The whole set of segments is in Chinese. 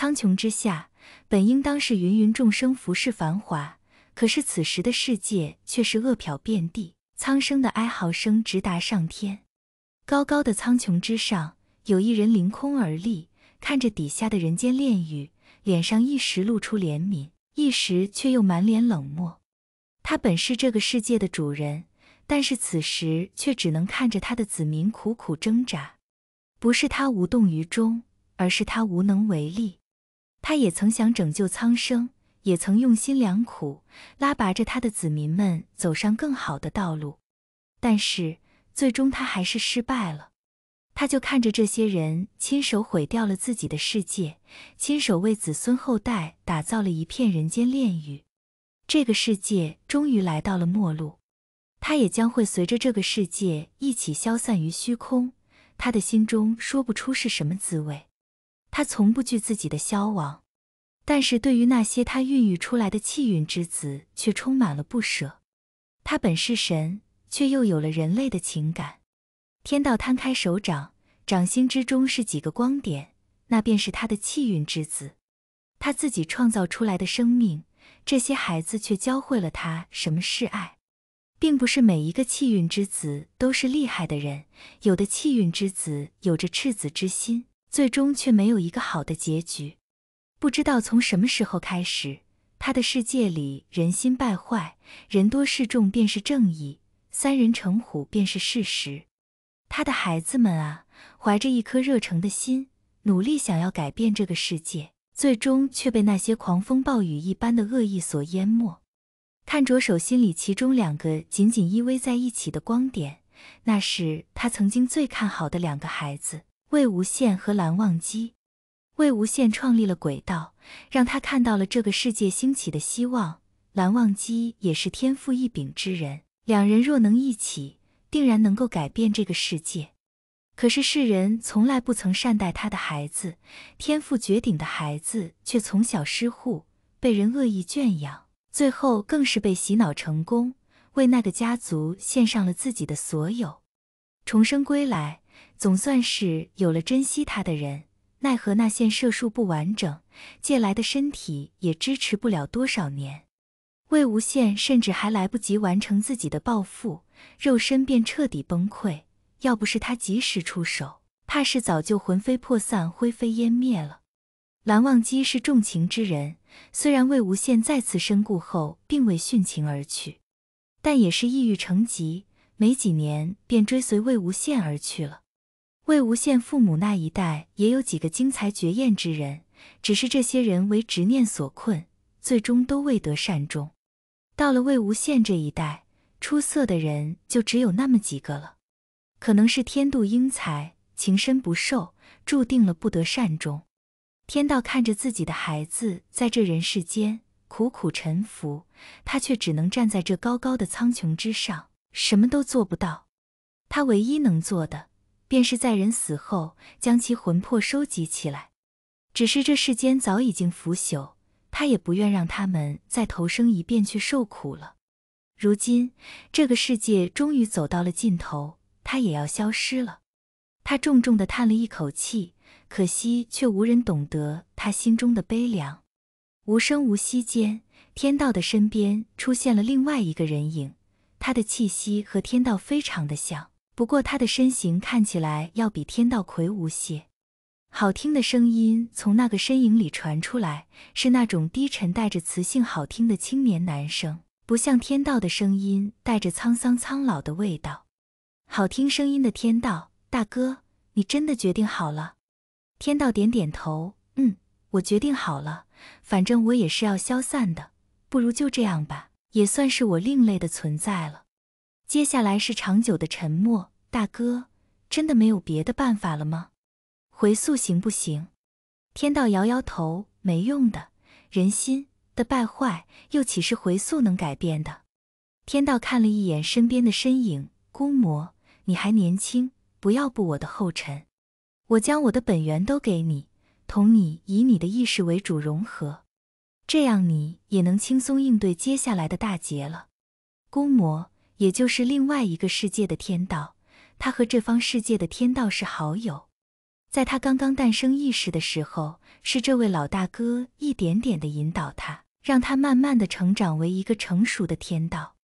苍穹之下，本应当是芸芸众生浮世繁华，可是此时的世界却是饿殍遍地，苍生的哀嚎声直达上天。高高的苍穹之上，有一人凌空而立，看着底下的人间炼狱，脸上一时露出怜悯，一时却又满脸冷漠。他本是这个世界的主人，但是此时却只能看着他的子民苦苦挣扎。不是他无动于衷，而是他无能为力。他也曾想拯救苍生，也曾用心良苦，拉拔着他的子民们走上更好的道路，但是最终他还是失败了。他就看着这些人亲手毁掉了自己的世界，亲手为子孙后代打造了一片人间炼狱。这个世界终于来到了末路，他也将会随着这个世界一起消散于虚空。他的心中说不出是什么滋味。他从不惧自己的消亡，但是对于那些他孕育出来的气运之子，却充满了不舍。他本是神，却又有了人类的情感。天道摊开手掌，掌心之中是几个光点，那便是他的气运之子，他自己创造出来的生命。这些孩子却教会了他什么是爱。并不是每一个气运之子都是厉害的人，有的气运之子有着赤子之心。最终却没有一个好的结局。不知道从什么时候开始，他的世界里人心败坏，人多势众便是正义，三人成虎便是事实。他的孩子们啊，怀着一颗热诚的心，努力想要改变这个世界，最终却被那些狂风暴雨一般的恶意所淹没。看着手心里其中两个紧紧依偎在一起的光点，那是他曾经最看好的两个孩子。魏无羡和蓝忘机，魏无羡创立了鬼道，让他看到了这个世界兴起的希望。蓝忘机也是天赋异禀之人，两人若能一起，定然能够改变这个世界。可是世人从来不曾善待他的孩子，天赋绝顶的孩子却从小失护，被人恶意圈养，最后更是被洗脑成功，为那个家族献上了自己的所有。重生归来。总算是有了珍惜他的人，奈何那线射术不完整，借来的身体也支持不了多少年。魏无羡甚至还来不及完成自己的抱负，肉身便彻底崩溃。要不是他及时出手，怕是早就魂飞魄散、灰飞烟灭了。蓝忘机是重情之人，虽然魏无羡再次身故后并未殉情而去，但也是抑郁成疾，没几年便追随魏无羡而去了。魏无羡父母那一代也有几个惊才绝艳之人，只是这些人为执念所困，最终都未得善终。到了魏无羡这一代，出色的人就只有那么几个了。可能是天妒英才，情深不寿，注定了不得善终。天道看着自己的孩子在这人世间苦苦沉浮，他却只能站在这高高的苍穹之上，什么都做不到。他唯一能做的。便是在人死后，将其魂魄收集起来。只是这世间早已经腐朽，他也不愿让他们再投生一遍去受苦了。如今这个世界终于走到了尽头，他也要消失了。他重重地叹了一口气，可惜却无人懂得他心中的悲凉。无声无息间，天道的身边出现了另外一个人影，他的气息和天道非常的像。不过他的身形看起来要比天道魁梧些，好听的声音从那个身影里传出来，是那种低沉带着磁性、好听的青年男声，不像天道的声音带着沧桑苍老的味道。好听声音的天道大哥，你真的决定好了？天道点点头，嗯，我决定好了。反正我也是要消散的，不如就这样吧，也算是我另类的存在了。接下来是长久的沉默。大哥，真的没有别的办法了吗？回溯行不行？天道摇摇头，没用的，人心的败坏又岂是回溯能改变的？天道看了一眼身边的身影，孤魔，你还年轻，不要步我的后尘。我将我的本源都给你，同你以你的意识为主融合，这样你也能轻松应对接下来的大劫了。孤魔。也就是另外一个世界的天道，他和这方世界的天道是好友。在他刚刚诞生意识的时候，是这位老大哥一点点的引导他，让他慢慢的成长为一个成熟的天道。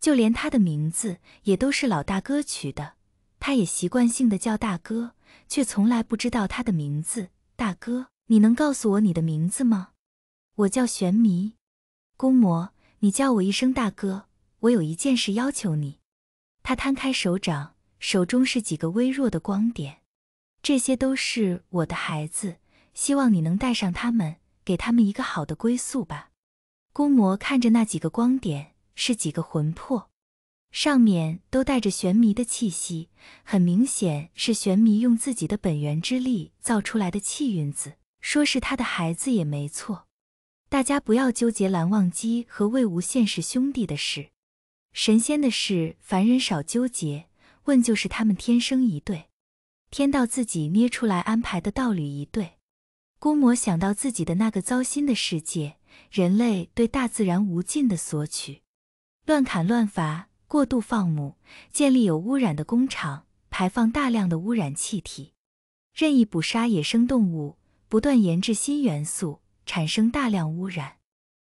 就连他的名字也都是老大哥取的，他也习惯性的叫大哥，却从来不知道他的名字。大哥，你能告诉我你的名字吗？我叫玄弥，公魔，你叫我一声大哥。我有一件事要求你，他摊开手掌，手中是几个微弱的光点，这些都是我的孩子，希望你能带上他们，给他们一个好的归宿吧。孤魔看着那几个光点，是几个魂魄，上面都带着玄弥的气息，很明显是玄弥用自己的本源之力造出来的气运子，说是他的孩子也没错。大家不要纠结蓝忘机和魏无羡是兄弟的事。神仙的事，凡人少纠结。问就是他们天生一对，天道自己捏出来安排的道侣一对。孤魔想到自己的那个糟心的世界：人类对大自然无尽的索取，乱砍乱伐，过度放牧，建立有污染的工厂，排放大量的污染气体，任意捕杀野生动物，不断研制新元素，产生大量污染。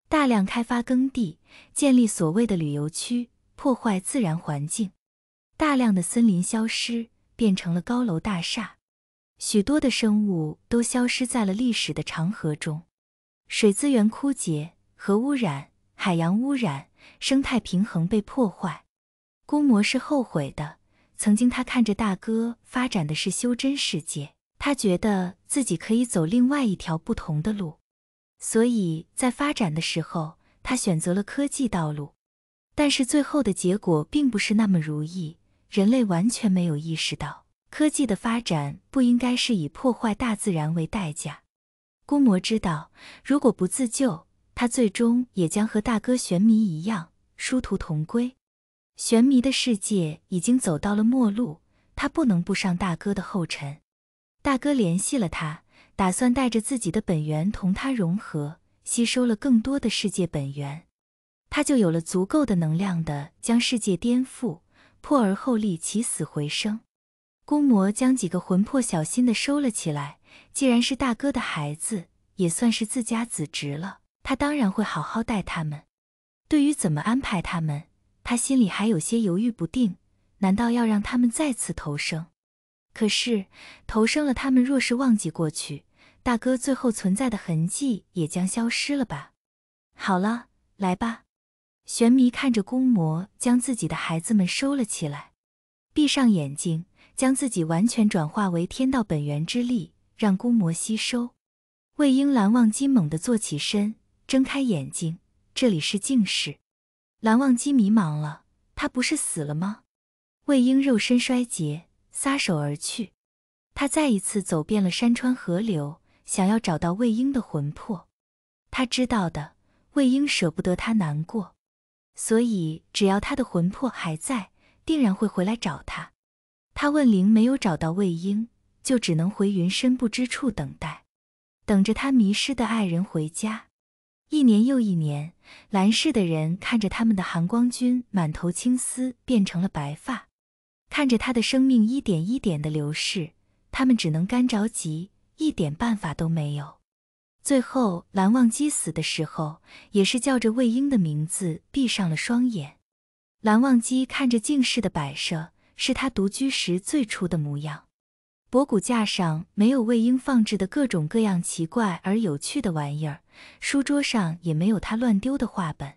大量开发耕地，建立所谓的旅游区，破坏自然环境；大量的森林消失，变成了高楼大厦；许多的生物都消失在了历史的长河中。水资源枯竭，核污染，海洋污染，生态平衡被破坏。孤魔是后悔的。曾经他看着大哥发展的是修真世界，他觉得自己可以走另外一条不同的路。所以在发展的时候，他选择了科技道路，但是最后的结果并不是那么如意。人类完全没有意识到，科技的发展不应该是以破坏大自然为代价。孤魔知道，如果不自救，他最终也将和大哥玄弥一样，殊途同归。玄弥的世界已经走到了末路，他不能不上大哥的后尘。大哥联系了他。打算带着自己的本源同它融合，吸收了更多的世界本源，他就有了足够的能量的将世界颠覆，破而后立，起死回生。孤魔将几个魂魄小心的收了起来，既然是大哥的孩子，也算是自家子侄了，他当然会好好待他们。对于怎么安排他们，他心里还有些犹豫不定。难道要让他们再次投生？可是投生了，他们若是忘记过去，大哥最后存在的痕迹也将消失了吧？好了，来吧。玄弥看着公魔将自己的孩子们收了起来，闭上眼睛，将自己完全转化为天道本源之力，让公魔吸收。魏婴蓝忘机猛地坐起身，睁开眼睛，这里是静室。蓝忘机迷茫了，他不是死了吗？魏婴肉身衰竭，撒手而去。他再一次走遍了山川河流。想要找到魏婴的魂魄，他知道的，魏婴舍不得他难过，所以只要他的魂魄还在，定然会回来找他。他问灵没有找到魏婴，就只能回云深不知处等待，等着他迷失的爱人回家。一年又一年，蓝氏的人看着他们的寒光君满头青丝变成了白发，看着他的生命一点一点的流逝，他们只能干着急。一点办法都没有。最后，蓝忘机死的时候，也是叫着魏婴的名字，闭上了双眼。蓝忘机看着镜室的摆设，是他独居时最初的模样。博古架上没有魏婴放置的各种各样奇怪而有趣的玩意儿，书桌上也没有他乱丢的画本。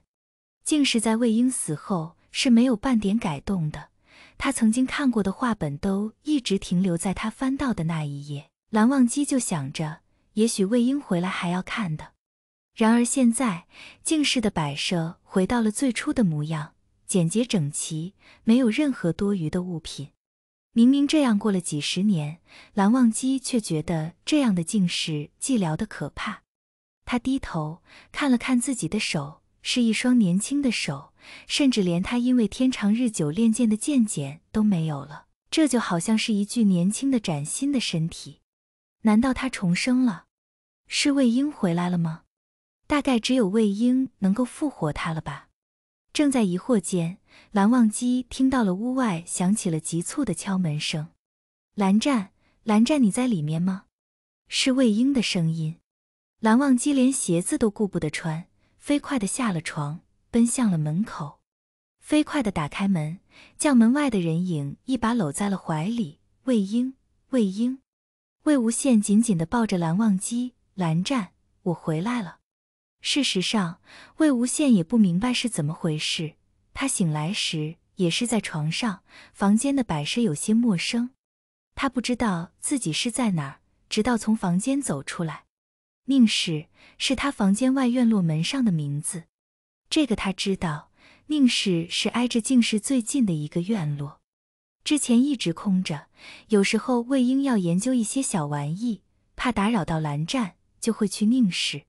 镜室在魏婴死后是没有半点改动的，他曾经看过的画本都一直停留在他翻到的那一页。蓝忘机就想着，也许魏婴回来还要看的。然而现在，静室的摆设回到了最初的模样，简洁整齐，没有任何多余的物品。明明这样过了几十年，蓝忘机却觉得这样的静室寂寥的可怕。他低头看了看自己的手，是一双年轻的手，甚至连他因为天长日久练剑的剑茧都没有了。这就好像是一具年轻的、崭新的身体。难道他重生了？是魏婴回来了吗？大概只有魏婴能够复活他了吧。正在疑惑间，蓝忘机听到了屋外响起了急促的敲门声。蓝湛，蓝湛，你在里面吗？是魏婴的声音。蓝忘机连鞋子都顾不得穿，飞快的下了床，奔向了门口，飞快的打开门，将门外的人影一把搂在了怀里。魏婴，魏婴。魏无羡紧紧的抱着蓝忘机，蓝湛，我回来了。事实上，魏无羡也不明白是怎么回事。他醒来时也是在床上，房间的摆设有些陌生，他不知道自己是在哪儿。直到从房间走出来，宁氏是他房间外院落门上的名字，这个他知道，宁氏是挨着静室最近的一个院落。之前一直空着，有时候魏婴要研究一些小玩意，怕打扰到蓝湛，就会去宁氏。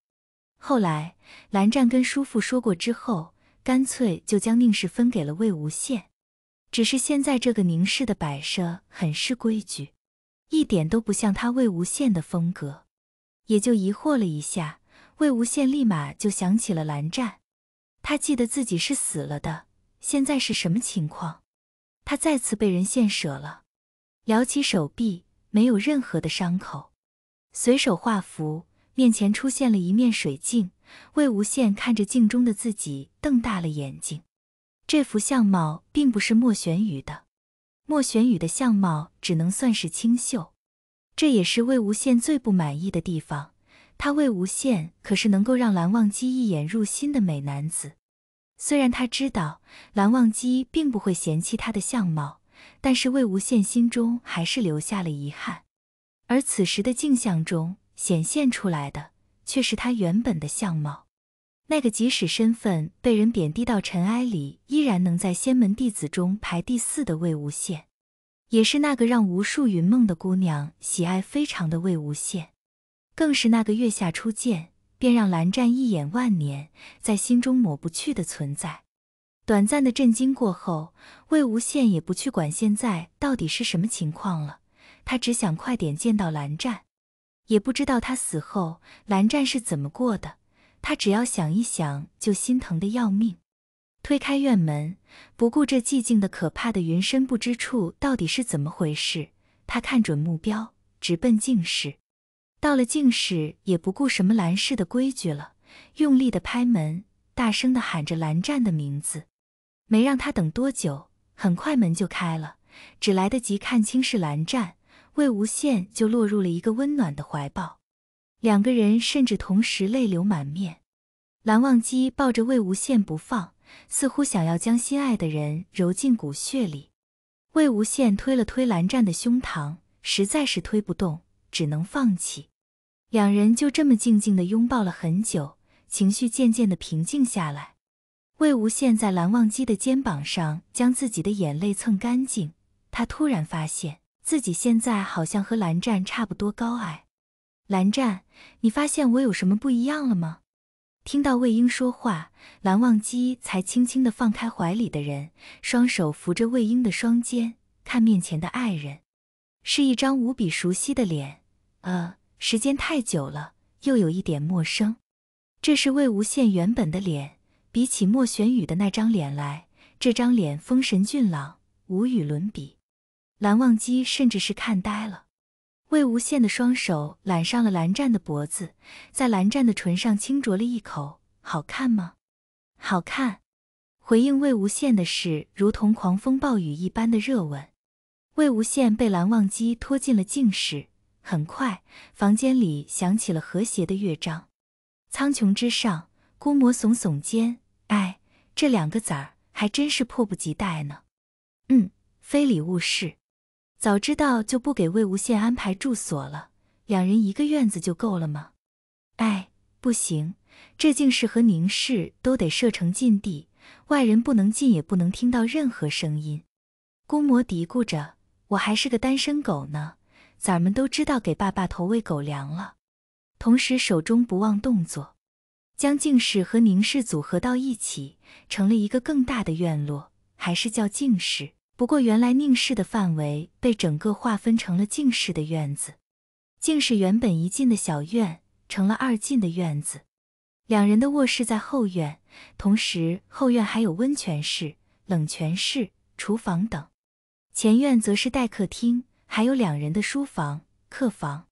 后来蓝湛跟叔父说过之后，干脆就将宁氏分给了魏无羡。只是现在这个宁氏的摆设很是规矩，一点都不像他魏无羡的风格，也就疑惑了一下。魏无羡立马就想起了蓝湛，他记得自己是死了的，现在是什么情况？他再次被人献舍了，撩起手臂，没有任何的伤口。随手画符，面前出现了一面水镜。魏无羡看着镜中的自己，瞪大了眼睛。这幅相貌并不是莫玄羽的，莫玄羽的相貌只能算是清秀，这也是魏无羡最不满意的地方。他魏无羡可是能够让蓝忘机一眼入心的美男子。虽然他知道蓝忘机并不会嫌弃他的相貌，但是魏无羡心中还是留下了遗憾。而此时的镜像中显现出来的，却是他原本的相貌。那个即使身份被人贬低到尘埃里，依然能在仙门弟子中排第四的魏无羡，也是那个让无数云梦的姑娘喜爱非常的魏无羡，更是那个月下初见。便让蓝湛一眼万年，在心中抹不去的存在。短暂的震惊过后，魏无羡也不去管现在到底是什么情况了，他只想快点见到蓝湛。也不知道他死后蓝湛是怎么过的，他只要想一想就心疼的要命。推开院门，不顾这寂静的可怕的云深不知处到底是怎么回事，他看准目标，直奔静室。到了静室，也不顾什么蓝氏的规矩了，用力的拍门，大声的喊着蓝湛的名字。没让他等多久，很快门就开了，只来得及看清是蓝湛，魏无羡就落入了一个温暖的怀抱。两个人甚至同时泪流满面。蓝忘机抱着魏无羡不放，似乎想要将心爱的人揉进骨血里。魏无羡推了推蓝湛的胸膛，实在是推不动，只能放弃。两人就这么静静地拥抱了很久，情绪渐渐地平静下来。魏无羡在蓝忘机的肩膀上将自己的眼泪蹭干净，他突然发现自己现在好像和蓝湛差不多高矮。蓝湛，你发现我有什么不一样了吗？听到魏婴说话，蓝忘机才轻轻地放开怀里的人，双手扶着魏婴的双肩，看面前的爱人，是一张无比熟悉的脸。呃。时间太久了，又有一点陌生。这是魏无羡原本的脸，比起莫玄羽的那张脸来，这张脸丰神俊朗，无与伦比。蓝忘机甚至是看呆了。魏无羡的双手揽上了蓝湛的脖子，在蓝湛的唇上轻啄了一口，好看吗？好看。回应魏无羡的是如同狂风暴雨一般的热吻。魏无羡被蓝忘机拖进了静室。很快，房间里响起了和谐的乐章。苍穹之上，孤魔耸耸肩：“哎，这两个崽儿还真是迫不及待呢。”“嗯，非礼勿视。早知道就不给魏无羡安排住所了。两人一个院子就够了吗？”“哎，不行，这静室和宁氏都得设成禁地，外人不能进，也不能听到任何声音。”孤魔嘀咕着：“我还是个单身狗呢。”崽们都知道给爸爸投喂狗粮了，同时手中不忘动作，将静室和宁室组合到一起，成了一个更大的院落，还是叫静室。不过原来宁室的范围被整个划分成了静室的院子，静室原本一进的小院成了二进的院子。两人的卧室在后院，同时后院还有温泉室、冷泉室、厨房等，前院则是待客厅。还有两人的书房、客房，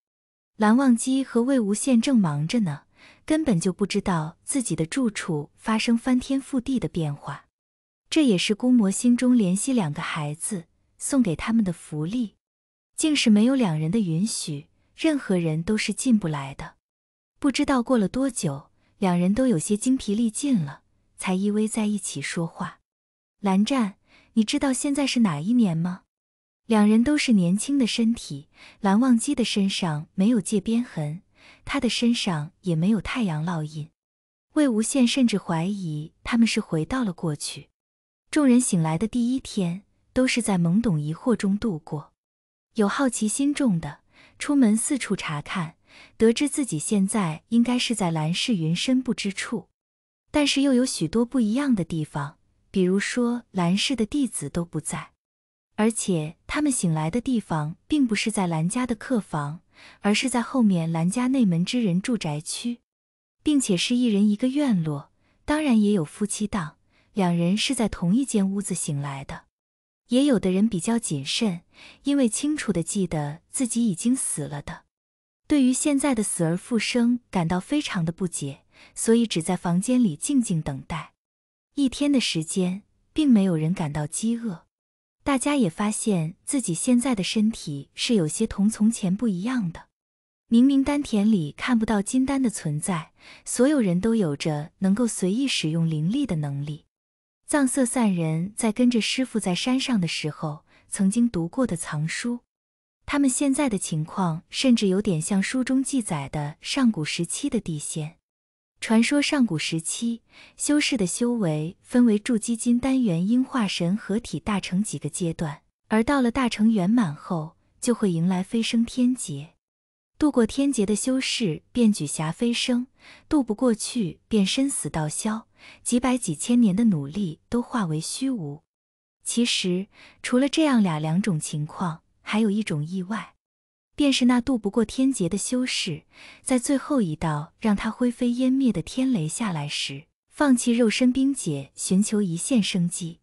蓝忘机和魏无羡正忙着呢，根本就不知道自己的住处发生翻天覆地的变化。这也是姑魔心中怜惜两个孩子送给他们的福利，竟是没有两人的允许，任何人都是进不来的。不知道过了多久，两人都有些精疲力尽了，才依偎在一起说话。蓝湛，你知道现在是哪一年吗？两人都是年轻的身体，蓝忘机的身上没有界边痕，他的身上也没有太阳烙印。魏无羡甚至怀疑他们是回到了过去。众人醒来的第一天，都是在懵懂疑惑中度过。有好奇心重的，出门四处查看，得知自己现在应该是在蓝氏云深不知处，但是又有许多不一样的地方，比如说蓝氏的弟子都不在。而且他们醒来的地方并不是在兰家的客房，而是在后面兰家内门之人住宅区，并且是一人一个院落，当然也有夫妻档，两人是在同一间屋子醒来的。也有的人比较谨慎，因为清楚的记得自己已经死了的，对于现在的死而复生感到非常的不解，所以只在房间里静静等待。一天的时间，并没有人感到饥饿。大家也发现自己现在的身体是有些同从前不一样的。明明丹田里看不到金丹的存在，所有人都有着能够随意使用灵力的能力。藏色散人在跟着师傅在山上的时候，曾经读过的藏书，他们现在的情况甚至有点像书中记载的上古时期的地仙。传说上古时期，修士的修为分为筑基、金丹、元婴、化神、合体、大成几个阶段，而到了大成圆满后，就会迎来飞升天劫。渡过天劫的修士便举霞飞升，渡不过去便生死道消，几百几千年的努力都化为虚无。其实，除了这样俩两种情况，还有一种意外。便是那渡不过天劫的修士，在最后一道让他灰飞烟灭的天雷下来时，放弃肉身冰解，寻求一线生机。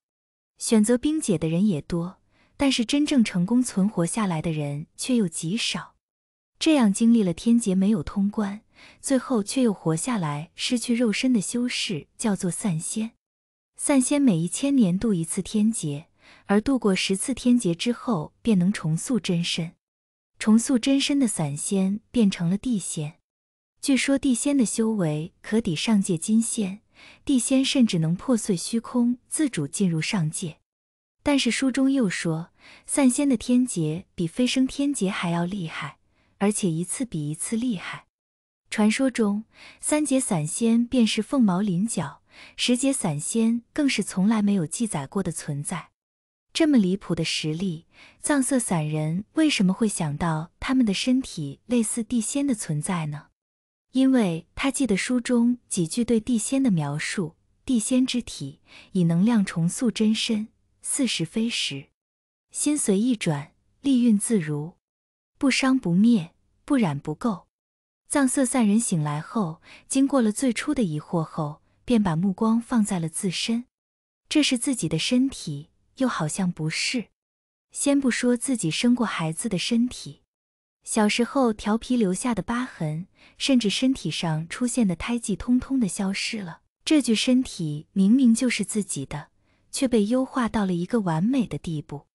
选择冰解的人也多，但是真正成功存活下来的人却又极少。这样经历了天劫没有通关，最后却又活下来、失去肉身的修士，叫做散仙。散仙每一千年渡一次天劫，而渡过十次天劫之后，便能重塑真身。重塑真身的散仙变成了地仙，据说地仙的修为可抵上界金仙，地仙甚至能破碎虚空，自主进入上界。但是书中又说，散仙的天劫比飞升天劫还要厉害，而且一次比一次厉害。传说中，三劫散仙便是凤毛麟角，十劫散仙更是从来没有记载过的存在。这么离谱的实力，藏色散人为什么会想到他们的身体类似地仙的存在呢？因为他记得书中几句对地仙的描述：地仙之体，以能量重塑真身，似是非实，心随意转，力运自如，不伤不灭，不染不垢。藏色散人醒来后，经过了最初的疑惑后，便把目光放在了自身，这是自己的身体。又好像不是。先不说自己生过孩子的身体，小时候调皮留下的疤痕，甚至身体上出现的胎记，通通的消失了。这具身体明明就是自己的，却被优化到了一个完美的地步。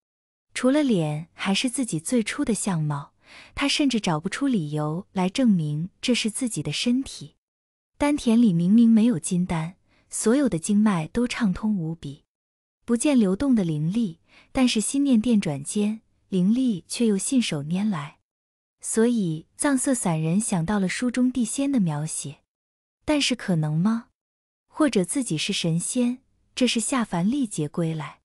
除了脸，还是自己最初的相貌。他甚至找不出理由来证明这是自己的身体。丹田里明明没有金丹，所有的经脉都畅通无比。不见流动的灵力，但是心念电转间，灵力却又信手拈来。所以藏色散人想到了书中地仙的描写，但是可能吗？或者自己是神仙？这是下凡历劫归来。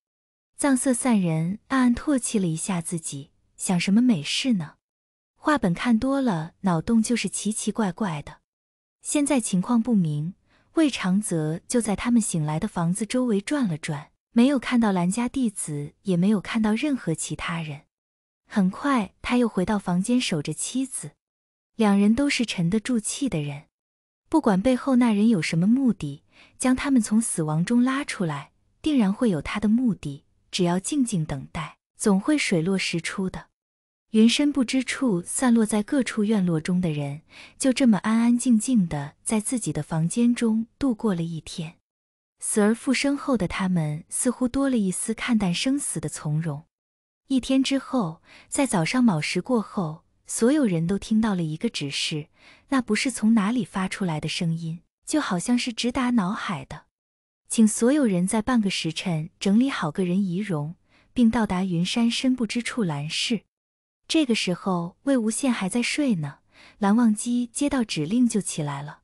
藏色散人暗暗唾弃了一下自己，想什么美事呢？话本看多了，脑洞就是奇奇怪怪的。现在情况不明，魏长泽就在他们醒来的房子周围转了转。没有看到兰家弟子，也没有看到任何其他人。很快，他又回到房间守着妻子。两人都是沉得住气的人，不管背后那人有什么目的，将他们从死亡中拉出来，定然会有他的目的。只要静静等待，总会水落石出的。云深不知处，散落在各处院落中的人，就这么安安静静的在自己的房间中度过了一天。死而复生后的他们似乎多了一丝看淡生死的从容。一天之后，在早上卯时过后，所有人都听到了一个指示，那不是从哪里发出来的声音，就好像是直达脑海的。请所有人在半个时辰整理好个人仪容，并到达云山深不知处蓝室。这个时候，魏无羡还在睡呢。蓝忘机接到指令就起来了，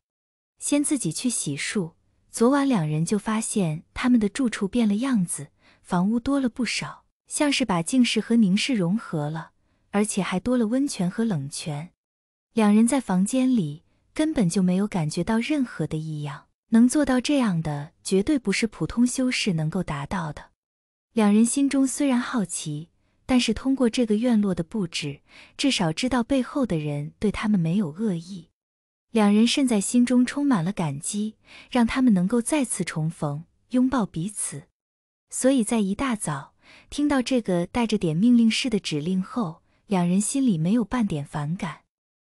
先自己去洗漱。昨晚两人就发现他们的住处变了样子，房屋多了不少，像是把静室和凝室融合了，而且还多了温泉和冷泉。两人在房间里根本就没有感觉到任何的异样，能做到这样的绝对不是普通修士能够达到的。两人心中虽然好奇，但是通过这个院落的布置，至少知道背后的人对他们没有恶意。两人甚在心中充满了感激，让他们能够再次重逢，拥抱彼此。所以在一大早听到这个带着点命令式的指令后，两人心里没有半点反感。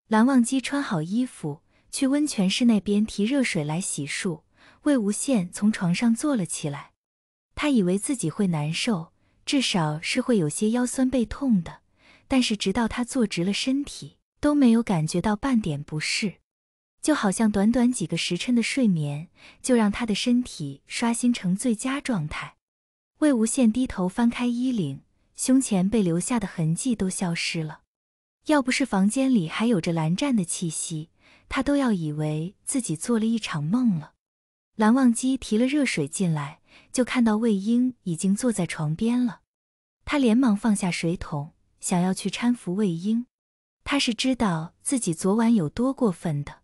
蓝忘机穿好衣服去温泉室那边提热水来洗漱，魏无羡从床上坐了起来。他以为自己会难受，至少是会有些腰酸背痛的，但是直到他坐直了身体，都没有感觉到半点不适。就好像短短几个时辰的睡眠，就让他的身体刷新成最佳状态。魏无羡低头翻开衣领，胸前被留下的痕迹都消失了。要不是房间里还有着蓝湛的气息，他都要以为自己做了一场梦了。蓝忘机提了热水进来，就看到魏婴已经坐在床边了。他连忙放下水桶，想要去搀扶魏婴。他是知道自己昨晚有多过分的。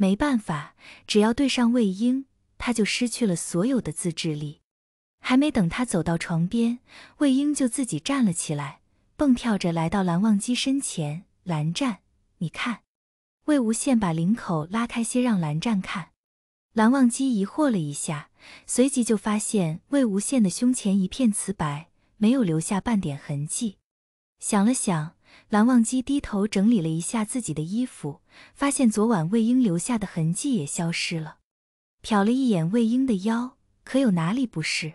没办法，只要对上魏婴，他就失去了所有的自制力。还没等他走到床边，魏婴就自己站了起来，蹦跳着来到蓝忘机身前。蓝湛，你看。魏无羡把领口拉开些，让蓝湛看。蓝忘机疑惑了一下，随即就发现魏无羡的胸前一片瓷白，没有留下半点痕迹。想了想。蓝忘机低头整理了一下自己的衣服，发现昨晚魏婴留下的痕迹也消失了。瞟了一眼魏婴的腰，可有哪里不适？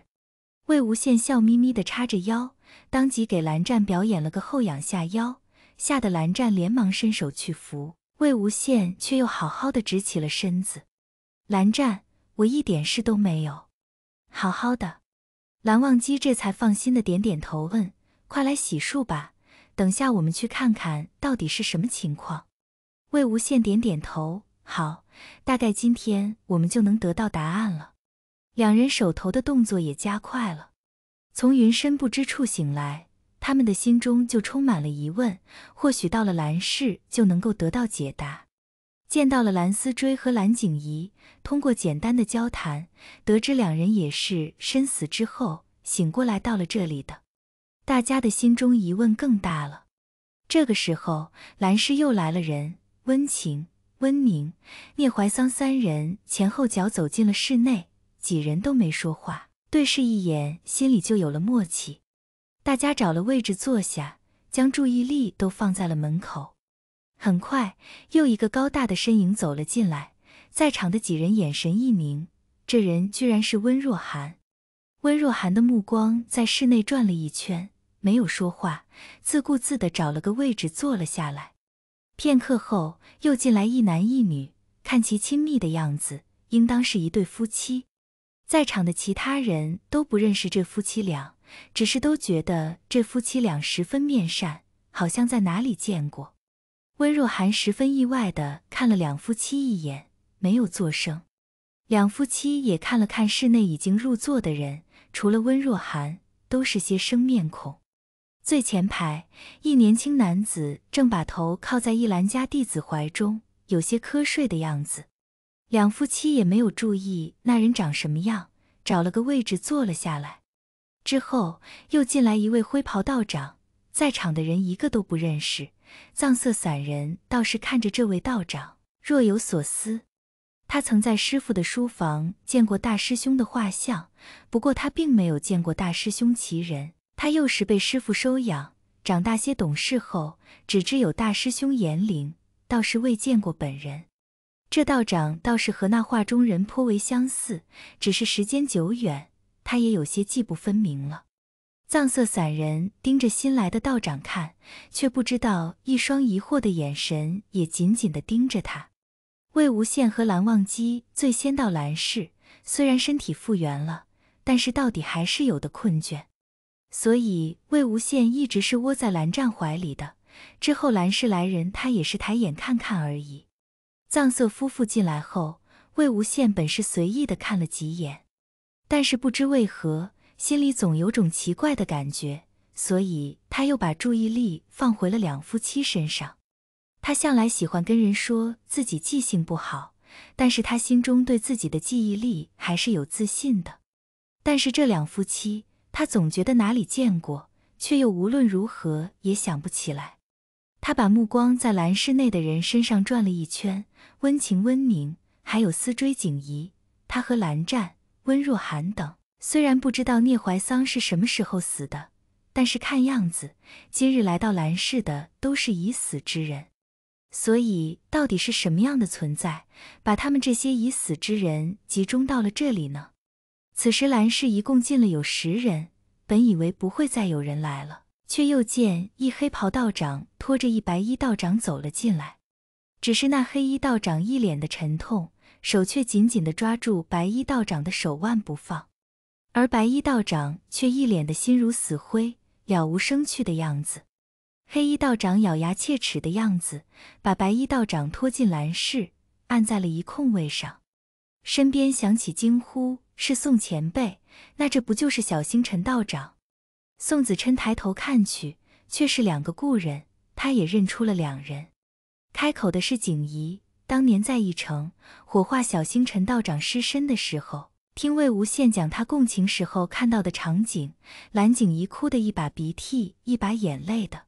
魏无羡笑眯眯的叉着腰，当即给蓝湛表演了个后仰下腰，吓得蓝湛连忙伸手去扶，魏无羡却又好好的直起了身子。蓝湛，我一点事都没有，好好的。蓝忘机这才放心的点点头，问：“快来洗漱吧。”等下，我们去看看到底是什么情况。魏无羡点点头，好，大概今天我们就能得到答案了。两人手头的动作也加快了。从云深不知处醒来，他们的心中就充满了疑问，或许到了蓝氏就能够得到解答。见到了蓝思追和蓝景怡，通过简单的交谈，得知两人也是身死之后醒过来到了这里的。大家的心中疑问更大了。这个时候，兰氏又来了人，温晴、温宁、聂怀桑三人前后脚走进了室内，几人都没说话，对视一眼，心里就有了默契。大家找了位置坐下，将注意力都放在了门口。很快，又一个高大的身影走了进来，在场的几人眼神一凝，这人居然是温若寒。温若寒的目光在室内转了一圈。没有说话，自顾自地找了个位置坐了下来。片刻后，又进来一男一女，看其亲密的样子，应当是一对夫妻。在场的其他人都不认识这夫妻俩，只是都觉得这夫妻俩十分面善，好像在哪里见过。温若寒十分意外地看了两夫妻一眼，没有作声。两夫妻也看了看室内已经入座的人，除了温若寒，都是些生面孔。最前排，一年轻男子正把头靠在一兰家弟子怀中，有些瞌睡的样子。两夫妻也没有注意那人长什么样，找了个位置坐了下来。之后又进来一位灰袍道长，在场的人一个都不认识。藏色散人倒是看着这位道长若有所思。他曾在师傅的书房见过大师兄的画像，不过他并没有见过大师兄其人。他幼时被师父收养，长大些懂事后，只知有大师兄严灵，倒是未见过本人。这道长倒是和那画中人颇为相似，只是时间久远，他也有些记不分明了。藏色散人盯着新来的道长看，却不知道，一双疑惑的眼神也紧紧地盯着他。魏无羡和蓝忘机最先到蓝氏，虽然身体复原了，但是到底还是有的困倦。所以魏无羡一直是窝在蓝湛怀里的。之后蓝氏来人，他也是抬眼看看而已。藏色夫妇进来后，魏无羡本是随意的看了几眼，但是不知为何，心里总有种奇怪的感觉，所以他又把注意力放回了两夫妻身上。他向来喜欢跟人说自己记性不好，但是他心中对自己的记忆力还是有自信的。但是这两夫妻。他总觉得哪里见过，却又无论如何也想不起来。他把目光在蓝室内的人身上转了一圈，温情、温宁，还有思追、景怡，他和蓝湛、温若寒等。虽然不知道聂怀桑是什么时候死的，但是看样子今日来到蓝室的都是已死之人。所以，到底是什么样的存在，把他们这些已死之人集中到了这里呢？此时，兰氏一共进了有十人，本以为不会再有人来了，却又见一黑袍道长拖着一白衣道长走了进来。只是那黑衣道长一脸的沉痛，手却紧紧的抓住白衣道长的手腕不放，而白衣道长却一脸的心如死灰、了无生趣的样子。黑衣道长咬牙切齿的样子，把白衣道长拖进兰室，按在了一空位上。身边响起惊呼。是宋前辈，那这不就是小星辰道长？宋子琛抬头看去，却是两个故人，他也认出了两人。开口的是景怡，当年在一城火化小星辰道长尸身的时候，听魏无羡讲他共情时候看到的场景，蓝景怡哭的一把鼻涕一把眼泪的，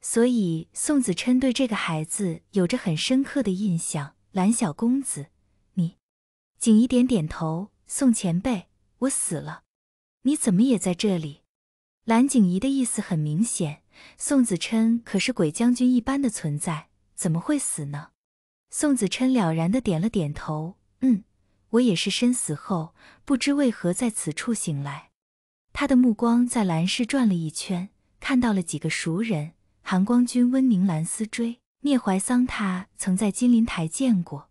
所以宋子琛对这个孩子有着很深刻的印象。蓝小公子，你？景怡点点头。宋前辈，我死了，你怎么也在这里？蓝景仪的意思很明显，宋子琛可是鬼将军一般的存在，怎么会死呢？宋子琛了然的点了点头，嗯，我也是身死后，不知为何在此处醒来。他的目光在蓝氏转了一圈，看到了几个熟人：韩光君、温宁、蓝思追、聂怀桑。他曾在金陵台见过，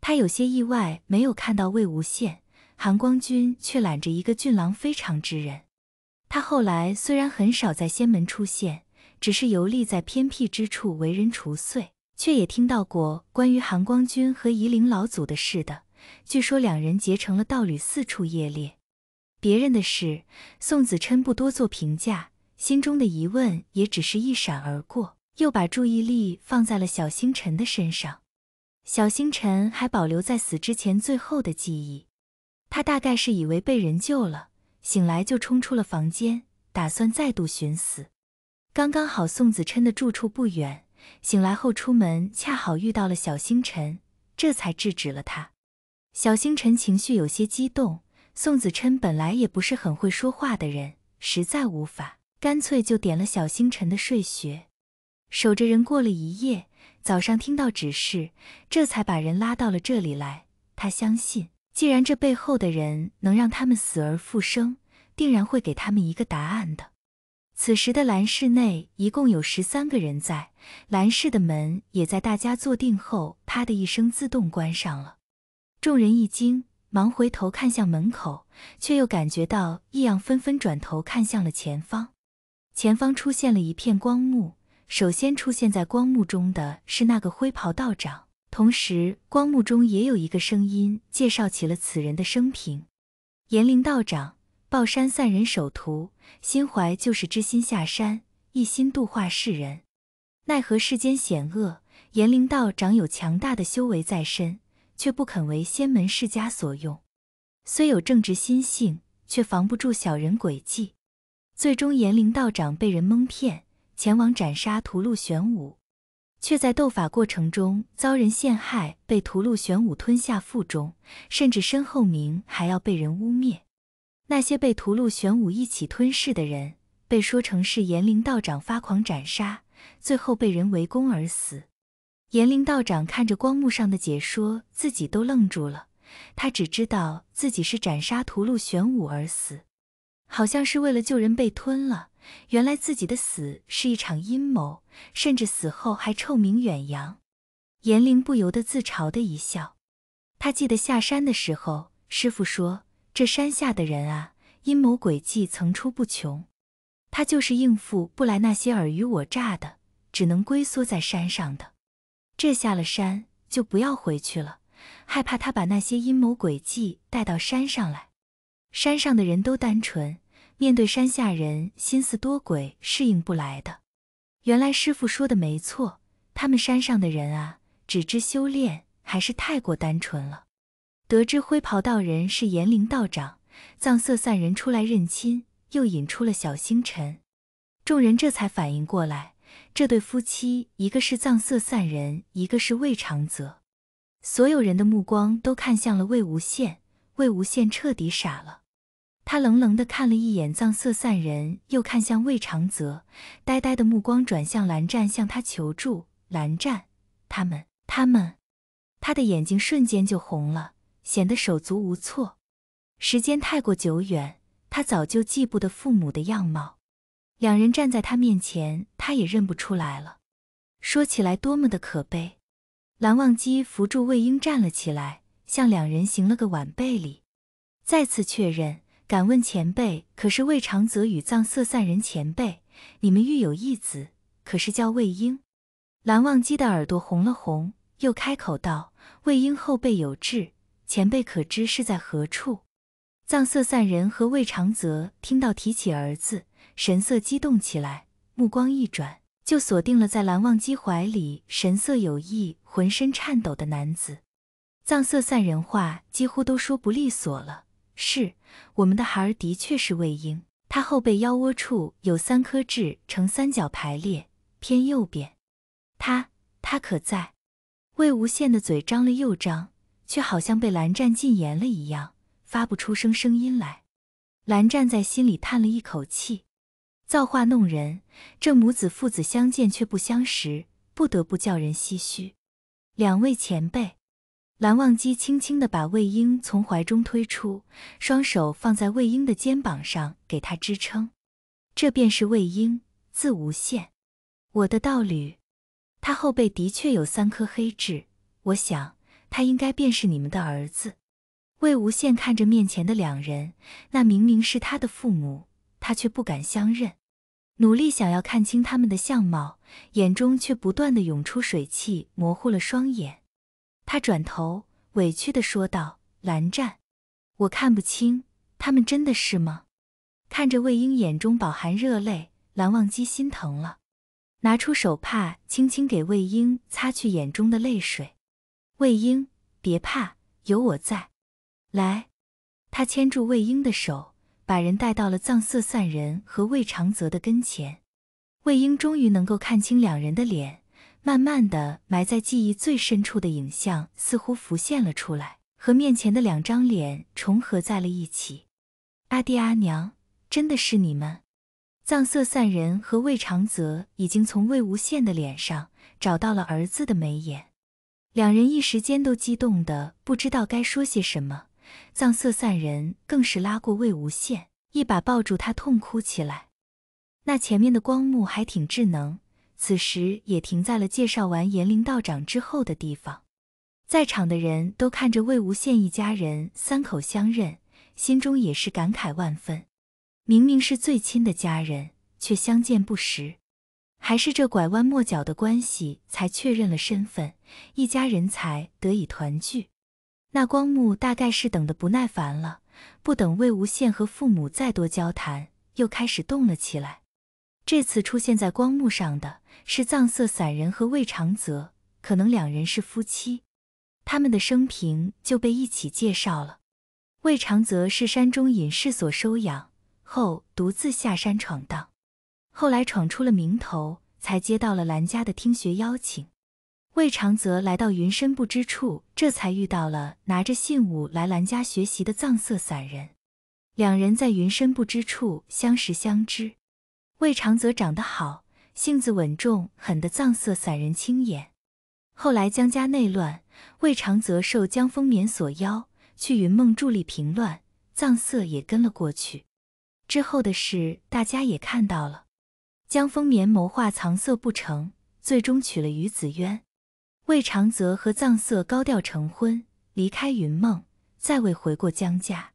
他有些意外，没有看到魏无羡。韩光君却揽着一个俊朗非常之人。他后来虽然很少在仙门出现，只是游历在偏僻之处为人除祟，却也听到过关于韩光君和夷陵老祖的事的。据说两人结成了道侣，四处夜猎。别人的事，宋子琛不多做评价，心中的疑问也只是一闪而过，又把注意力放在了小星辰的身上。小星辰还保留在死之前最后的记忆。他大概是以为被人救了，醒来就冲出了房间，打算再度寻死。刚刚好，宋子琛的住处不远。醒来后出门，恰好遇到了小星辰，这才制止了他。小星辰情绪有些激动。宋子琛本来也不是很会说话的人，实在无法，干脆就点了小星辰的睡穴，守着人过了一夜。早上听到指示，这才把人拉到了这里来。他相信。既然这背后的人能让他们死而复生，定然会给他们一个答案的。此时的蓝室内一共有十三个人在，蓝室的门也在大家坐定后，啪的一声自动关上了。众人一惊，忙回头看向门口，却又感觉到异样，纷纷转头看向了前方。前方出现了一片光幕，首先出现在光幕中的是那个灰袍道长。同时，光幕中也有一个声音介绍起了此人的生平：炎陵道长，抱山散人首徒，心怀救世之心下山，一心度化世人。奈何世间险恶，炎陵道长有强大的修为在身，却不肯为仙门世家所用。虽有正直心性，却防不住小人诡计。最终，炎陵道长被人蒙骗，前往斩杀屠戮玄武。却在斗法过程中遭人陷害，被屠戮玄武吞下腹中，甚至身后名还要被人污蔑。那些被屠戮玄武一起吞噬的人，被说成是炎灵道长发狂斩杀，最后被人围攻而死。炎灵道长看着光幕上的解说，自己都愣住了。他只知道自己是斩杀屠戮玄武而死，好像是为了救人被吞了。原来自己的死是一场阴谋，甚至死后还臭名远扬。严玲不由得自嘲的一笑。他记得下山的时候，师傅说：“这山下的人啊，阴谋诡计层出不穷，他就是应付不来那些尔虞我诈的，只能龟缩在山上的。这下了山就不要回去了，害怕他把那些阴谋诡计带到山上来。山上的人都单纯。”面对山下人心思多诡，适应不来的。原来师傅说的没错，他们山上的人啊，只知修炼，还是太过单纯了。得知灰袍道人是延陵道长，藏色散人出来认亲，又引出了小星辰，众人这才反应过来，这对夫妻一个是藏色散人，一个是魏长泽。所有人的目光都看向了魏无羡，魏无羡彻底傻了。他冷冷地看了一眼藏色散人，又看向魏长泽，呆呆的目光转向蓝湛，向他求助。蓝湛，他们，他们，他的眼睛瞬间就红了，显得手足无措。时间太过久远，他早就记不得父母的样貌，两人站在他面前，他也认不出来了。说起来多么的可悲。蓝忘机扶住魏婴站了起来，向两人行了个晚辈礼，再次确认。敢问前辈，可是魏长泽与藏色散人前辈？你们育有一子，可是叫魏婴？蓝忘机的耳朵红了红，又开口道：“魏婴后辈有志，前辈可知是在何处？”藏色散人和魏长泽听到提起儿子，神色激动起来，目光一转，就锁定了在蓝忘机怀里神色有异、浑身颤抖的男子。藏色散人话几乎都说不利索了。是，我们的孩儿的确是魏婴，他后背腰窝处有三颗痣，呈三角排列，偏右边。他他可在？魏无羡的嘴张了又张，却好像被蓝湛禁言了一样，发不出声声音来。蓝湛在心里叹了一口气，造化弄人，这母子父子相见却不相识，不得不叫人唏嘘。两位前辈。蓝忘机轻轻地把魏婴从怀中推出，双手放在魏婴的肩膀上，给他支撑。这便是魏婴，字无羡，我的道侣。他后背的确有三颗黑痣，我想他应该便是你们的儿子。魏无羡看着面前的两人，那明明是他的父母，他却不敢相认，努力想要看清他们的相貌，眼中却不断的涌出水汽，模糊了双眼。他转头，委屈的说道：“蓝湛，我看不清，他们真的是吗？”看着魏婴眼中饱含热泪，蓝忘机心疼了，拿出手帕，轻轻给魏婴擦去眼中的泪水。魏婴，别怕，有我在。来，他牵住魏婴的手，把人带到了藏色散人和魏长泽的跟前。魏婴终于能够看清两人的脸。慢慢的，埋在记忆最深处的影像似乎浮现了出来，和面前的两张脸重合在了一起。阿爹阿娘，真的是你们？藏色散人和魏长泽已经从魏无羡的脸上找到了儿子的眉眼，两人一时间都激动的不知道该说些什么。藏色散人更是拉过魏无羡，一把抱住他，痛哭起来。那前面的光幕还挺智能。此时也停在了介绍完严灵道长之后的地方，在场的人都看着魏无羡一家人三口相认，心中也是感慨万分。明明是最亲的家人，却相见不识，还是这拐弯抹角的关系才确认了身份，一家人才得以团聚。那光幕大概是等得不耐烦了，不等魏无羡和父母再多交谈，又开始动了起来。这次出现在光幕上的。是藏色散人和魏长泽，可能两人是夫妻。他们的生平就被一起介绍了。魏长泽是山中隐士所收养，后独自下山闯荡，后来闯出了名头，才接到了兰家的听学邀请。魏长泽来到云深不知处，这才遇到了拿着信物来兰家学习的藏色散人。两人在云深不知处相识相知。魏长泽长得好。性子稳重，狠的藏色散人轻眼。后来江家内乱，魏长泽受江丰眠所邀去云梦助力平乱，藏色也跟了过去。之后的事大家也看到了，江丰眠谋划藏色不成，最终娶了于子渊。魏长泽和藏色高调成婚，离开云梦，再未回过江家。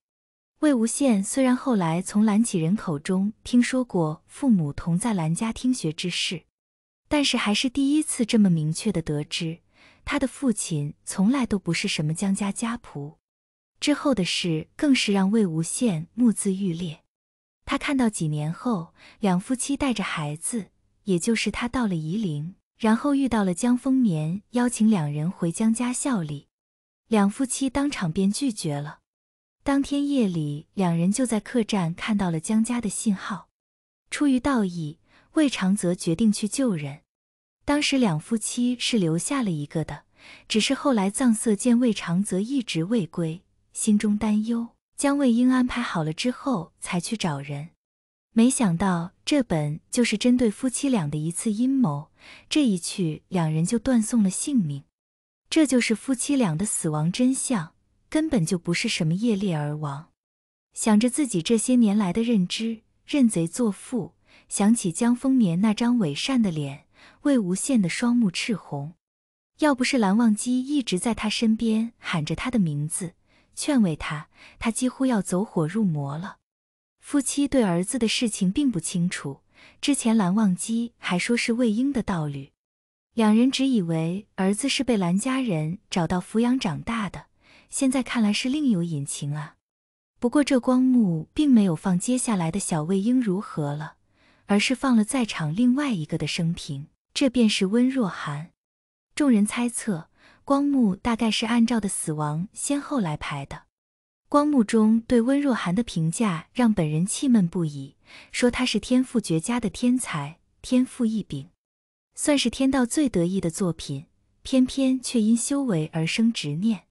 魏无羡虽然后来从蓝启人口中听说过父母同在蓝家听学之事，但是还是第一次这么明确的得知，他的父亲从来都不是什么江家家仆。之后的事更是让魏无羡目眦欲裂。他看到几年后，两夫妻带着孩子，也就是他，到了夷陵，然后遇到了江丰年，邀请两人回江家效力，两夫妻当场便拒绝了。当天夜里，两人就在客栈看到了江家的信号。出于道义，魏长泽决定去救人。当时两夫妻是留下了一个的，只是后来藏色见魏长泽一直未归，心中担忧，将魏婴安排好了之后才去找人。没想到这本就是针对夫妻俩的一次阴谋，这一去两人就断送了性命。这就是夫妻俩的死亡真相。根本就不是什么夜猎而亡，想着自己这些年来的认知，认贼作父，想起江丰年那张伪善的脸，魏无羡的双目赤红。要不是蓝忘机一直在他身边喊着他的名字，劝慰他，他几乎要走火入魔了。夫妻对儿子的事情并不清楚，之前蓝忘机还说是魏婴的道侣，两人只以为儿子是被蓝家人找到抚养长大的。现在看来是另有隐情啊！不过这光幕并没有放接下来的小魏婴如何了，而是放了在场另外一个的生平，这便是温若寒。众人猜测，光幕大概是按照的死亡先后来排的。光幕中对温若寒的评价让本人气闷不已，说他是天赋绝佳的天才，天赋异禀，算是天道最得意的作品，偏偏却因修为而生执念。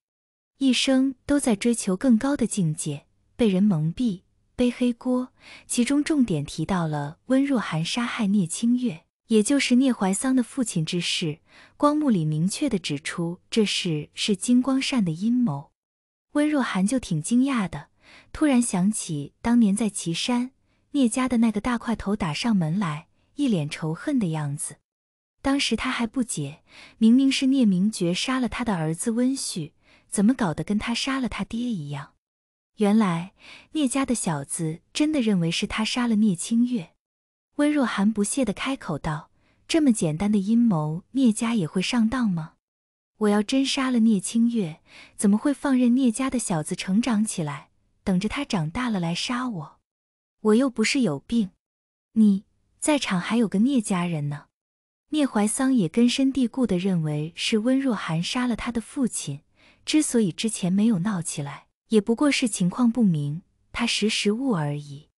一生都在追求更高的境界，被人蒙蔽，背黑锅。其中重点提到了温若寒杀害聂清月，也就是聂怀桑的父亲之事。光目里明确的指出，这事是金光善的阴谋。温若寒就挺惊讶的，突然想起当年在岐山聂家的那个大块头打上门来，一脸仇恨的样子。当时他还不解，明明是聂明珏杀了他的儿子温煦。怎么搞得跟他杀了他爹一样？原来聂家的小子真的认为是他杀了聂清月。温若寒不屑的开口道：“这么简单的阴谋，聂家也会上当吗？我要真杀了聂清月，怎么会放任聂家的小子成长起来，等着他长大了来杀我？我又不是有病。你在场还有个聂家人呢。”聂怀桑也根深蒂固的认为是温若寒杀了他的父亲。之所以之前没有闹起来，也不过是情况不明，他识时务而已。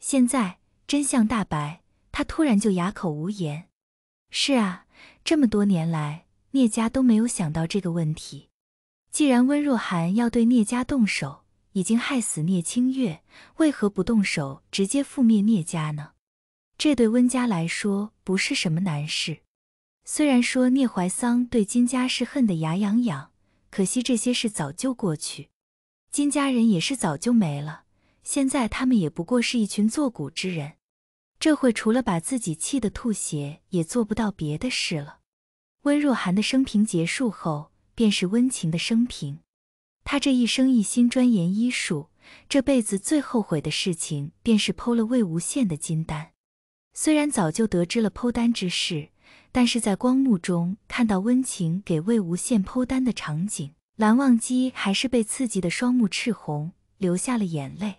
现在真相大白，他突然就哑口无言。是啊，这么多年来，聂家都没有想到这个问题。既然温若寒要对聂家动手，已经害死聂清月，为何不动手直接覆灭聂家呢？这对温家来说不是什么难事。虽然说聂怀桑对金家是恨得牙痒痒。可惜这些事早就过去，金家人也是早就没了。现在他们也不过是一群作古之人。这会除了把自己气得吐血，也做不到别的事了。温若寒的生平结束后，便是温情的生平。他这一生一心钻研医术，这辈子最后悔的事情便是剖了魏无羡的金丹。虽然早就得知了剖丹之事。但是在光幕中看到温情给魏无羡剖丹的场景，蓝忘机还是被刺激的双目赤红，流下了眼泪。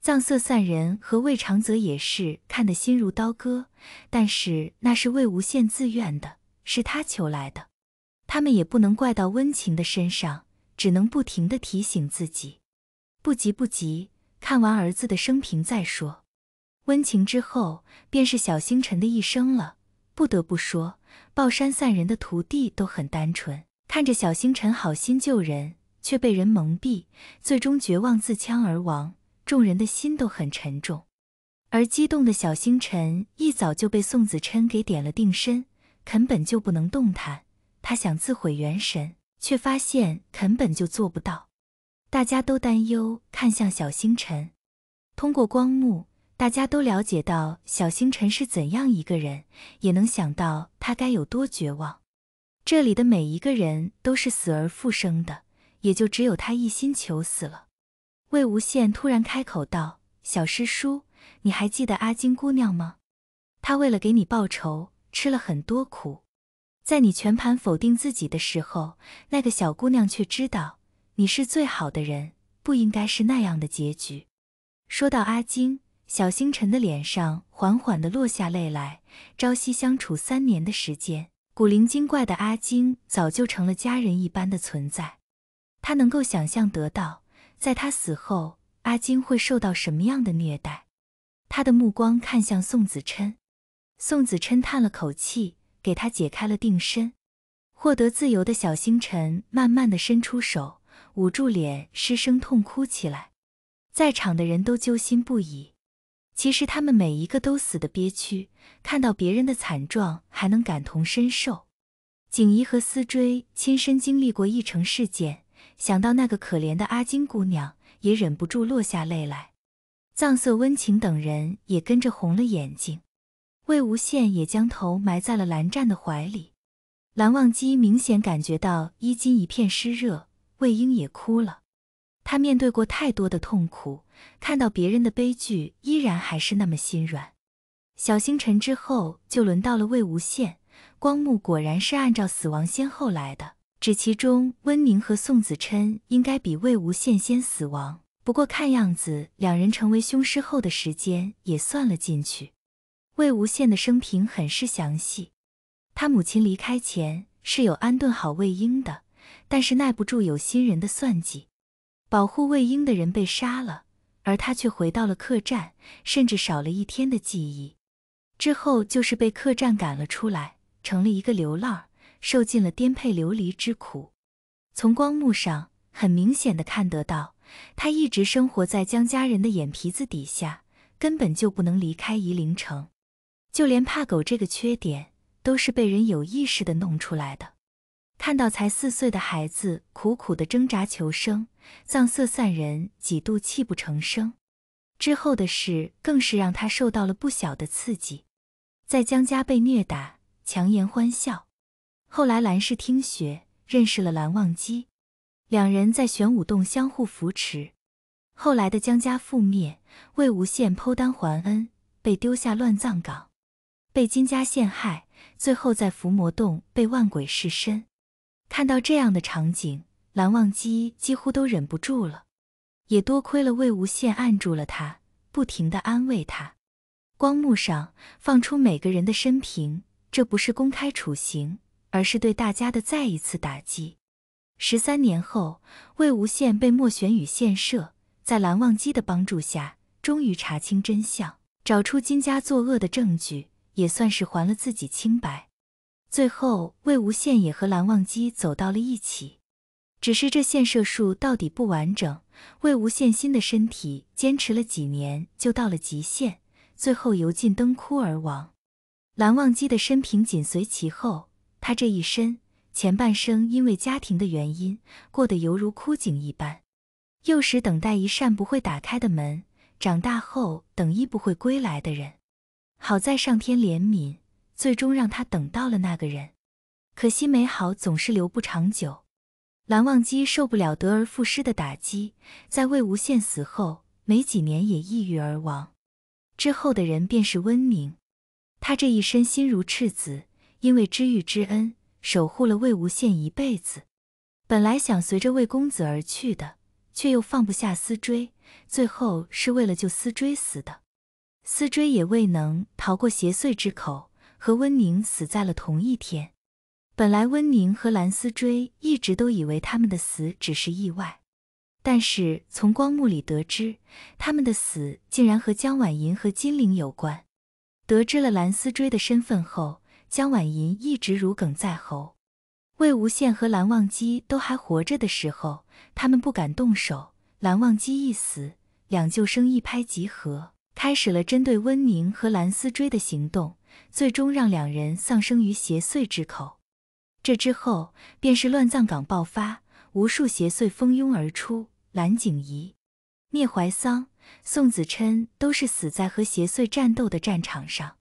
藏色散人和魏长泽也是看得心如刀割，但是那是魏无羡自愿的，是他求来的，他们也不能怪到温情的身上，只能不停的提醒自己，不急不急，看完儿子的生平再说。温情之后便是小星辰的一生了。不得不说，暴山散人的徒弟都很单纯。看着小星辰好心救人，却被人蒙蔽，最终绝望自戕而亡，众人的心都很沉重。而激动的小星辰一早就被宋子琛给点了定身，根本就不能动弹。他想自毁元神，却发现根本就做不到。大家都担忧，看向小星辰，通过光幕。大家都了解到小星辰是怎样一个人，也能想到他该有多绝望。这里的每一个人都是死而复生的，也就只有他一心求死了。魏无羡突然开口道：“小师叔，你还记得阿金姑娘吗？她为了给你报仇，吃了很多苦。在你全盘否定自己的时候，那个小姑娘却知道你是最好的人，不应该是那样的结局。”说到阿金。小星辰的脸上缓缓地落下泪来。朝夕相处三年的时间，古灵精怪的阿金早就成了家人一般的存在。他能够想象得到，在他死后，阿金会受到什么样的虐待。他的目光看向宋子琛，宋子琛叹了口气，给他解开了定身。获得自由的小星辰慢慢地伸出手，捂住脸，失声痛哭起来。在场的人都揪心不已。其实他们每一个都死的憋屈，看到别人的惨状还能感同身受。景怡和思追亲身经历过一城事件，想到那个可怜的阿金姑娘，也忍不住落下泪来。藏色温情等人也跟着红了眼睛，魏无羡也将头埋在了蓝湛的怀里。蓝忘机明显感觉到衣襟一片湿热，魏婴也哭了。他面对过太多的痛苦，看到别人的悲剧，依然还是那么心软。小星辰之后就轮到了魏无羡，光幕果然是按照死亡先后来的，只其中温宁和宋子琛应该比魏无羡先死亡。不过看样子，两人成为凶尸后的时间也算了进去。魏无羡的生平很是详细，他母亲离开前是有安顿好魏婴的，但是耐不住有心人的算计。保护魏婴的人被杀了，而他却回到了客栈，甚至少了一天的记忆。之后就是被客栈赶了出来，成了一个流浪受尽了颠沛流离之苦。从光幕上很明显的看得到，他一直生活在江家人的眼皮子底下，根本就不能离开夷陵城。就连怕狗这个缺点，都是被人有意识的弄出来的。看到才四岁的孩子苦苦的挣扎求生，藏色散人几度泣不成声。之后的事更是让他受到了不小的刺激，在江家被虐打，强颜欢笑。后来蓝氏听学，认识了蓝忘机，两人在玄武洞相互扶持。后来的江家覆灭，魏无羡剖丹还恩，被丢下乱葬岗，被金家陷害，最后在伏魔洞被万鬼噬身。看到这样的场景，蓝忘机几乎都忍不住了，也多亏了魏无羡按住了他，不停的安慰他。光幕上放出每个人的生平，这不是公开处刑，而是对大家的再一次打击。十三年后，魏无羡被莫玄羽陷射，在蓝忘机的帮助下，终于查清真相，找出金家作恶的证据，也算是还了自己清白。最后，魏无羡也和蓝忘机走到了一起，只是这线射术到底不完整。魏无羡新的身体坚持了几年就到了极限，最后油尽灯枯而亡。蓝忘机的生平紧随其后，他这一生前半生因为家庭的原因过得犹如枯井一般，幼时等待一扇不会打开的门，长大后等一不会归来的人。好在上天怜悯。最终让他等到了那个人，可惜美好总是留不长久。蓝忘机受不了得而复失的打击，在魏无羡死后没几年也抑郁而亡。之后的人便是温宁，他这一身心如赤子，因为知遇之恩守护了魏无羡一辈子。本来想随着魏公子而去的，却又放不下思追，最后是为了救思追死的。思追也未能逃过邪祟之口。和温宁死在了同一天。本来温宁和蓝思追一直都以为他们的死只是意外，但是从光幕里得知，他们的死竟然和江婉银和金陵有关。得知了蓝思追的身份后，江婉银一直如鲠在喉。魏无羡和蓝忘机都还活着的时候，他们不敢动手。蓝忘机一死，两救生一拍即合，开始了针对温宁和蓝思追的行动。最终让两人丧生于邪祟之口。这之后便是乱葬岗爆发，无数邪祟蜂拥而出。蓝景仪、聂怀桑、宋子琛都是死在和邪祟战斗的战场上。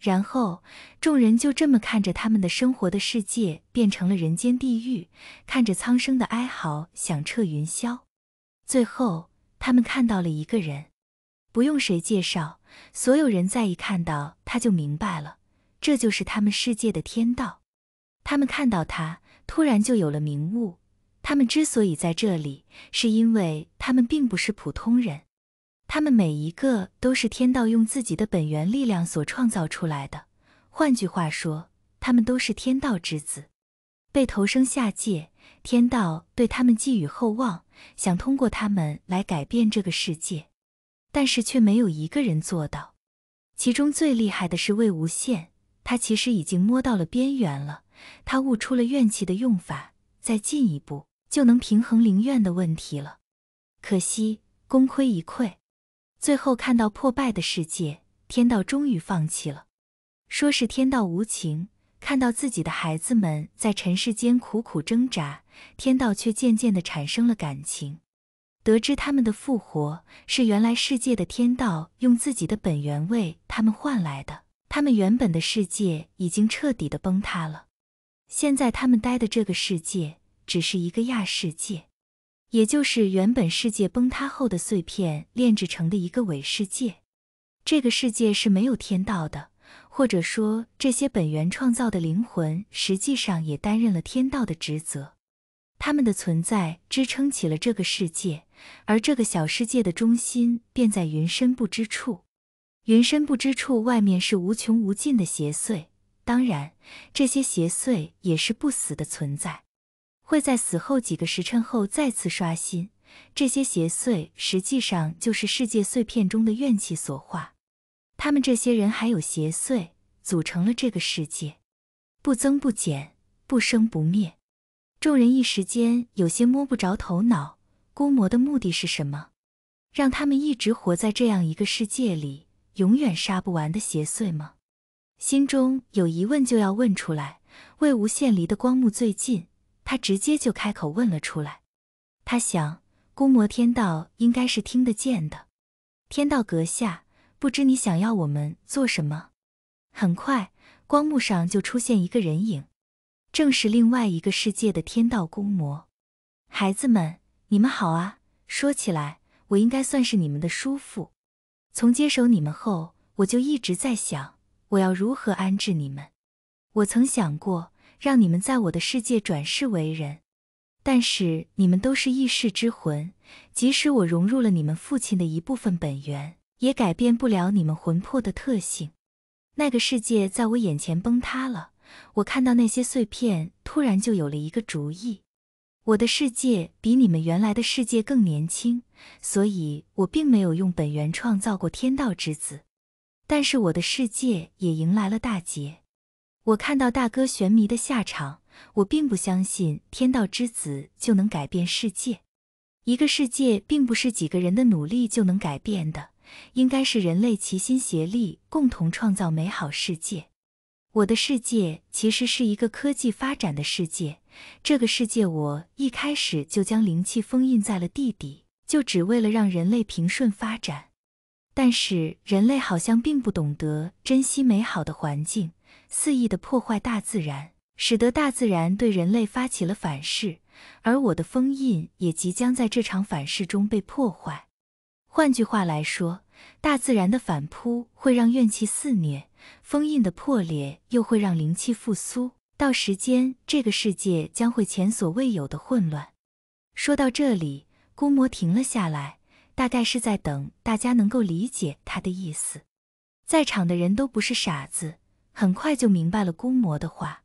然后众人就这么看着他们的生活的世界变成了人间地狱，看着苍生的哀嚎响彻云霄。最后，他们看到了一个人，不用谁介绍。所有人再一看到他，就明白了，这就是他们世界的天道。他们看到他，突然就有了明悟。他们之所以在这里，是因为他们并不是普通人，他们每一个都是天道用自己的本源力量所创造出来的。换句话说，他们都是天道之子，被投生下界。天道对他们寄予厚望，想通过他们来改变这个世界。但是却没有一个人做到。其中最厉害的是魏无羡，他其实已经摸到了边缘了，他悟出了怨气的用法，再进一步就能平衡灵怨的问题了。可惜功亏一篑。最后看到破败的世界，天道终于放弃了，说是天道无情。看到自己的孩子们在尘世间苦苦挣扎，天道却渐渐的产生了感情。得知他们的复活是原来世界的天道用自己的本源为他们换来的，他们原本的世界已经彻底的崩塌了。现在他们待的这个世界只是一个亚世界，也就是原本世界崩塌后的碎片炼制成的一个伪世界。这个世界是没有天道的，或者说这些本源创造的灵魂实际上也担任了天道的职责，他们的存在支撑起了这个世界。而这个小世界的中心便在云深不知处，云深不知处外面是无穷无尽的邪祟，当然，这些邪祟也是不死的存在，会在死后几个时辰后再次刷新。这些邪祟实际上就是世界碎片中的怨气所化，他们这些人还有邪祟组成了这个世界，不增不减，不生不灭。众人一时间有些摸不着头脑。孤魔的目的是什么？让他们一直活在这样一个世界里，永远杀不完的邪祟吗？心中有疑问就要问出来。魏无羡离的光幕最近，他直接就开口问了出来。他想，孤魔天道应该是听得见的。天道阁下，不知你想要我们做什么？很快，光幕上就出现一个人影，正是另外一个世界的天道孤魔。孩子们。你们好啊，说起来，我应该算是你们的叔父。从接手你们后，我就一直在想，我要如何安置你们。我曾想过让你们在我的世界转世为人，但是你们都是异世之魂，即使我融入了你们父亲的一部分本源，也改变不了你们魂魄的特性。那个世界在我眼前崩塌了，我看到那些碎片，突然就有了一个主意。我的世界比你们原来的世界更年轻，所以我并没有用本源创造过天道之子。但是我的世界也迎来了大劫。我看到大哥玄弥的下场，我并不相信天道之子就能改变世界。一个世界并不是几个人的努力就能改变的，应该是人类齐心协力，共同创造美好世界。我的世界其实是一个科技发展的世界，这个世界我一开始就将灵气封印在了地底，就只为了让人类平顺发展。但是人类好像并不懂得珍惜美好的环境，肆意的破坏大自然，使得大自然对人类发起了反噬，而我的封印也即将在这场反噬中被破坏。换句话来说，大自然的反扑会让怨气肆虐。封印的破裂又会让灵气复苏，到时间这个世界将会前所未有的混乱。说到这里，孤魔停了下来，大概是在等大家能够理解他的意思。在场的人都不是傻子，很快就明白了孤魔的话。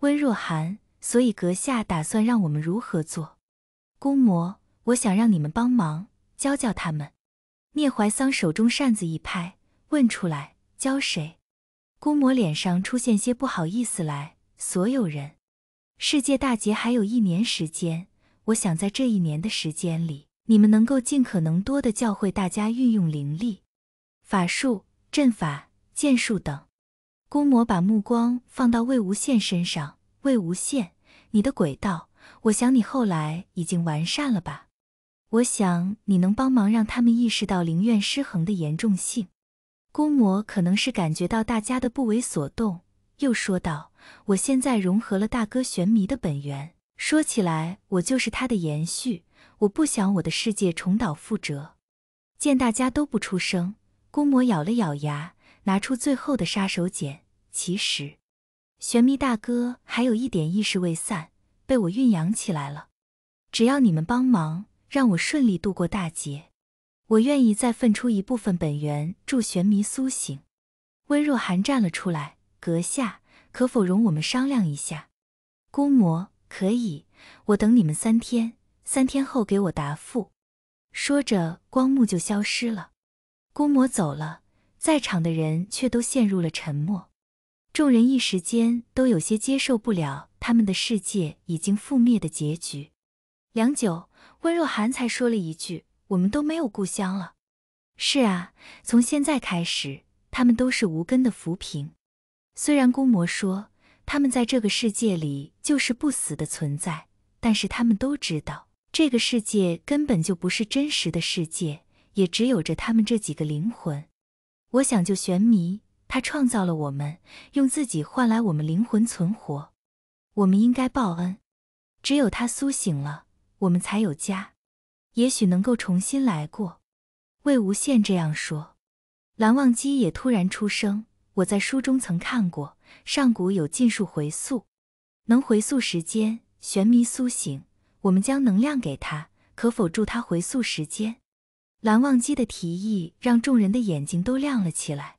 温若寒，所以阁下打算让我们如何做？孤魔，我想让你们帮忙教教他们。聂怀桑手中扇子一拍，问出来教谁？姑母脸上出现些不好意思来，所有人，世界大劫还有一年时间，我想在这一年的时间里，你们能够尽可能多的教会大家运用灵力、法术、阵法、剑术等。姑母把目光放到魏无羡身上，魏无羡，你的鬼道，我想你后来已经完善了吧？我想你能帮忙让他们意识到灵院失衡的严重性。孤魔可能是感觉到大家的不为所动，又说道：“我现在融合了大哥玄迷的本源，说起来我就是他的延续。我不想我的世界重蹈覆辙。”见大家都不出声，孤魔咬了咬牙，拿出最后的杀手锏：“其实，玄迷大哥还有一点意识未散，被我蕴养起来了。只要你们帮忙，让我顺利度过大劫。”我愿意再分出一部分本源助玄弥苏醒。温若寒站了出来：“阁下，可否容我们商量一下？”姑魔可以，我等你们三天，三天后给我答复。说着，光幕就消失了。姑魔走了，在场的人却都陷入了沉默。众人一时间都有些接受不了他们的世界已经覆灭的结局。良久，温若寒才说了一句。我们都没有故乡了。是啊，从现在开始，他们都是无根的浮萍。虽然公魔说他们在这个世界里就是不死的存在，但是他们都知道这个世界根本就不是真实的世界，也只有着他们这几个灵魂。我想救玄迷，他创造了我们，用自己换来我们灵魂存活，我们应该报恩。只有他苏醒了，我们才有家。也许能够重新来过，魏无羡这样说。蓝忘机也突然出声：“我在书中曾看过，上古有禁术回溯，能回溯时间。玄弥苏醒，我们将能量给他，可否助他回溯时间？”蓝忘机的提议让众人的眼睛都亮了起来。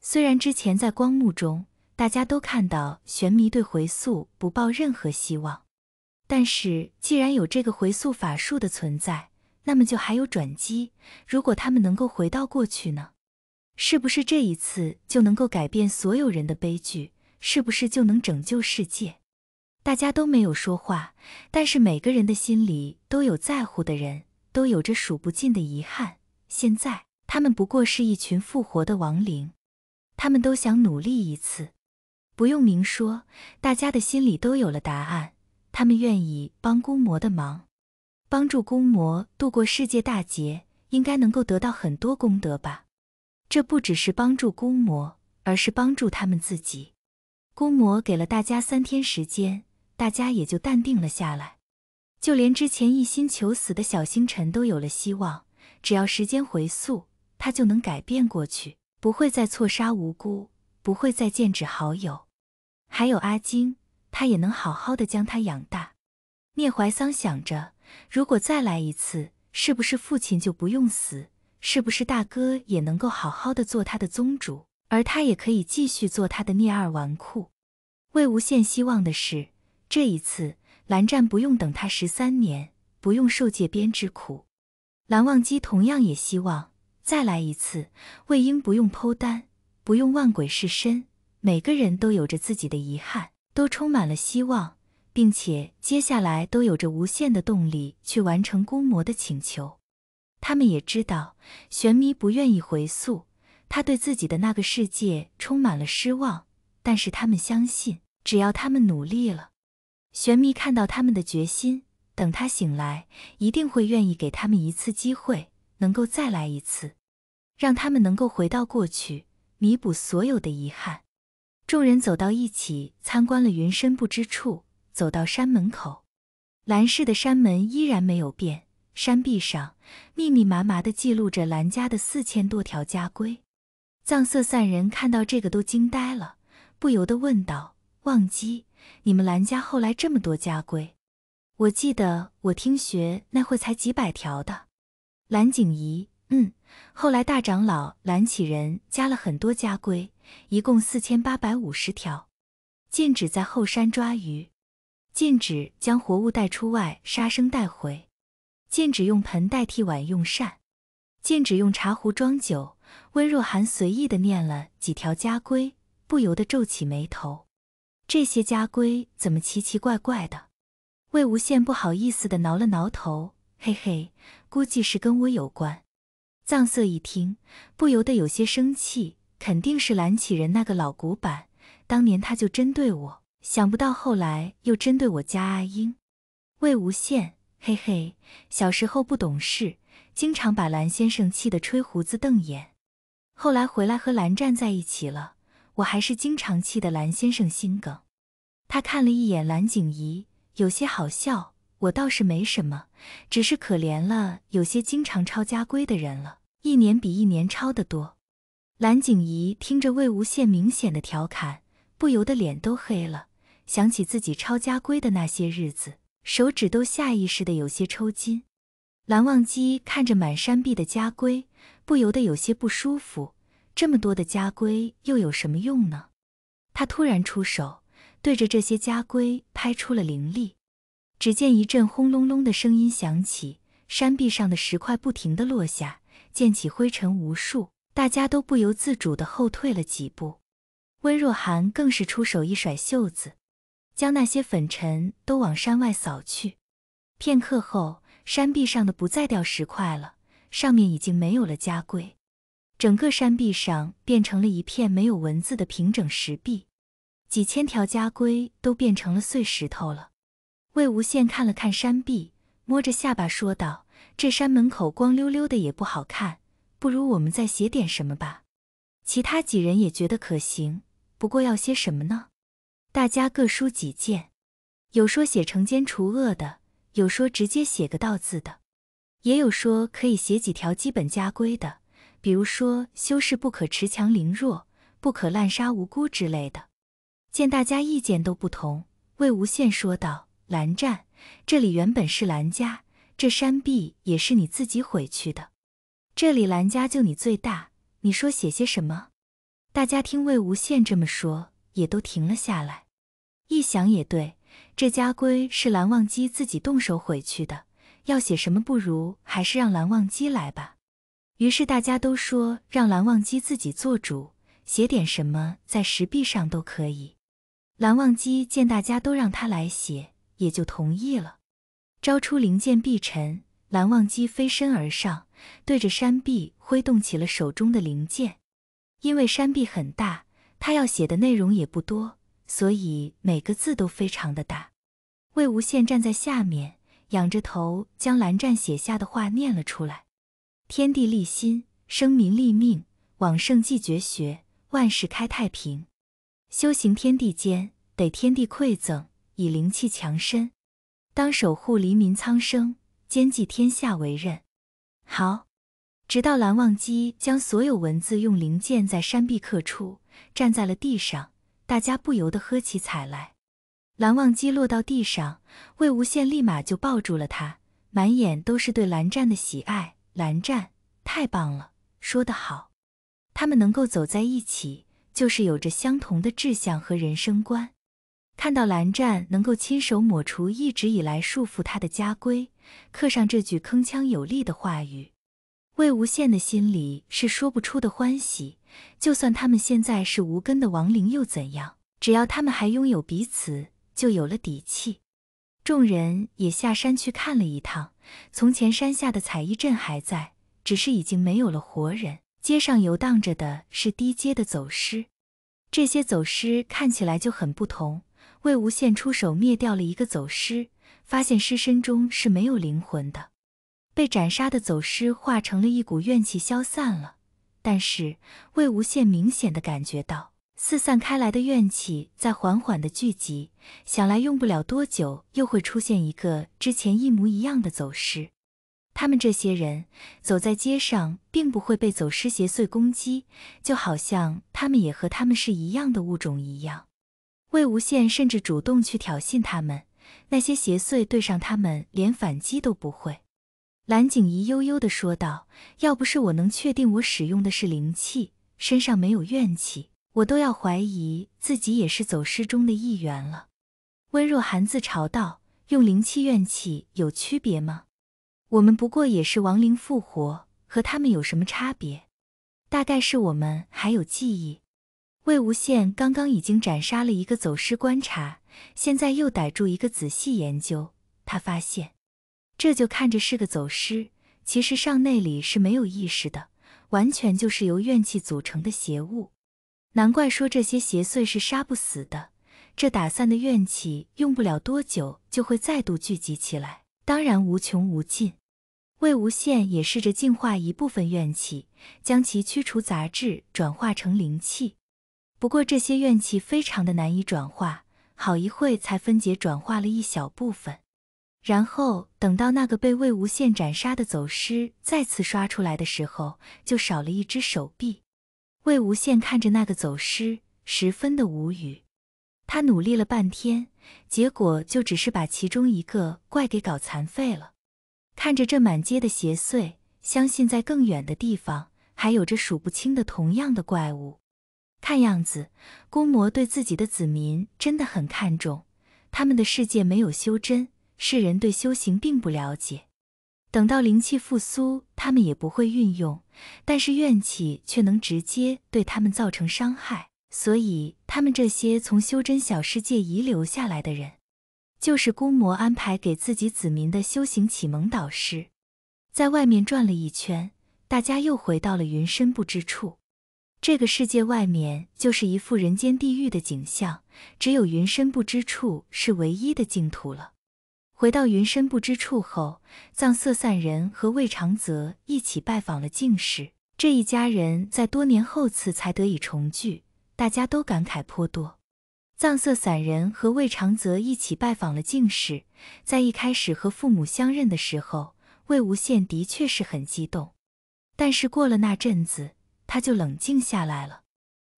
虽然之前在光幕中，大家都看到玄弥对回溯不抱任何希望。但是，既然有这个回溯法术的存在，那么就还有转机。如果他们能够回到过去呢？是不是这一次就能够改变所有人的悲剧？是不是就能拯救世界？大家都没有说话，但是每个人的心里都有在乎的人，都有着数不尽的遗憾。现在，他们不过是一群复活的亡灵，他们都想努力一次。不用明说，大家的心里都有了答案。他们愿意帮公魔的忙，帮助公魔度过世界大劫，应该能够得到很多功德吧？这不只是帮助公魔，而是帮助他们自己。公魔给了大家三天时间，大家也就淡定了下来。就连之前一心求死的小星辰都有了希望，只要时间回溯，他就能改变过去，不会再错杀无辜，不会再见指好友，还有阿金。他也能好好的将他养大。聂怀桑想着，如果再来一次，是不是父亲就不用死？是不是大哥也能够好好的做他的宗主，而他也可以继续做他的聂二纨绔？魏无羡希望的是，这一次蓝湛不用等他十三年，不用受界边之苦。蓝忘机同样也希望再来一次，魏婴不用剖丹，不用万鬼噬身。每个人都有着自己的遗憾。都充满了希望，并且接下来都有着无限的动力去完成公魔的请求。他们也知道玄弥不愿意回溯，他对自己的那个世界充满了失望。但是他们相信，只要他们努力了，玄弥看到他们的决心，等他醒来，一定会愿意给他们一次机会，能够再来一次，让他们能够回到过去，弥补所有的遗憾。众人走到一起，参观了云深不知处。走到山门口，蓝氏的山门依然没有变。山壁上密密麻麻地记录着蓝家的四千多条家规。藏色散人看到这个都惊呆了，不由得问道：“忘机，你们蓝家后来这么多家规？我记得我听学那会才几百条的。”蓝景怡，嗯，后来大长老蓝启仁加了很多家规。”一共四千八百五十条，禁止在后山抓鱼，禁止将活物带出外杀生带回，禁止用盆代替碗用膳，禁止用茶壶装酒。温若寒随意的念了几条家规，不由得皱起眉头，这些家规怎么奇奇怪怪的？魏无羡不好意思的挠了挠头，嘿嘿，估计是跟我有关。藏色一听，不由得有些生气。肯定是蓝启仁那个老古板，当年他就针对我，想不到后来又针对我家阿英。魏无羡，嘿嘿，小时候不懂事，经常把蓝先生气得吹胡子瞪眼。后来回来和蓝湛在一起了，我还是经常气得蓝先生心梗。他看了一眼蓝景怡，有些好笑。我倒是没什么，只是可怜了有些经常抄家规的人了，一年比一年抄得多。蓝景仪听着魏无羡明显的调侃，不由得脸都黑了。想起自己抄家规的那些日子，手指都下意识的有些抽筋。蓝忘机看着满山壁的家规，不由得有些不舒服。这么多的家规又有什么用呢？他突然出手，对着这些家规拍出了灵力。只见一阵轰隆隆的声音响起，山壁上的石块不停的落下，溅起灰尘无数。大家都不由自主的后退了几步，温若寒更是出手一甩袖子，将那些粉尘都往山外扫去。片刻后，山壁上的不再掉石块了，上面已经没有了家规，整个山壁上变成了一片没有文字的平整石壁，几千条家规都变成了碎石头了。魏无羡看了看山壁，摸着下巴说道：“这山门口光溜溜的，也不好看。”不如我们再写点什么吧。其他几人也觉得可行，不过要些什么呢？大家各抒己见，有说写惩奸除恶的，有说直接写个道字的，也有说可以写几条基本家规的，比如说修饰不可恃强凌弱，不可滥杀无辜之类的。见大家意见都不同，魏无羡说道：“蓝湛，这里原本是蓝家，这山壁也是你自己毁去的。”这里兰家就你最大，你说写些什么？大家听魏无羡这么说，也都停了下来。一想也对，这家规是蓝忘机自己动手毁去的，要写什么，不如还是让蓝忘机来吧。于是大家都说让蓝忘机自己做主，写点什么在石壁上都可以。蓝忘机见大家都让他来写，也就同意了，招出灵剑碧晨。蓝忘机飞身而上，对着山壁挥动起了手中的灵剑。因为山壁很大，他要写的内容也不多，所以每个字都非常的大。魏无羡站在下面，仰着头将蓝湛写下的话念了出来：“天地立心，生民立命，往圣继绝学，万事开太平。修行天地间，得天地馈赠，以灵气强身，当守护黎民苍生。”兼济天下为任，好，直到蓝忘机将所有文字用灵剑在山壁刻出，站在了地上，大家不由得喝起彩来。蓝忘机落到地上，魏无羡立马就抱住了他，满眼都是对蓝湛的喜爱。蓝湛太棒了，说得好，他们能够走在一起，就是有着相同的志向和人生观。看到蓝湛能够亲手抹除一直以来束缚他的家规。刻上这句铿锵有力的话语，魏无羡的心里是说不出的欢喜。就算他们现在是无根的亡灵又怎样？只要他们还拥有彼此，就有了底气。众人也下山去看了一趟，从前山下的彩衣镇还在，只是已经没有了活人。街上游荡着的是低阶的走尸，这些走尸看起来就很不同。魏无羡出手灭掉了一个走尸。发现尸身中是没有灵魂的，被斩杀的走尸化成了一股怨气消散了。但是魏无羡明显的感觉到，四散开来的怨气在缓缓的聚集，想来用不了多久又会出现一个之前一模一样的走尸。他们这些人走在街上，并不会被走尸邪祟攻击，就好像他们也和他们是一样的物种一样。魏无羡甚至主动去挑衅他们。那些邪祟对上他们，连反击都不会。蓝景仪悠悠的说道：“要不是我能确定我使用的是灵气，身上没有怨气，我都要怀疑自己也是走失中的一员了。”温若寒自嘲道：“用灵气、怨气有区别吗？我们不过也是亡灵复活，和他们有什么差别？大概是我们还有记忆。”魏无羡刚刚已经斩杀了一个走失观察。现在又逮住一个，仔细研究，他发现，这就看着是个走失，其实上内里是没有意识的，完全就是由怨气组成的邪物。难怪说这些邪祟是杀不死的，这打散的怨气用不了多久就会再度聚集起来，当然无穷无尽。魏无羡也试着净化一部分怨气，将其驱除杂质，转化成灵气。不过这些怨气非常的难以转化。好一会才分解转化了一小部分，然后等到那个被魏无羡斩杀的走尸再次刷出来的时候，就少了一只手臂。魏无羡看着那个走尸，十分的无语。他努力了半天，结果就只是把其中一个怪给搞残废了。看着这满街的邪祟，相信在更远的地方还有着数不清的同样的怪物。看样子，孤魔对自己的子民真的很看重。他们的世界没有修真，世人对修行并不了解。等到灵气复苏，他们也不会运用。但是怨气却能直接对他们造成伤害。所以，他们这些从修真小世界遗留下来的人，就是孤魔安排给自己子民的修行启蒙导师。在外面转了一圈，大家又回到了云深不知处。这个世界外面就是一副人间地狱的景象，只有云深不知处是唯一的净土了。回到云深不知处后，藏色散人和魏长泽一起拜访了净室。这一家人在多年后次才得以重聚，大家都感慨颇多。藏色散人和魏长泽一起拜访了净室，在一开始和父母相认的时候，魏无羡的确是很激动，但是过了那阵子。他就冷静下来了，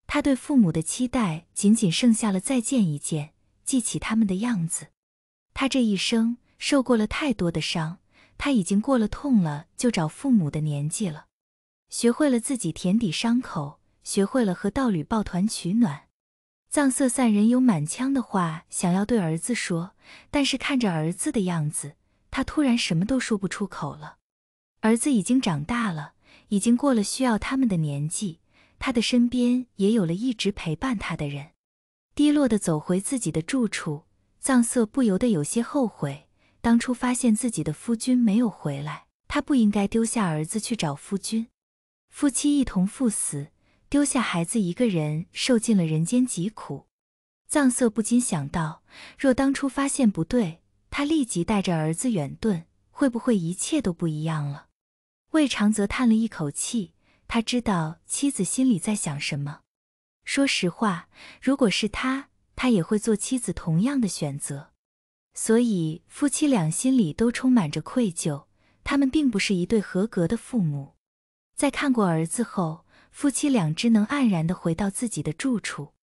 他对父母的期待仅仅剩下了再见一见，记起他们的样子。他这一生受过了太多的伤，他已经过了痛了就找父母的年纪了，学会了自己填底伤口，学会了和道侣抱团取暖。藏色散人有满腔的话想要对儿子说，但是看着儿子的样子，他突然什么都说不出口了。儿子已经长大了。已经过了需要他们的年纪，他的身边也有了一直陪伴他的人。低落地走回自己的住处，藏色不由得有些后悔，当初发现自己的夫君没有回来，他不应该丢下儿子去找夫君。夫妻一同赴死，丢下孩子一个人受尽了人间疾苦。藏色不禁想到，若当初发现不对，他立即带着儿子远遁，会不会一切都不一样了？魏长泽叹了一口气，他知道妻子心里在想什么。说实话，如果是他，他也会做妻子同样的选择。所以，夫妻俩心里都充满着愧疚。他们并不是一对合格的父母。在看过儿子后，夫妻俩只能黯然地回到自己的住处。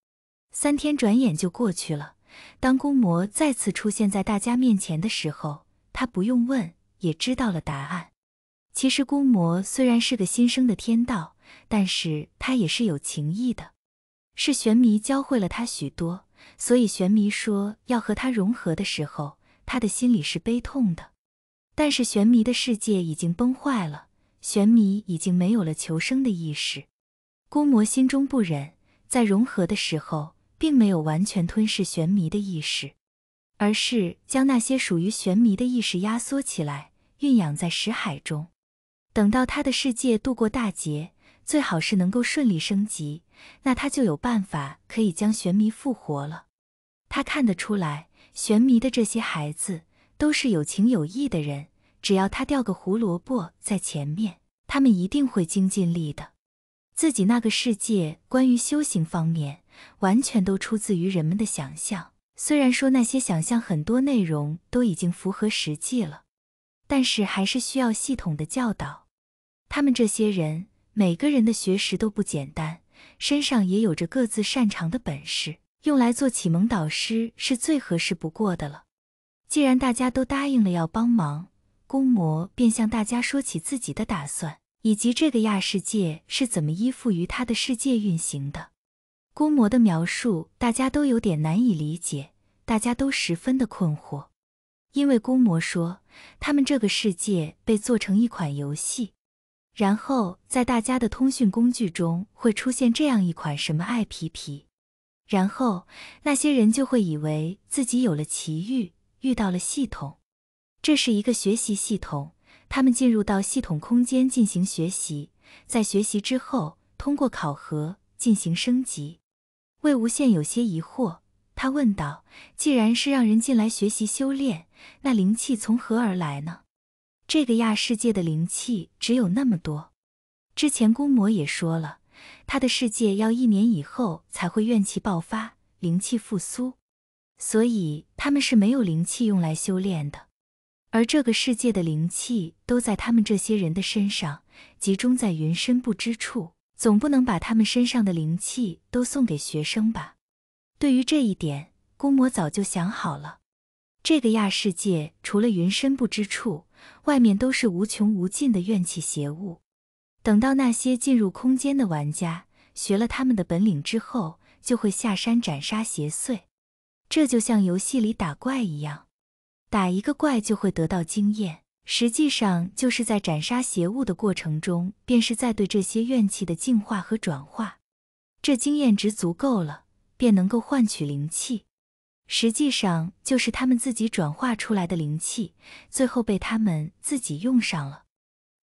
三天转眼就过去了。当公魔再次出现在大家面前的时候，他不用问也知道了答案。其实孤魔虽然是个新生的天道，但是他也是有情义的，是玄弥教会了他许多，所以玄弥说要和他融合的时候，他的心里是悲痛的。但是玄弥的世界已经崩坏了，玄弥已经没有了求生的意识，孤魔心中不忍，在融合的时候，并没有完全吞噬玄弥的意识，而是将那些属于玄弥的意识压缩起来，蕴养在识海中。等到他的世界度过大劫，最好是能够顺利升级，那他就有办法可以将玄迷复活了。他看得出来，玄迷的这些孩子都是有情有义的人，只要他掉个胡萝卜在前面，他们一定会精尽力的。自己那个世界关于修行方面，完全都出自于人们的想象。虽然说那些想象很多内容都已经符合实际了，但是还是需要系统的教导。他们这些人每个人的学识都不简单，身上也有着各自擅长的本事，用来做启蒙导师是最合适不过的了。既然大家都答应了要帮忙，公魔便向大家说起自己的打算，以及这个亚世界是怎么依附于他的世界运行的。公魔的描述大家都有点难以理解，大家都十分的困惑，因为公魔说他们这个世界被做成一款游戏。然后在大家的通讯工具中会出现这样一款什么 APP，然后那些人就会以为自己有了奇遇，遇到了系统。这是一个学习系统，他们进入到系统空间进行学习，在学习之后通过考核进行升级。魏无羡有些疑惑，他问道：“既然是让人进来学习修炼，那灵气从何而来呢？”这个亚世界的灵气只有那么多，之前孤魔也说了，他的世界要一年以后才会怨气爆发，灵气复苏，所以他们是没有灵气用来修炼的。而这个世界的灵气都在他们这些人的身上，集中在云深不知处，总不能把他们身上的灵气都送给学生吧？对于这一点，孤魔早就想好了。这个亚世界除了云深不知处，外面都是无穷无尽的怨气邪物。等到那些进入空间的玩家学了他们的本领之后，就会下山斩杀邪祟。这就像游戏里打怪一样，打一个怪就会得到经验，实际上就是在斩杀邪物的过程中，便是在对这些怨气的净化和转化。这经验值足够了，便能够换取灵气。实际上就是他们自己转化出来的灵气，最后被他们自己用上了。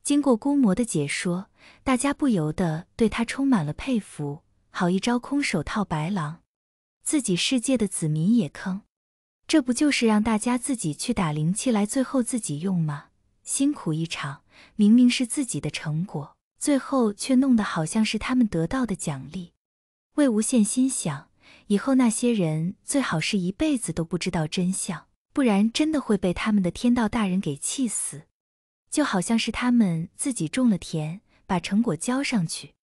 经过孤魔的解说，大家不由得对他充满了佩服。好一招空手套白狼，自己世界的子民也坑，这不就是让大家自己去打灵气来，最后自己用吗？辛苦一场，明明是自己的成果，最后却弄得好像是他们得到的奖励。魏无羡心想。以后那些人最好是一辈子都不知道真相，不然真的会被他们的天道大人给气死。就好像是他们自己种了田，把成果交上去，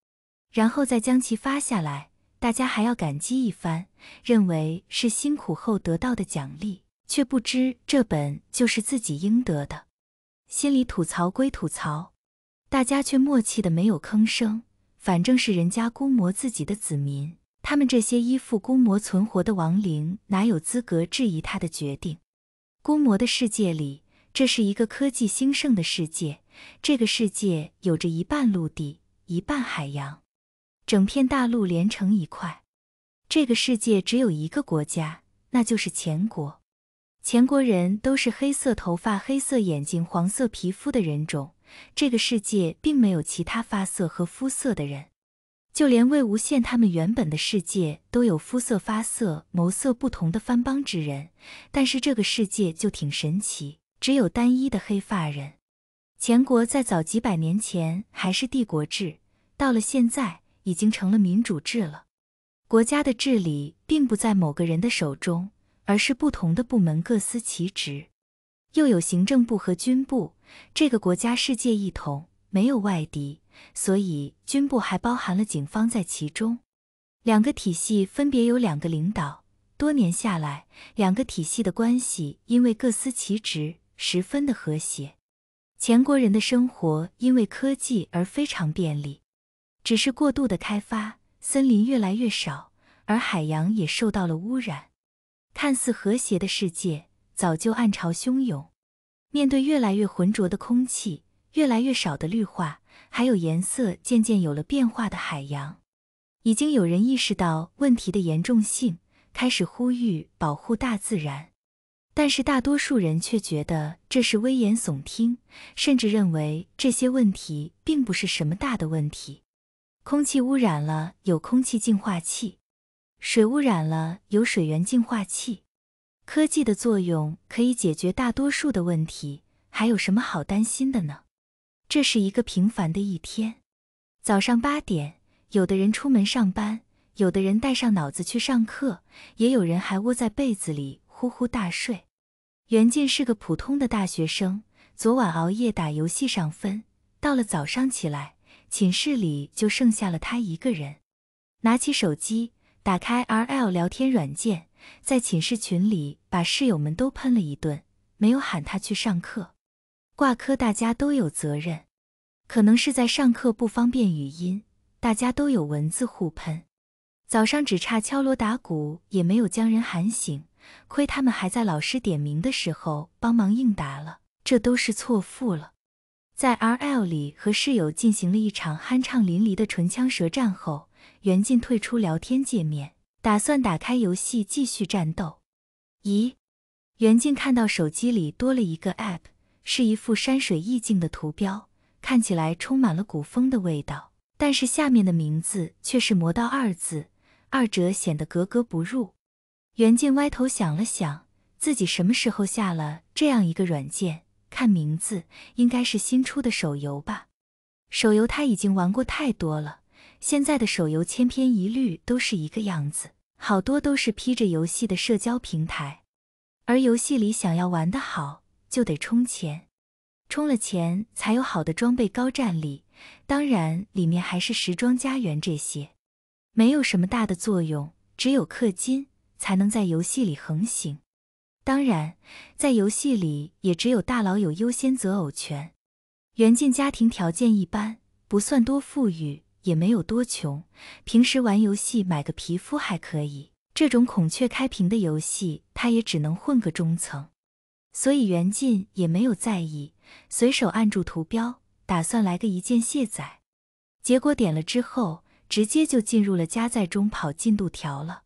然后再将其发下来，大家还要感激一番，认为是辛苦后得到的奖励，却不知这本就是自己应得的。心里吐槽归吐槽，大家却默契的没有吭声，反正是人家估摸自己的子民。他们这些依附孤魔存活的亡灵，哪有资格质疑他的决定？孤魔的世界里，这是一个科技兴盛的世界。这个世界有着一半陆地，一半海洋，整片大陆连成一块。这个世界只有一个国家，那就是前国。前国人都是黑色头发、黑色眼睛、黄色皮肤的人种。这个世界并没有其他发色和肤色的人。就连魏无羡他们原本的世界都有肤色、发色、眸色不同的番邦之人，但是这个世界就挺神奇，只有单一的黑发人。前国在早几百年前还是帝国制，到了现在已经成了民主制了。国家的治理并不在某个人的手中，而是不同的部门各司其职，又有行政部和军部。这个国家世界一统。没有外敌，所以军部还包含了警方在其中。两个体系分别有两个领导，多年下来，两个体系的关系因为各司其职，十分的和谐。全国人的生活因为科技而非常便利，只是过度的开发，森林越来越少，而海洋也受到了污染。看似和谐的世界，早就暗潮汹涌。面对越来越浑浊的空气。越来越少的绿化，还有颜色渐渐有了变化的海洋，已经有人意识到问题的严重性，开始呼吁保护大自然。但是大多数人却觉得这是危言耸听，甚至认为这些问题并不是什么大的问题。空气污染了有空气净化器，水污染了有水源净化器，科技的作用可以解决大多数的问题，还有什么好担心的呢？这是一个平凡的一天，早上八点，有的人出门上班，有的人带上脑子去上课，也有人还窝在被子里呼呼大睡。袁静是个普通的大学生，昨晚熬夜打游戏上分，到了早上起来，寝室里就剩下了他一个人。拿起手机，打开 RL 聊天软件，在寝室群里把室友们都喷了一顿，没有喊他去上课。挂科大家都有责任，可能是在上课不方便语音，大家都有文字互喷。早上只差敲锣打鼓也没有将人喊醒，亏他们还在老师点名的时候帮忙应答了，这都是错付了。在 R L 里和室友进行了一场酣畅淋漓的唇枪舌战后，袁静退出聊天界面，打算打开游戏继续战斗。咦，袁静看到手机里多了一个 App。是一幅山水意境的图标，看起来充满了古风的味道，但是下面的名字却是“魔道”二字，二者显得格格不入。袁静歪头想了想，自己什么时候下了这样一个软件？看名字，应该是新出的手游吧。手游他已经玩过太多了，现在的手游千篇一律，都是一个样子，好多都是披着游戏的社交平台，而游戏里想要玩得好。就得充钱，充了钱才有好的装备、高战力。当然，里面还是时装、家园这些，没有什么大的作用。只有氪金才能在游戏里横行。当然，在游戏里也只有大佬有优先择偶权。袁静家庭条件一般，不算多富裕，也没有多穷。平时玩游戏买个皮肤还可以。这种孔雀开屏的游戏，他也只能混个中层。所以袁进也没有在意，随手按住图标，打算来个一键卸载。结果点了之后，直接就进入了加载中，跑进度条了。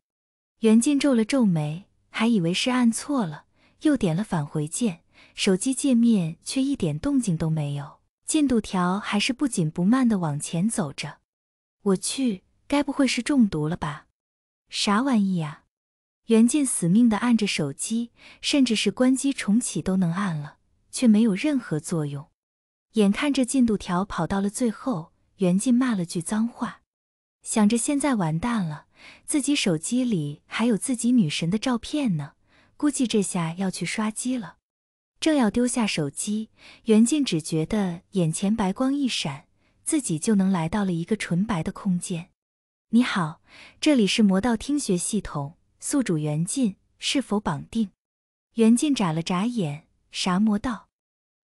袁进皱了皱眉，还以为是按错了，又点了返回键，手机界面却一点动静都没有，进度条还是不紧不慢的往前走着。我去，该不会是中毒了吧？啥玩意呀？袁进死命的按着手机，甚至是关机重启都能按了，却没有任何作用。眼看着进度条跑到了最后，袁进骂了句脏话，想着现在完蛋了，自己手机里还有自己女神的照片呢，估计这下要去刷机了。正要丢下手机，袁静只觉得眼前白光一闪，自己就能来到了一个纯白的空间。你好，这里是魔道听学系统。宿主袁进是否绑定？袁进眨了眨眼，啥魔道？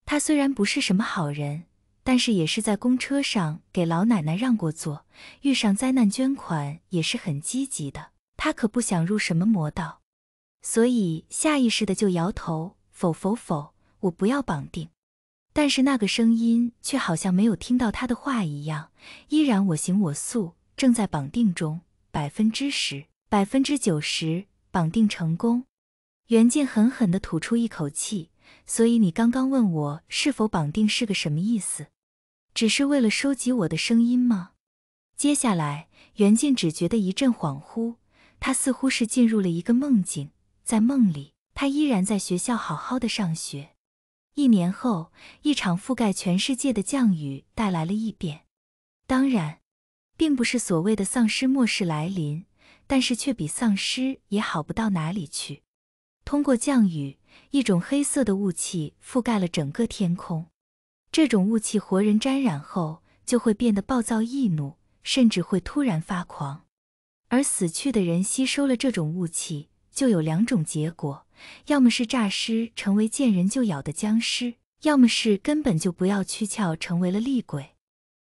他虽然不是什么好人，但是也是在公车上给老奶奶让过座，遇上灾难捐款也是很积极的。他可不想入什么魔道，所以下意识的就摇头，否否否，我不要绑定。但是那个声音却好像没有听到他的话一样，依然我行我素，正在绑定中，百分之十。百分之九十绑定成功，袁静狠狠地吐出一口气。所以你刚刚问我是否绑定是个什么意思？只是为了收集我的声音吗？接下来，袁静只觉得一阵恍惚，她似乎是进入了一个梦境，在梦里，她依然在学校好好的上学。一年后，一场覆盖全世界的降雨带来了异变，当然，并不是所谓的丧尸末世来临。但是却比丧尸也好不到哪里去。通过降雨，一种黑色的雾气覆盖了整个天空。这种雾气，活人沾染后就会变得暴躁易怒，甚至会突然发狂。而死去的人吸收了这种雾气，就有两种结果：要么是诈尸成为见人就咬的僵尸，要么是根本就不要躯壳，成为了厉鬼。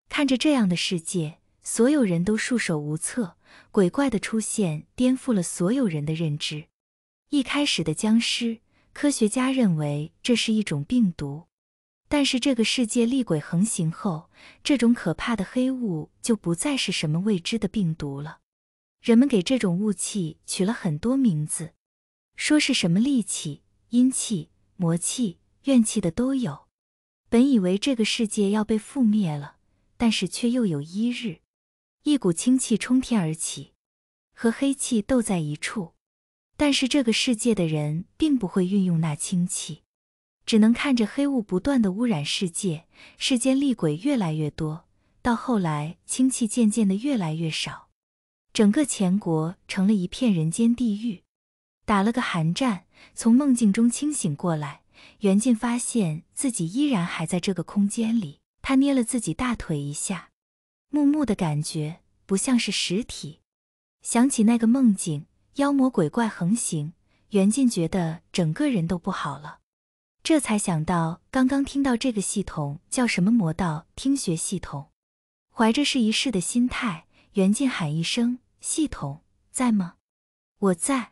看着这样的世界，所有人都束手无策。鬼怪的出现颠覆了所有人的认知。一开始的僵尸，科学家认为这是一种病毒。但是这个世界厉鬼横行后，这种可怕的黑雾就不再是什么未知的病毒了。人们给这种雾气取了很多名字，说是什么戾气、阴气、魔气、怨气的都有。本以为这个世界要被覆灭了，但是却又有一日。一股清气冲天而起，和黑气斗在一处。但是这个世界的人并不会运用那清气，只能看着黑雾不断的污染世界。世间厉鬼越来越多，到后来清气渐渐的越来越少，整个前国成了一片人间地狱。打了个寒战，从梦境中清醒过来，袁静发现自己依然还在这个空间里。他捏了自己大腿一下。木木的感觉不像是实体。想起那个梦境，妖魔鬼怪横行，袁晋觉得整个人都不好了。这才想到刚刚听到这个系统叫什么魔道听学系统。怀着试一试的心态，袁晋喊一声：“系统在吗？”“我在。”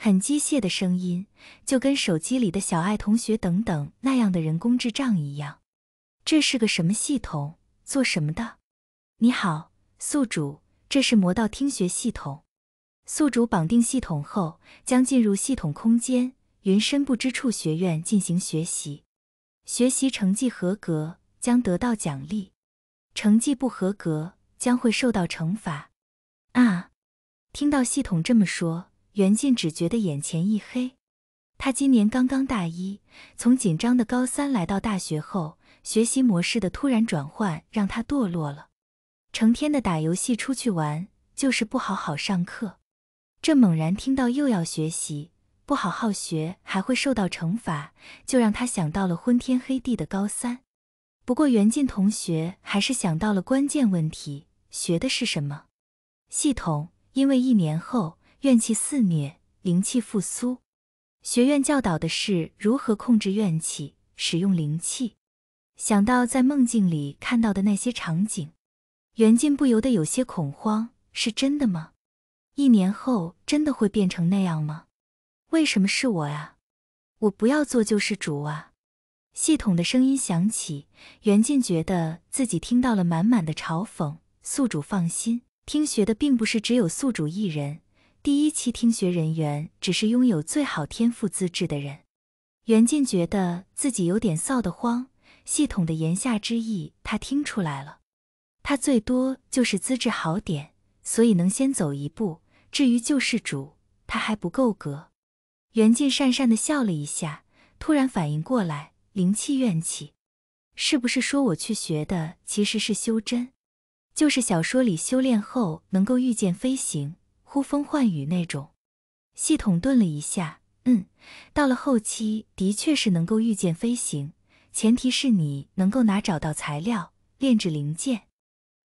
很机械的声音，就跟手机里的小爱同学等等那样的人工智障一样。这是个什么系统？做什么的？你好，宿主，这是魔道听学系统。宿主绑定系统后，将进入系统空间云深不知处学院进行学习。学习成绩合格将得到奖励，成绩不合格将会受到惩罚。啊！听到系统这么说，袁静只觉得眼前一黑。他今年刚刚大一，从紧张的高三来到大学后，学习模式的突然转换让他堕落了。成天的打游戏、出去玩，就是不好好上课。这猛然听到又要学习，不好好学还会受到惩罚，就让他想到了昏天黑地的高三。不过袁进同学还是想到了关键问题：学的是什么？系统因为一年后怨气肆虐，灵气复苏，学院教导的是如何控制怨气，使用灵气。想到在梦境里看到的那些场景。袁晋不由得有些恐慌，是真的吗？一年后真的会变成那样吗？为什么是我呀？我不要做救世主啊！系统的声音响起，袁晋觉得自己听到了满满的嘲讽。宿主放心，听学的并不是只有宿主一人，第一期听学人员只是拥有最好天赋资质的人。袁晋觉得自己有点臊得慌，系统的言下之意他听出来了。他最多就是资质好点，所以能先走一步。至于救世主，他还不够格。袁静讪讪的笑了一下，突然反应过来：灵气怨气，是不是说我去学的其实是修真？就是小说里修炼后能够御剑飞行、呼风唤雨那种？系统顿了一下，嗯，到了后期的确是能够御剑飞行，前提是你能够拿找到材料炼制灵剑。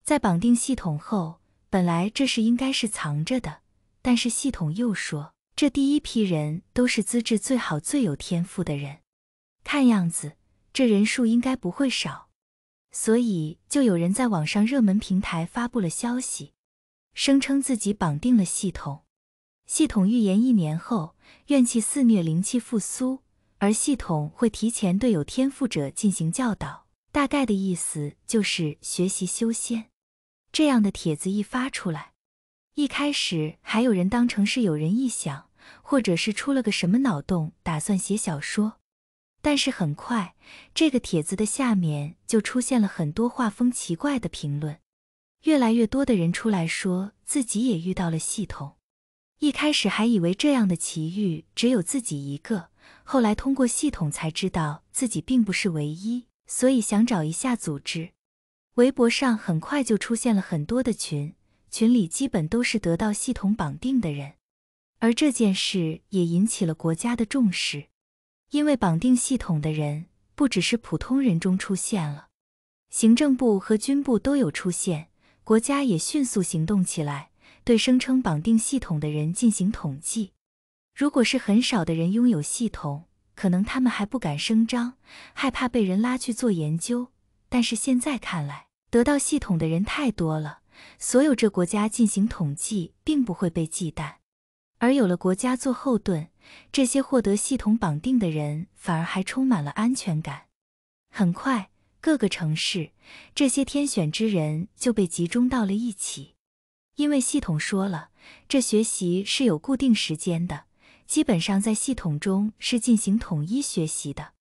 在绑定系统后，本来这事应该是藏着的，但是系统又说，这第一批人都是资质最好、最有天赋的人，看样子这人数应该不会少，所以就有人在网上热门平台发布了消息，声称自己绑定了系统。系统预言一年后，怨气肆虐，灵气复苏，而系统会提前对有天赋者进行教导，大概的意思就是学习修仙。这样的帖子一发出来，一开始还有人当成是有人臆想，或者是出了个什么脑洞，打算写小说。但是很快，这个帖子的下面就出现了很多画风奇怪的评论，越来越多的人出来说自己也遇到了系统。一开始还以为这样的奇遇只有自己一个，后来通过系统才知道自己并不是唯一，所以想找一下组织。微博上很快就出现了很多的群，群里基本都是得到系统绑定的人，而这件事也引起了国家的重视，因为绑定系统的人不只是普通人中出现了，行政部和军部都有出现，国家也迅速行动起来，对声称绑定系统的人进行统计。如果是很少的人拥有系统，可能他们还不敢声张，害怕被人拉去做研究。但是现在看来，得到系统的人太多了，所有这国家进行统计，并不会被忌惮。而有了国家做后盾，这些获得系统绑定的人，反而还充满了安全感。很快，各个城市这些天选之人就被集中到了一起，因为系统说了，这学习是有固定时间的，基本上在系统中是进行统一学习的。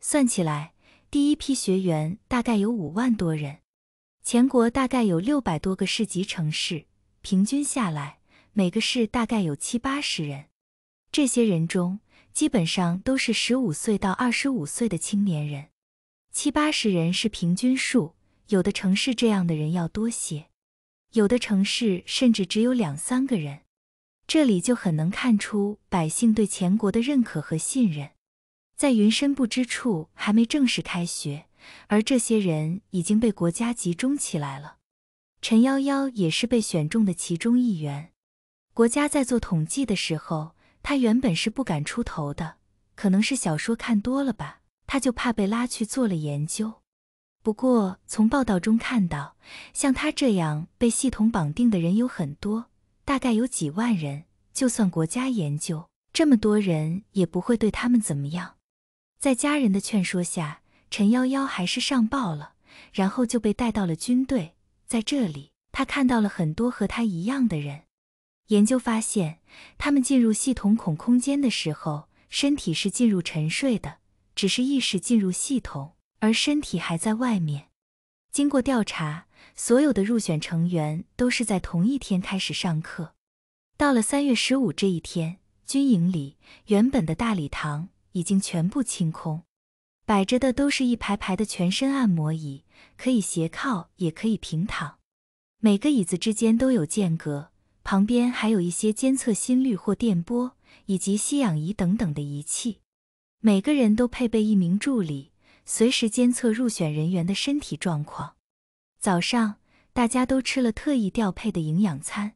算起来。第一批学员大概有五万多人，全国大概有六百多个市级城市，平均下来每个市大概有七八十人。这些人中，基本上都是十五岁到二十五岁的青年人。七八十人是平均数，有的城市这样的人要多些，有的城市甚至只有两三个人。这里就很能看出百姓对钱国的认可和信任。在云深不知处还没正式开学，而这些人已经被国家集中起来了。陈幺幺也是被选中的其中一员。国家在做统计的时候，他原本是不敢出头的，可能是小说看多了吧，他就怕被拉去做了研究。不过从报道中看到，像他这样被系统绑定的人有很多，大概有几万人。就算国家研究这么多人，也不会对他们怎么样。在家人的劝说下，陈幺幺还是上报了，然后就被带到了军队。在这里，他看到了很多和他一样的人。研究发现，他们进入系统孔空间的时候，身体是进入沉睡的，只是意识进入系统，而身体还在外面。经过调查，所有的入选成员都是在同一天开始上课。到了三月十五这一天，军营里原本的大礼堂。已经全部清空，摆着的都是一排排的全身按摩椅，可以斜靠也可以平躺，每个椅子之间都有间隔，旁边还有一些监测心率或电波以及吸氧仪等等的仪器。每个人都配备一名助理，随时监测入选人员的身体状况。早上大家都吃了特意调配的营养餐，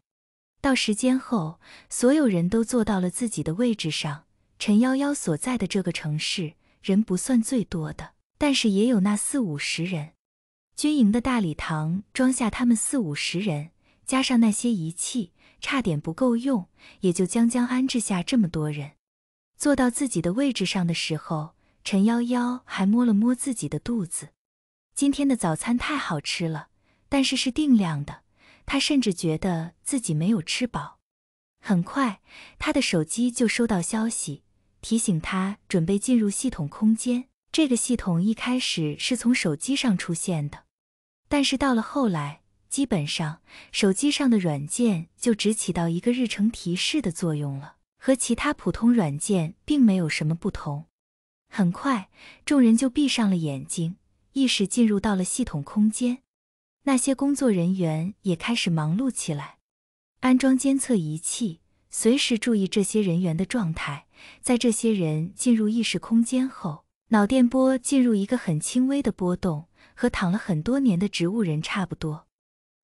到时间后，所有人都坐到了自己的位置上。陈幺幺所在的这个城市人不算最多的，但是也有那四五十人。军营的大礼堂装下他们四五十人，加上那些仪器，差点不够用，也就将将安置下这么多人。坐到自己的位置上的时候，陈幺幺还摸了摸自己的肚子。今天的早餐太好吃了，但是是定量的，他甚至觉得自己没有吃饱。很快，他的手机就收到消息。提醒他准备进入系统空间。这个系统一开始是从手机上出现的，但是到了后来，基本上手机上的软件就只起到一个日程提示的作用了，和其他普通软件并没有什么不同。很快，众人就闭上了眼睛，意识进入到了系统空间。那些工作人员也开始忙碌起来，安装监测仪器，随时注意这些人员的状态。在这些人进入意识空间后，脑电波进入一个很轻微的波动，和躺了很多年的植物人差不多。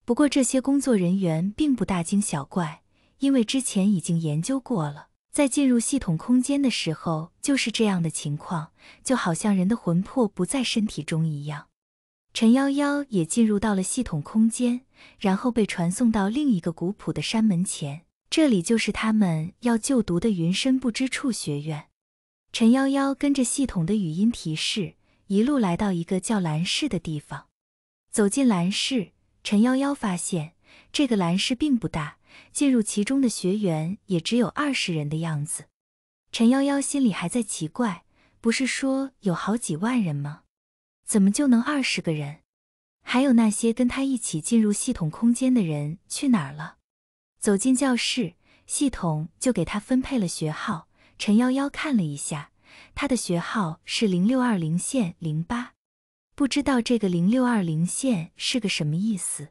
不过这些工作人员并不大惊小怪，因为之前已经研究过了，在进入系统空间的时候就是这样的情况，就好像人的魂魄不在身体中一样。陈夭夭也进入到了系统空间，然后被传送到另一个古朴的山门前。这里就是他们要就读的云深不知处学院。陈夭夭跟着系统的语音提示，一路来到一个叫蓝室的地方。走进蓝室，陈夭夭发现这个蓝室并不大，进入其中的学员也只有二十人的样子。陈夭夭心里还在奇怪，不是说有好几万人吗？怎么就能二十个人？还有那些跟他一起进入系统空间的人去哪儿了？走进教室，系统就给他分配了学号。陈幺幺看了一下，他的学号是零六二零线零八，不知道这个零六二零线是个什么意思。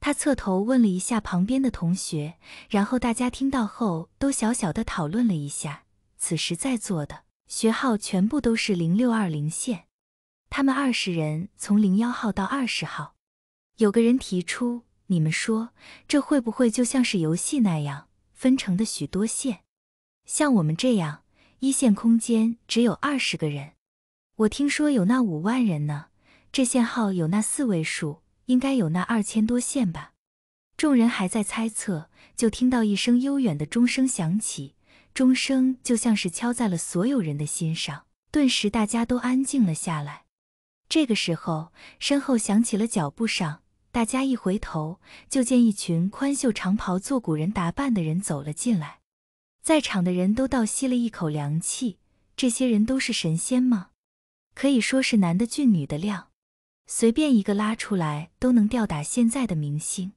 他侧头问了一下旁边的同学，然后大家听到后都小小的讨论了一下。此时在座的学号全部都是零六二零线，他们二十人从零幺号到二十号。有个人提出。你们说，这会不会就像是游戏那样分成的许多线？像我们这样一线空间只有二十个人，我听说有那五万人呢。这线号有那四位数，应该有那二千多线吧？众人还在猜测，就听到一声悠远的钟声响起，钟声就像是敲在了所有人的心上，顿时大家都安静了下来。这个时候，身后响起了脚步声。大家一回头，就见一群宽袖长袍、做古人打扮的人走了进来。在场的人都倒吸了一口凉气。这些人都是神仙吗？可以说是男的俊，女的靓，随便一个拉出来都能吊打现在的明星。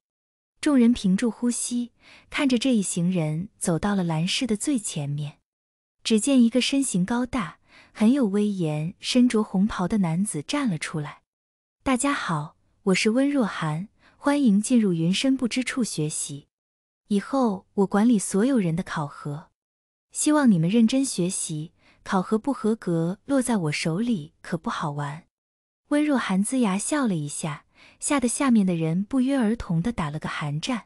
众人屏住呼吸，看着这一行人走到了兰氏的最前面。只见一个身形高大、很有威严、身着红袍的男子站了出来。大家好。我是温若寒，欢迎进入云深不知处学习。以后我管理所有人的考核，希望你们认真学习。考核不合格，落在我手里可不好玩。温若寒呲牙笑了一下，吓得下面的人不约而同的打了个寒战。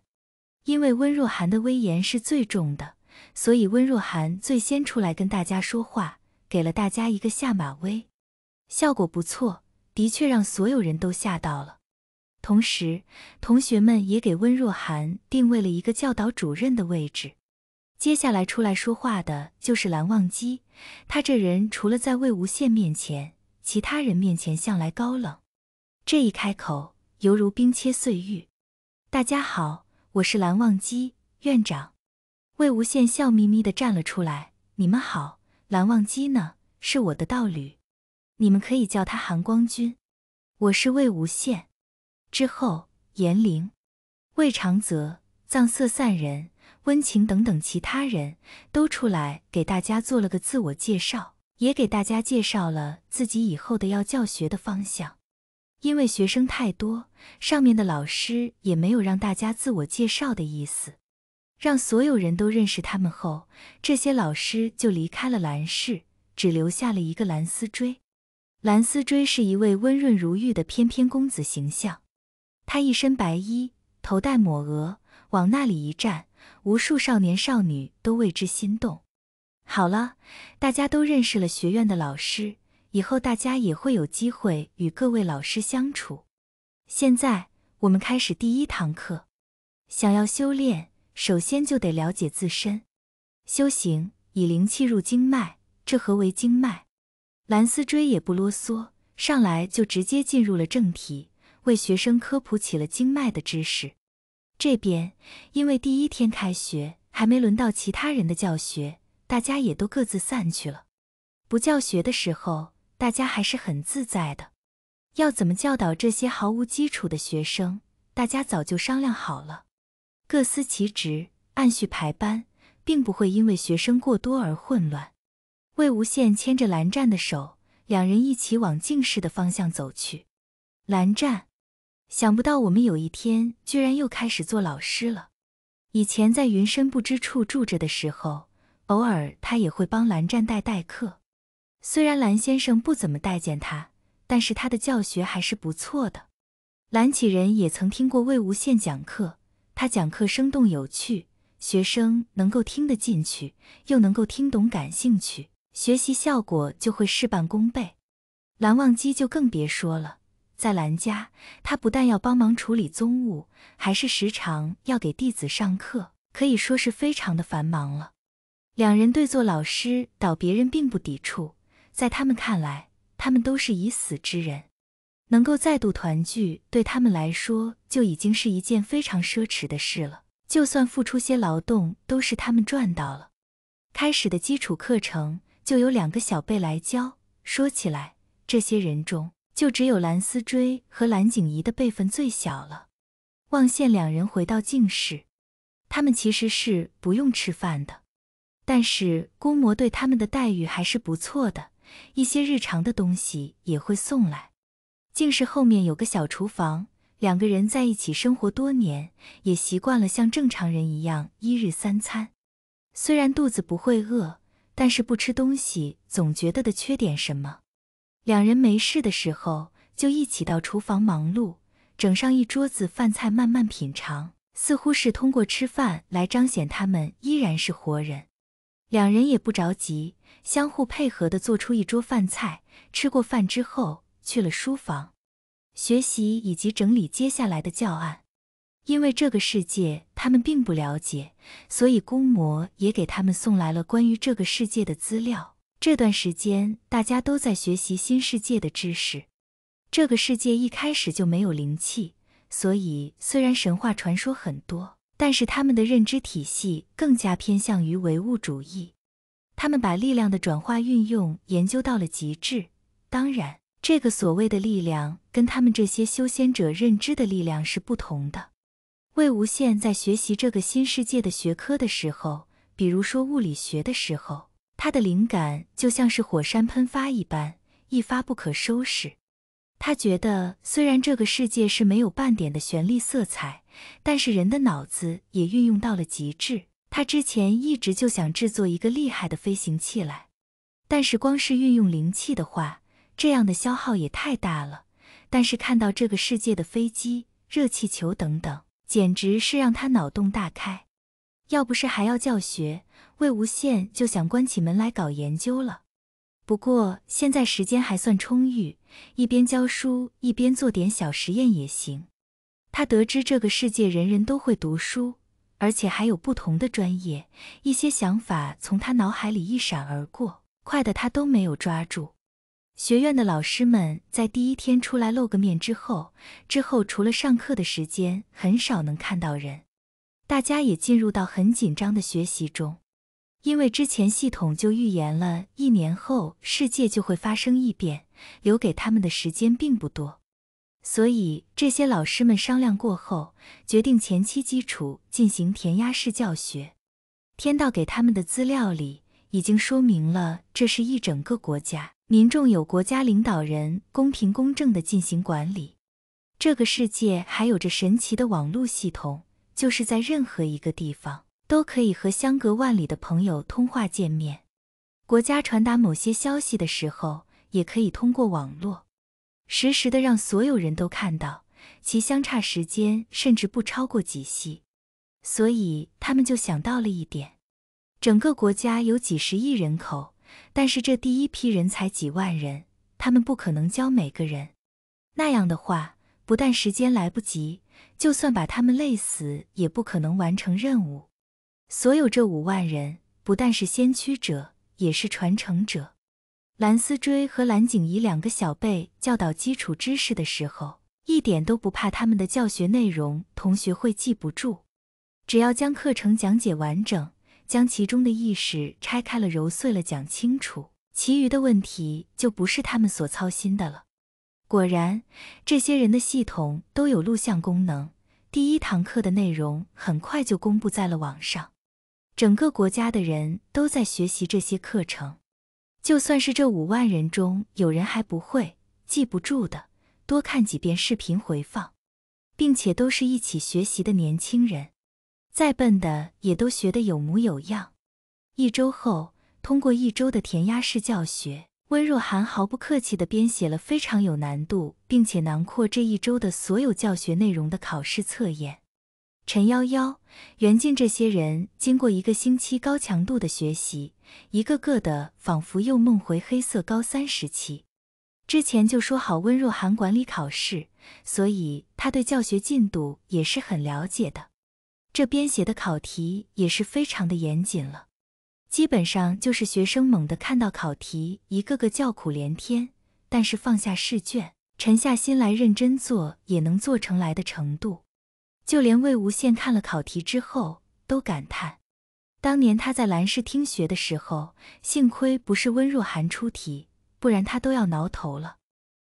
因为温若寒的威严是最重的，所以温若寒最先出来跟大家说话，给了大家一个下马威，效果不错，的确让所有人都吓到了。同时，同学们也给温若寒定位了一个教导主任的位置。接下来出来说话的就是蓝忘机，他这人除了在魏无羡面前，其他人面前向来高冷。这一开口，犹如冰切碎玉。大家好，我是蓝忘机，院长。魏无羡笑眯眯的站了出来：“你们好，蓝忘机呢，是我的道侣，你们可以叫他寒光君。我是魏无羡。”之后，颜陵、魏长泽、藏色散人、温情等等，其他人都出来给大家做了个自我介绍，也给大家介绍了自己以后的要教学的方向。因为学生太多，上面的老师也没有让大家自我介绍的意思，让所有人都认识他们后，这些老师就离开了兰氏，只留下了一个蓝思追。蓝思追是一位温润如玉的翩翩公子形象。他一身白衣，头戴抹额，往那里一站，无数少年少女都为之心动。好了，大家都认识了学院的老师，以后大家也会有机会与各位老师相处。现在我们开始第一堂课。想要修炼，首先就得了解自身。修行以灵气入经脉，这何为经脉？蓝思追也不啰嗦，上来就直接进入了正题。为学生科普起了经脉的知识。这边因为第一天开学，还没轮到其他人的教学，大家也都各自散去了。不教学的时候，大家还是很自在的。要怎么教导这些毫无基础的学生，大家早就商量好了，各司其职，按序排班，并不会因为学生过多而混乱。魏无羡牵着蓝湛的手，两人一起往静室的方向走去。蓝湛。想不到我们有一天居然又开始做老师了。以前在云深不知处住着的时候，偶尔他也会帮蓝湛代代课。虽然蓝先生不怎么待见他，但是他的教学还是不错的。蓝启仁也曾听过魏无羡讲课，他讲课生动有趣，学生能够听得进去，又能够听懂、感兴趣，学习效果就会事半功倍。蓝忘机就更别说了。在兰家，他不但要帮忙处理宗务，还是时常要给弟子上课，可以说是非常的繁忙了。两人对做老师导别人并不抵触，在他们看来，他们都是已死之人，能够再度团聚，对他们来说就已经是一件非常奢侈的事了。就算付出些劳动，都是他们赚到了。开始的基础课程就有两个小辈来教。说起来，这些人中。就只有蓝思追和蓝景怡的辈分最小了。望见两人回到静室，他们其实是不用吃饭的，但是姑母对他们的待遇还是不错的，一些日常的东西也会送来。静室后面有个小厨房，两个人在一起生活多年，也习惯了像正常人一样一日三餐。虽然肚子不会饿，但是不吃东西总觉得的缺点什么。两人没事的时候就一起到厨房忙碌，整上一桌子饭菜慢慢品尝，似乎是通过吃饭来彰显他们依然是活人。两人也不着急，相互配合地做出一桌饭菜。吃过饭之后，去了书房学习以及整理接下来的教案。因为这个世界他们并不了解，所以公魔也给他们送来了关于这个世界的资料。这段时间大家都在学习新世界的知识。这个世界一开始就没有灵气，所以虽然神话传说很多，但是他们的认知体系更加偏向于唯物主义。他们把力量的转化运用研究到了极致。当然，这个所谓的力量跟他们这些修仙者认知的力量是不同的。魏无羡在学习这个新世界的学科的时候，比如说物理学的时候。他的灵感就像是火山喷发一般，一发不可收拾。他觉得，虽然这个世界是没有半点的旋律色彩，但是人的脑子也运用到了极致。他之前一直就想制作一个厉害的飞行器来，但是光是运用灵气的话，这样的消耗也太大了。但是看到这个世界的飞机、热气球等等，简直是让他脑洞大开。要不是还要教学。魏无羡就想关起门来搞研究了，不过现在时间还算充裕，一边教书一边做点小实验也行。他得知这个世界人人都会读书，而且还有不同的专业，一些想法从他脑海里一闪而过，快的他都没有抓住。学院的老师们在第一天出来露个面之后，之后除了上课的时间，很少能看到人。大家也进入到很紧张的学习中。因为之前系统就预言了一年后世界就会发生异变，留给他们的时间并不多，所以这些老师们商量过后，决定前期基础进行填鸭式教学。天道给他们的资料里已经说明了，这是一整个国家，民众有国家领导人公平公正的进行管理。这个世界还有着神奇的网络系统，就是在任何一个地方。都可以和相隔万里的朋友通话见面，国家传达某些消息的时候，也可以通过网络，实时的让所有人都看到，其相差时间甚至不超过几息。所以他们就想到了一点：整个国家有几十亿人口，但是这第一批人才几万人，他们不可能教每个人。那样的话，不但时间来不及，就算把他们累死，也不可能完成任务。所有这五万人不但是先驱者，也是传承者。蓝思追和蓝景怡两个小辈教导基础知识的时候，一点都不怕他们的教学内容同学会记不住。只要将课程讲解完整，将其中的意识拆开了、揉碎了讲清楚，其余的问题就不是他们所操心的了。果然，这些人的系统都有录像功能，第一堂课的内容很快就公布在了网上。整个国家的人都在学习这些课程，就算是这五万人中有人还不会、记不住的，多看几遍视频回放，并且都是一起学习的年轻人，再笨的也都学得有模有样。一周后，通过一周的填鸭式教学，温若寒毫不客气地编写了非常有难度，并且囊括这一周的所有教学内容的考试测验。陈幺幺、袁静这些人经过一个星期高强度的学习，一个个的仿佛又梦回黑色高三时期。之前就说好温若寒管理考试，所以他对教学进度也是很了解的。这边写的考题也是非常的严谨了，基本上就是学生猛地看到考题，一个个叫苦连天，但是放下试卷，沉下心来认真做，也能做成来的程度。就连魏无羡看了考题之后都感叹，当年他在兰氏听学的时候，幸亏不是温若寒出题，不然他都要挠头了。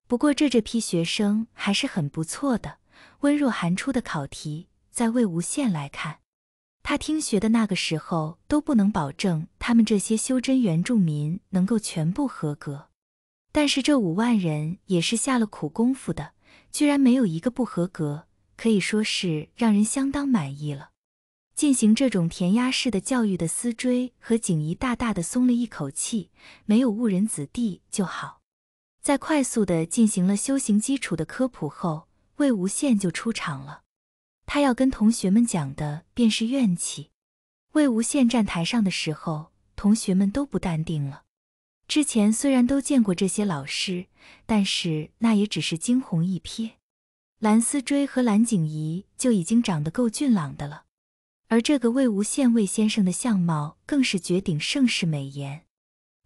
不过这这批学生还是很不错的，温若寒出的考题，在魏无羡来看，他听学的那个时候都不能保证他们这些修真原住民能够全部合格，但是这五万人也是下了苦功夫的，居然没有一个不合格。可以说是让人相当满意了。进行这种填鸭式的教育的思追和景怡大大的松了一口气，没有误人子弟就好。在快速的进行了修行基础的科普后，魏无羡就出场了。他要跟同学们讲的便是怨气。魏无羡站台上的时候，同学们都不淡定了。之前虽然都见过这些老师，但是那也只是惊鸿一瞥。蓝思追和蓝景仪就已经长得够俊朗的了，而这个魏无羡魏先生的相貌更是绝顶盛世美颜。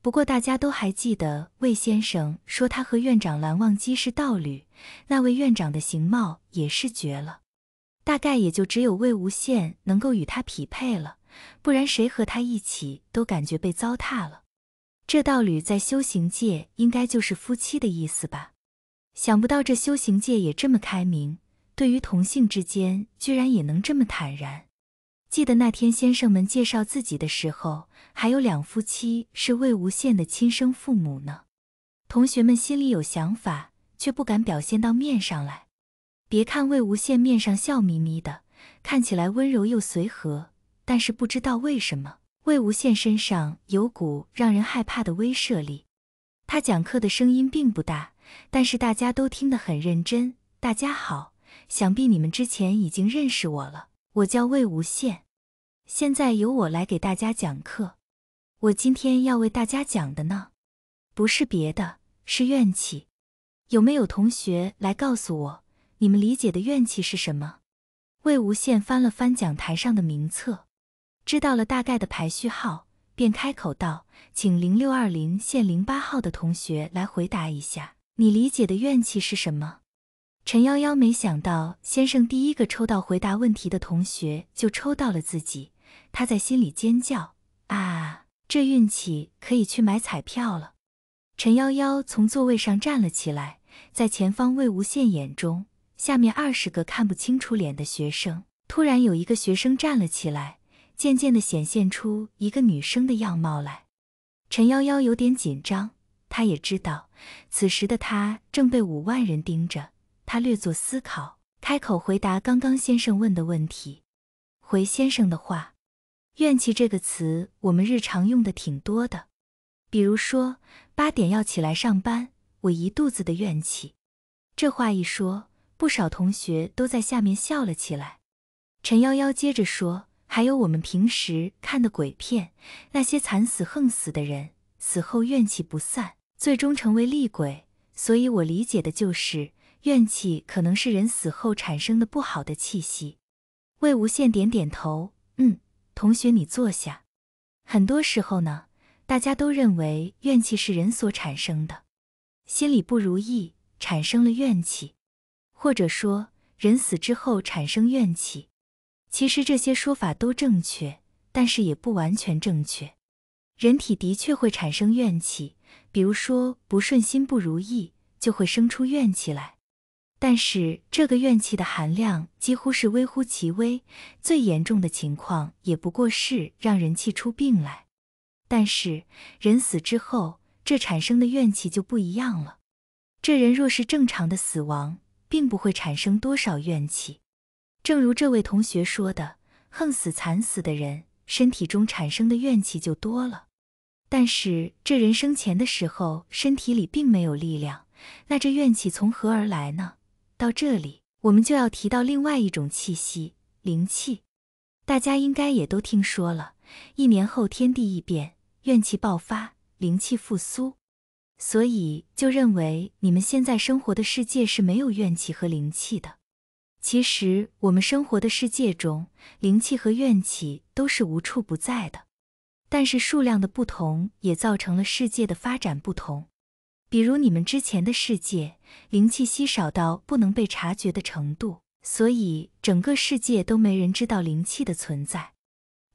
不过大家都还记得魏先生说他和院长蓝忘机是道侣，那位院长的形貌也是绝了，大概也就只有魏无羡能够与他匹配了，不然谁和他一起都感觉被糟蹋了。这道侣在修行界应该就是夫妻的意思吧？想不到这修行界也这么开明，对于同性之间居然也能这么坦然。记得那天先生们介绍自己的时候，还有两夫妻是魏无羡的亲生父母呢。同学们心里有想法，却不敢表现到面上来。别看魏无羡面上笑眯眯的，看起来温柔又随和，但是不知道为什么，魏无羡身上有股让人害怕的威慑力。他讲课的声音并不大。但是大家都听得很认真。大家好，想必你们之前已经认识我了。我叫魏无羡，现在由我来给大家讲课。我今天要为大家讲的呢，不是别的，是怨气。有没有同学来告诉我，你们理解的怨气是什么？魏无羡翻了翻讲台上的名册，知道了大概的排序号，便开口道：“请零六二零限零八号的同学来回答一下。”你理解的怨气是什么？陈幺幺没想到，先生第一个抽到回答问题的同学就抽到了自己。他在心里尖叫啊，这运气可以去买彩票了！陈幺幺从座位上站了起来，在前方魏无羡眼中，下面二十个看不清楚脸的学生，突然有一个学生站了起来，渐渐地显现出一个女生的样貌来。陈幺幺有点紧张。他也知道，此时的他正被五万人盯着。他略作思考，开口回答刚刚先生问的问题：“回先生的话，怨气这个词我们日常用的挺多的，比如说八点要起来上班，我一肚子的怨气。”这话一说，不少同学都在下面笑了起来。陈幺幺接着说：“还有我们平时看的鬼片，那些惨死横死的人，死后怨气不散。”最终成为厉鬼，所以我理解的就是怨气可能是人死后产生的不好的气息。魏无羡点点头，嗯，同学你坐下。很多时候呢，大家都认为怨气是人所产生的，心里不如意产生了怨气，或者说人死之后产生怨气。其实这些说法都正确，但是也不完全正确。人体的确会产生怨气。比如说不顺心、不如意，就会生出怨气来。但是这个怨气的含量几乎是微乎其微，最严重的情况也不过是让人气出病来。但是人死之后，这产生的怨气就不一样了。这人若是正常的死亡，并不会产生多少怨气。正如这位同学说的，横死、惨死的人，身体中产生的怨气就多了。但是这人生前的时候，身体里并没有力量，那这怨气从何而来呢？到这里，我们就要提到另外一种气息——灵气。大家应该也都听说了，一年后天地异变，怨气爆发，灵气复苏。所以就认为你们现在生活的世界是没有怨气和灵气的。其实我们生活的世界中，灵气和怨气都是无处不在的。但是数量的不同也造成了世界的发展不同。比如你们之前的世界，灵气稀少到不能被察觉的程度，所以整个世界都没人知道灵气的存在。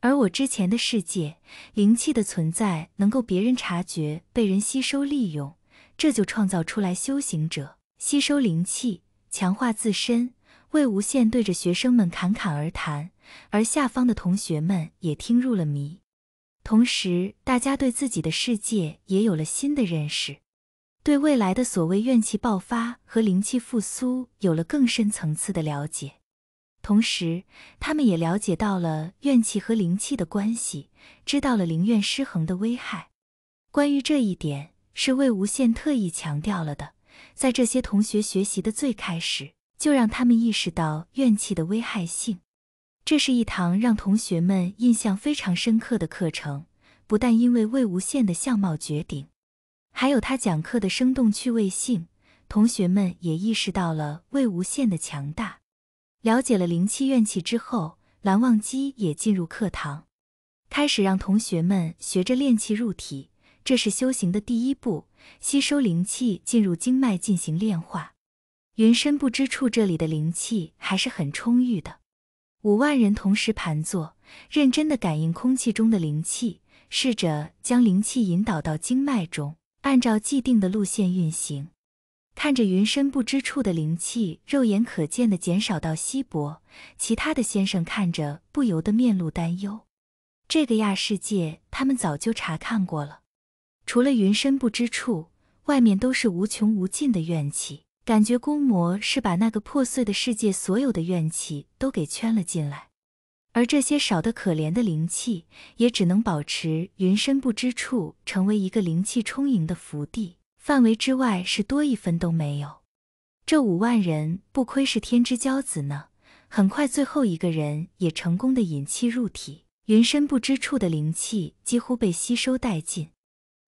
而我之前的世界，灵气的存在能够别人察觉、被人吸收利用，这就创造出来修行者吸收灵气、强化自身。魏无羡对着学生们侃侃而谈，而下方的同学们也听入了迷。同时，大家对自己的世界也有了新的认识，对未来的所谓怨气爆发和灵气复苏有了更深层次的了解。同时，他们也了解到了怨气和灵气的关系，知道了灵怨失衡的危害。关于这一点，是魏无羡特意强调了的，在这些同学学习的最开始，就让他们意识到怨气的危害性。这是一堂让同学们印象非常深刻的课程，不但因为魏无羡的相貌绝顶，还有他讲课的生动趣味性，同学们也意识到了魏无羡的强大。了解了灵气怨气之后，蓝忘机也进入课堂，开始让同学们学着炼气入体，这是修行的第一步，吸收灵气进入经脉进行炼化。云深不知处这里的灵气还是很充裕的。五万人同时盘坐，认真的感应空气中的灵气，试着将灵气引导到经脉中，按照既定的路线运行。看着云深不知处的灵气，肉眼可见的减少到稀薄，其他的先生看着不由得面露担忧。这个亚世界他们早就查看过了，除了云深不知处，外面都是无穷无尽的怨气。感觉公魔是把那个破碎的世界所有的怨气都给圈了进来，而这些少得可怜的灵气，也只能保持云深不知处成为一个灵气充盈的福地。范围之外是多一分都没有。这五万人不亏是天之骄子呢。很快，最后一个人也成功的引气入体，云深不知处的灵气几乎被吸收殆尽。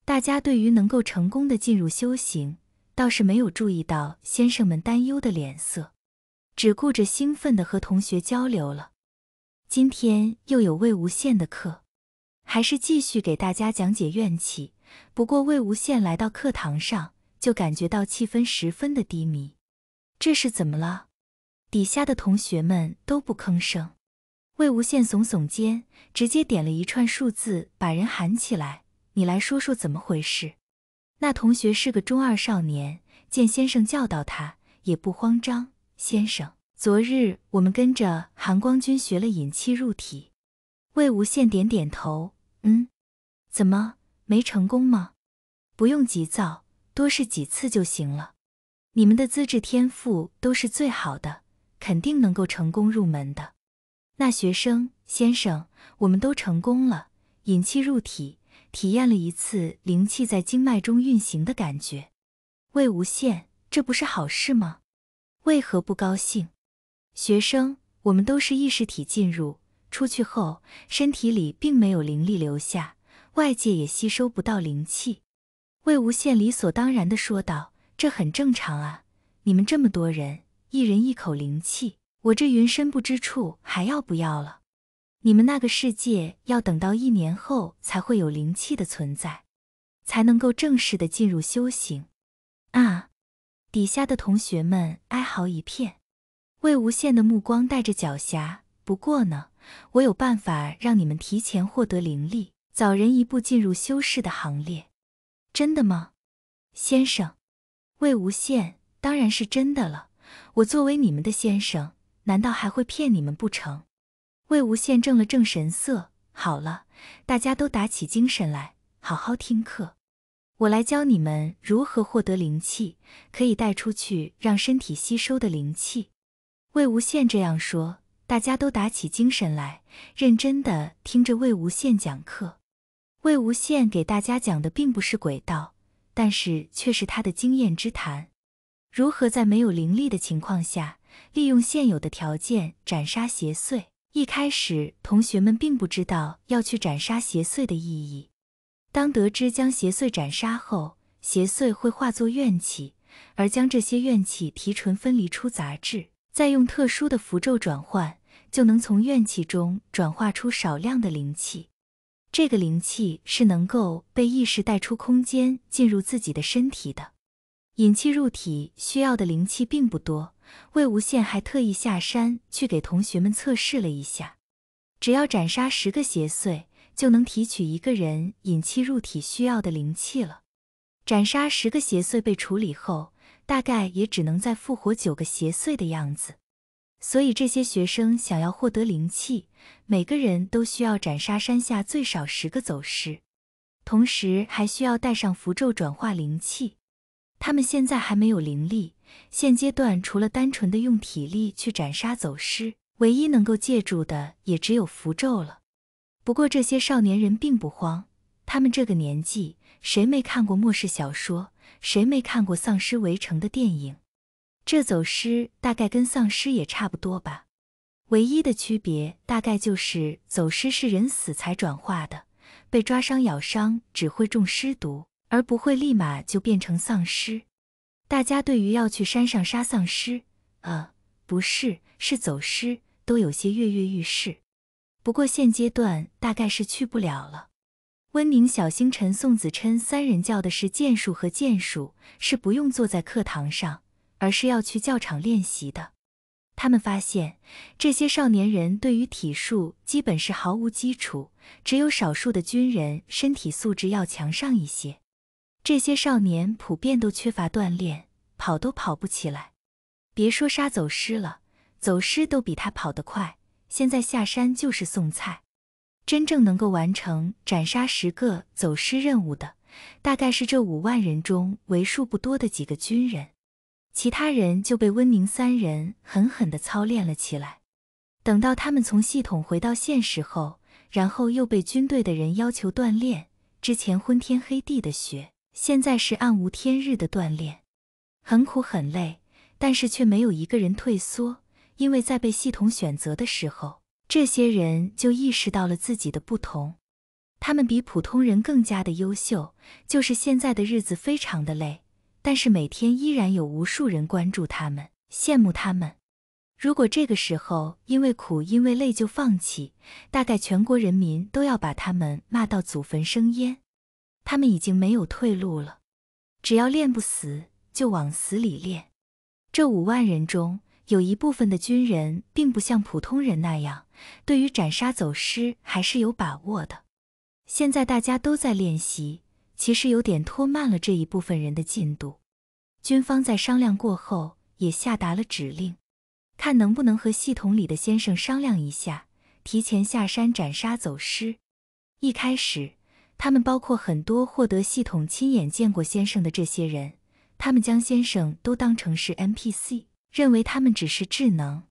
大家对于能够成功的进入修行。倒是没有注意到先生们担忧的脸色，只顾着兴奋地和同学交流了。今天又有魏无羡的课，还是继续给大家讲解怨气。不过魏无羡来到课堂上，就感觉到气氛十分的低迷，这是怎么了？底下的同学们都不吭声。魏无羡耸耸肩，直接点了一串数字，把人喊起来：“你来说说怎么回事。”那同学是个中二少年，见先生教导他也不慌张。先生，昨日我们跟着韩光君学了引气入体。魏无羡点点头，嗯，怎么没成功吗？不用急躁，多试几次就行了。你们的资质天赋都是最好的，肯定能够成功入门的。那学生，先生，我们都成功了，引气入体。体验了一次灵气在经脉中运行的感觉，魏无羡，这不是好事吗？为何不高兴？学生，我们都是意识体进入，出去后身体里并没有灵力留下，外界也吸收不到灵气。魏无羡理所当然地说道：“这很正常啊，你们这么多人，一人一口灵气，我这云深不知处还要不要了？”你们那个世界要等到一年后才会有灵气的存在，才能够正式的进入修行。啊！底下的同学们哀嚎一片。魏无羡的目光带着狡黠。不过呢，我有办法让你们提前获得灵力，早人一步进入修士的行列。真的吗，先生？魏无羡当然是真的了。我作为你们的先生，难道还会骗你们不成？魏无羡正了正神色，好了，大家都打起精神来，好好听课。我来教你们如何获得灵气，可以带出去让身体吸收的灵气。魏无羡这样说，大家都打起精神来，认真的听着魏无羡讲课。魏无羡给大家讲的并不是鬼道，但是却是他的经验之谈，如何在没有灵力的情况下，利用现有的条件斩杀邪祟。一开始，同学们并不知道要去斩杀邪祟的意义。当得知将邪祟斩杀后，邪祟会化作怨气，而将这些怨气提纯分离出杂质，再用特殊的符咒转换，就能从怨气中转化出少量的灵气。这个灵气是能够被意识带出空间，进入自己的身体的。引气入体需要的灵气并不多，魏无羡还特意下山去给同学们测试了一下，只要斩杀十个邪祟，就能提取一个人引气入体需要的灵气了。斩杀十个邪祟被处理后，大概也只能再复活九个邪祟的样子，所以这些学生想要获得灵气，每个人都需要斩杀山下最少十个走尸，同时还需要带上符咒转化灵气。他们现在还没有灵力，现阶段除了单纯的用体力去斩杀走尸，唯一能够借助的也只有符咒了。不过这些少年人并不慌，他们这个年纪，谁没看过末世小说，谁没看过丧尸围城的电影？这走尸大概跟丧尸也差不多吧，唯一的区别大概就是走尸是人死才转化的，被抓伤咬伤只会中尸毒。而不会立马就变成丧尸。大家对于要去山上杀丧尸，呃，不是，是走尸，都有些跃跃欲试。不过现阶段大概是去不了了。温宁、小星辰、宋子琛三人教的是剑术和剑术，是不用坐在课堂上，而是要去教场练习的。他们发现，这些少年人对于体术基本是毫无基础，只有少数的军人身体素质要强上一些。这些少年普遍都缺乏锻炼，跑都跑不起来，别说杀走尸了，走尸都比他跑得快。现在下山就是送菜，真正能够完成斩杀十个走尸任务的，大概是这五万人中为数不多的几个军人，其他人就被温宁三人狠狠地操练了起来。等到他们从系统回到现实后，然后又被军队的人要求锻炼，之前昏天黑地的学。现在是暗无天日的锻炼，很苦很累，但是却没有一个人退缩，因为在被系统选择的时候，这些人就意识到了自己的不同，他们比普通人更加的优秀。就是现在的日子非常的累，但是每天依然有无数人关注他们，羡慕他们。如果这个时候因为苦因为累就放弃，大概全国人民都要把他们骂到祖坟生烟。他们已经没有退路了，只要练不死，就往死里练。这五万人中，有一部分的军人并不像普通人那样，对于斩杀走尸还是有把握的。现在大家都在练习，其实有点拖慢了这一部分人的进度。军方在商量过后，也下达了指令，看能不能和系统里的先生商量一下，提前下山斩杀走尸。一开始。他们包括很多获得系统亲眼见过先生的这些人，他们将先生都当成是 NPC，认为他们只是智能。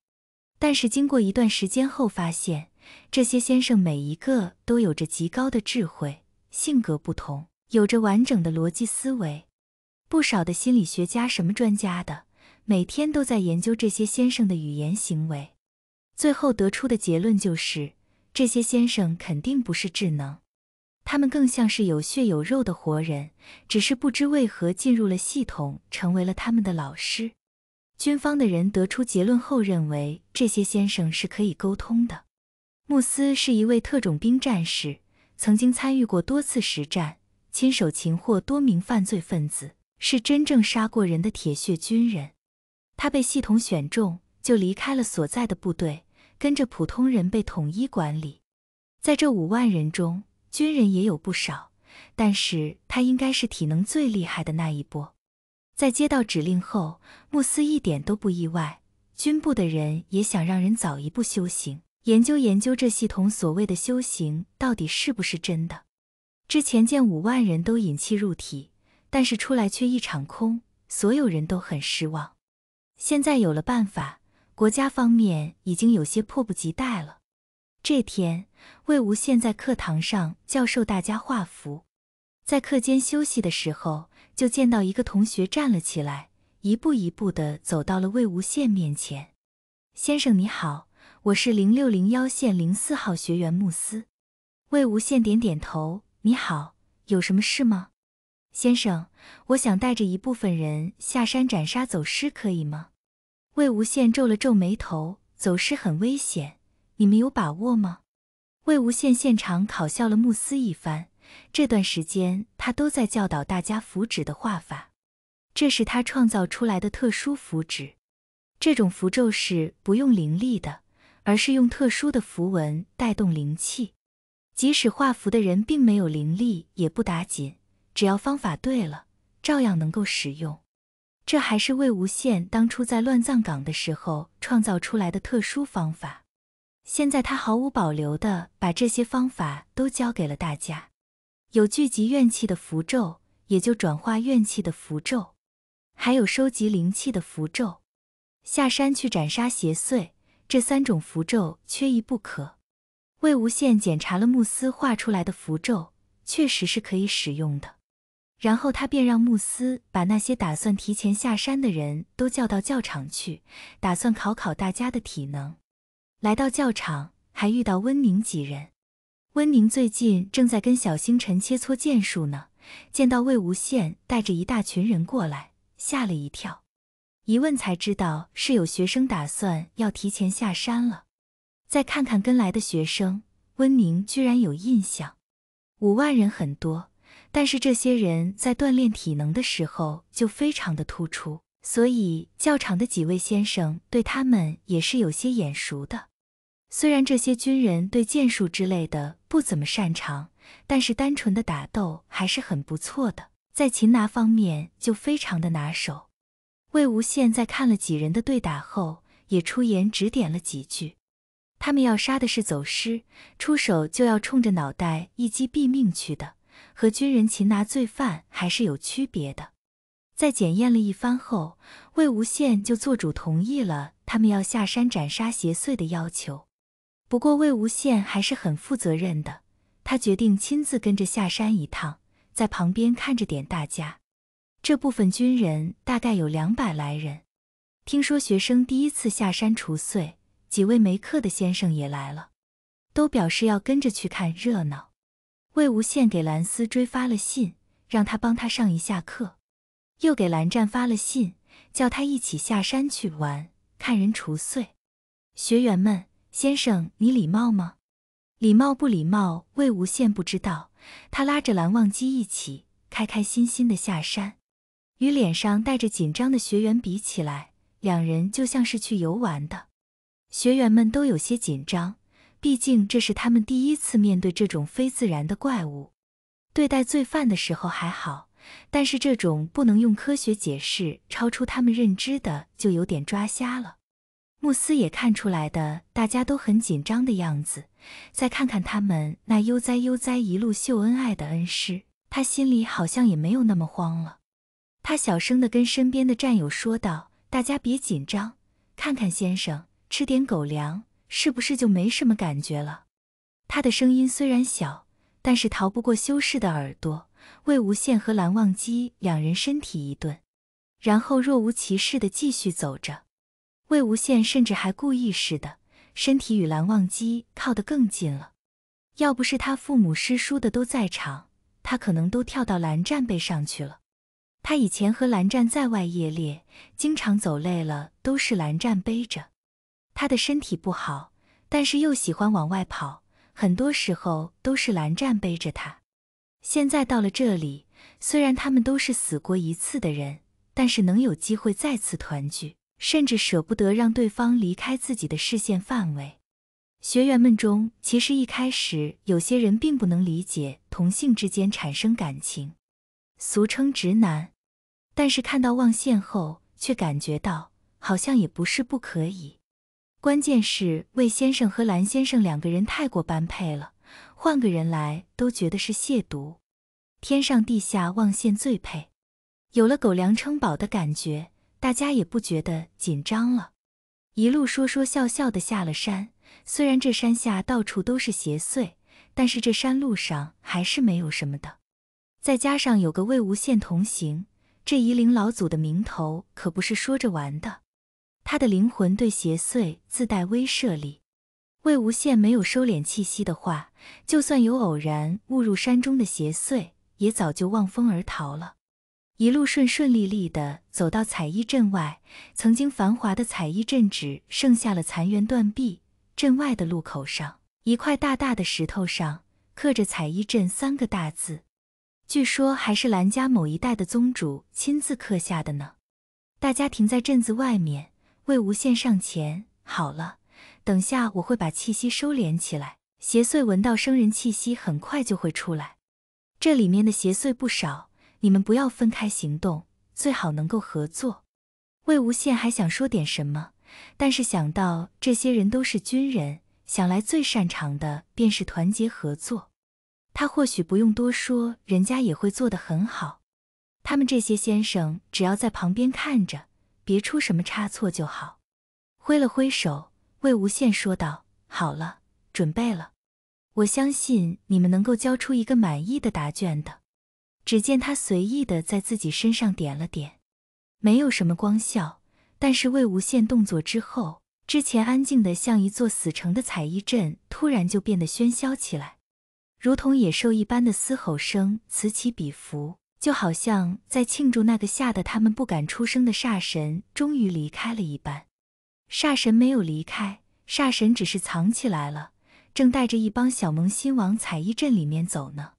但是经过一段时间后，发现这些先生每一个都有着极高的智慧，性格不同，有着完整的逻辑思维。不少的心理学家、什么专家的，每天都在研究这些先生的语言行为，最后得出的结论就是，这些先生肯定不是智能。他们更像是有血有肉的活人，只是不知为何进入了系统，成为了他们的老师。军方的人得出结论后，认为这些先生是可以沟通的。穆斯是一位特种兵战士，曾经参与过多次实战，亲手擒获多名犯罪分子，是真正杀过人的铁血军人。他被系统选中，就离开了所在的部队，跟着普通人被统一管理。在这五万人中。军人也有不少，但是他应该是体能最厉害的那一波。在接到指令后，穆斯一点都不意外。军部的人也想让人早一步修行，研究研究这系统所谓的修行到底是不是真的。之前见五万人都引气入体，但是出来却一场空，所有人都很失望。现在有了办法，国家方面已经有些迫不及待了。这天，魏无羡在课堂上教授大家画符，在课间休息的时候，就见到一个同学站了起来，一步一步的走到了魏无羡面前。先生你好，我是零六零幺线零四号学员慕斯。魏无羡点点头，你好，有什么事吗？先生，我想带着一部分人下山斩杀走尸，可以吗？魏无羡皱了皱眉头，走尸很危险。你们有把握吗？魏无羡现场考笑了慕斯一番。这段时间他都在教导大家符纸的画法，这是他创造出来的特殊符纸。这种符咒是不用灵力的，而是用特殊的符文带动灵气。即使画符的人并没有灵力，也不打紧，只要方法对了，照样能够使用。这还是魏无羡当初在乱葬岗的时候创造出来的特殊方法。现在他毫无保留地把这些方法都教给了大家，有聚集怨气的符咒，也就转化怨气的符咒，还有收集灵气的符咒，下山去斩杀邪祟，这三种符咒缺一不可。魏无羡检查了慕斯画出来的符咒，确实是可以使用的，然后他便让慕斯把那些打算提前下山的人都叫到教场去，打算考考大家的体能。来到教场，还遇到温宁几人。温宁最近正在跟小星辰切磋剑术呢，见到魏无羡带着一大群人过来，吓了一跳。一问才知道是有学生打算要提前下山了。再看看跟来的学生，温宁居然有印象。五万人很多，但是这些人在锻炼体能的时候就非常的突出，所以教场的几位先生对他们也是有些眼熟的。虽然这些军人对剑术之类的不怎么擅长，但是单纯的打斗还是很不错的，在擒拿方面就非常的拿手。魏无羡在看了几人的对打后，也出言指点了几句。他们要杀的是走尸，出手就要冲着脑袋一击毙命去的，和军人擒拿罪犯还是有区别的。在检验了一番后，魏无羡就做主同意了他们要下山斩杀邪祟的要求。不过魏无羡还是很负责任的，他决定亲自跟着下山一趟，在旁边看着点大家。这部分军人大概有两百来人，听说学生第一次下山除岁，几位没课的先生也来了，都表示要跟着去看热闹。魏无羡给蓝思追发了信，让他帮他上一下课，又给蓝湛发了信，叫他一起下山去玩看人除岁。学员们。先生，你礼貌吗？礼貌不礼貌，魏无羡不知道。他拉着蓝忘机一起，开开心心的下山。与脸上带着紧张的学员比起来，两人就像是去游玩的。学员们都有些紧张，毕竟这是他们第一次面对这种非自然的怪物。对待罪犯的时候还好，但是这种不能用科学解释、超出他们认知的，就有点抓瞎了。慕斯也看出来的，大家都很紧张的样子。再看看他们那悠哉悠哉一路秀恩爱的恩师，他心里好像也没有那么慌了。他小声的跟身边的战友说道：“大家别紧张，看看先生吃点狗粮，是不是就没什么感觉了？”他的声音虽然小，但是逃不过修士的耳朵。魏无羡和蓝忘机两人身体一顿，然后若无其事的继续走着。魏无羡甚至还故意似的，身体与蓝忘机靠得更近了。要不是他父母师叔的都在场，他可能都跳到蓝湛背上去了。他以前和蓝湛在外夜猎，经常走累了都是蓝湛背着。他的身体不好，但是又喜欢往外跑，很多时候都是蓝湛背着他。现在到了这里，虽然他们都是死过一次的人，但是能有机会再次团聚。甚至舍不得让对方离开自己的视线范围。学员们中，其实一开始有些人并不能理解同性之间产生感情，俗称直男。但是看到望线后，却感觉到好像也不是不可以。关键是魏先生和蓝先生两个人太过般配了，换个人来都觉得是亵渎。天上地下望线最配，有了狗粮撑饱的感觉。大家也不觉得紧张了，一路说说笑笑的下了山。虽然这山下到处都是邪祟，但是这山路上还是没有什么的。再加上有个魏无羡同行，这夷陵老祖的名头可不是说着玩的。他的灵魂对邪祟自带威慑力。魏无羡没有收敛气息的话，就算有偶然误入山中的邪祟，也早就望风而逃了。一路顺顺利利的走到彩衣镇外，曾经繁华的彩衣镇只剩下了残垣断壁。镇外的路口上，一块大大的石头上刻着“彩衣镇”三个大字，据说还是兰家某一代的宗主亲自刻下的呢。大家停在镇子外面，魏无羡上前：“好了，等下我会把气息收敛起来，邪祟闻到生人气息很快就会出来。这里面的邪祟不少。”你们不要分开行动，最好能够合作。魏无羡还想说点什么，但是想到这些人都是军人，想来最擅长的便是团结合作，他或许不用多说，人家也会做得很好。他们这些先生只要在旁边看着，别出什么差错就好。挥了挥手，魏无羡说道：“好了，准备了，我相信你们能够交出一个满意的答卷的。”只见他随意的在自己身上点了点，没有什么光效，但是魏无羡动作之后，之前安静的像一座死城的彩衣镇突然就变得喧嚣起来，如同野兽一般的嘶吼声此起彼伏，就好像在庆祝那个吓得他们不敢出声的煞神终于离开了一般。煞神没有离开，煞神只是藏起来了，正带着一帮小萌新往彩衣镇里面走呢。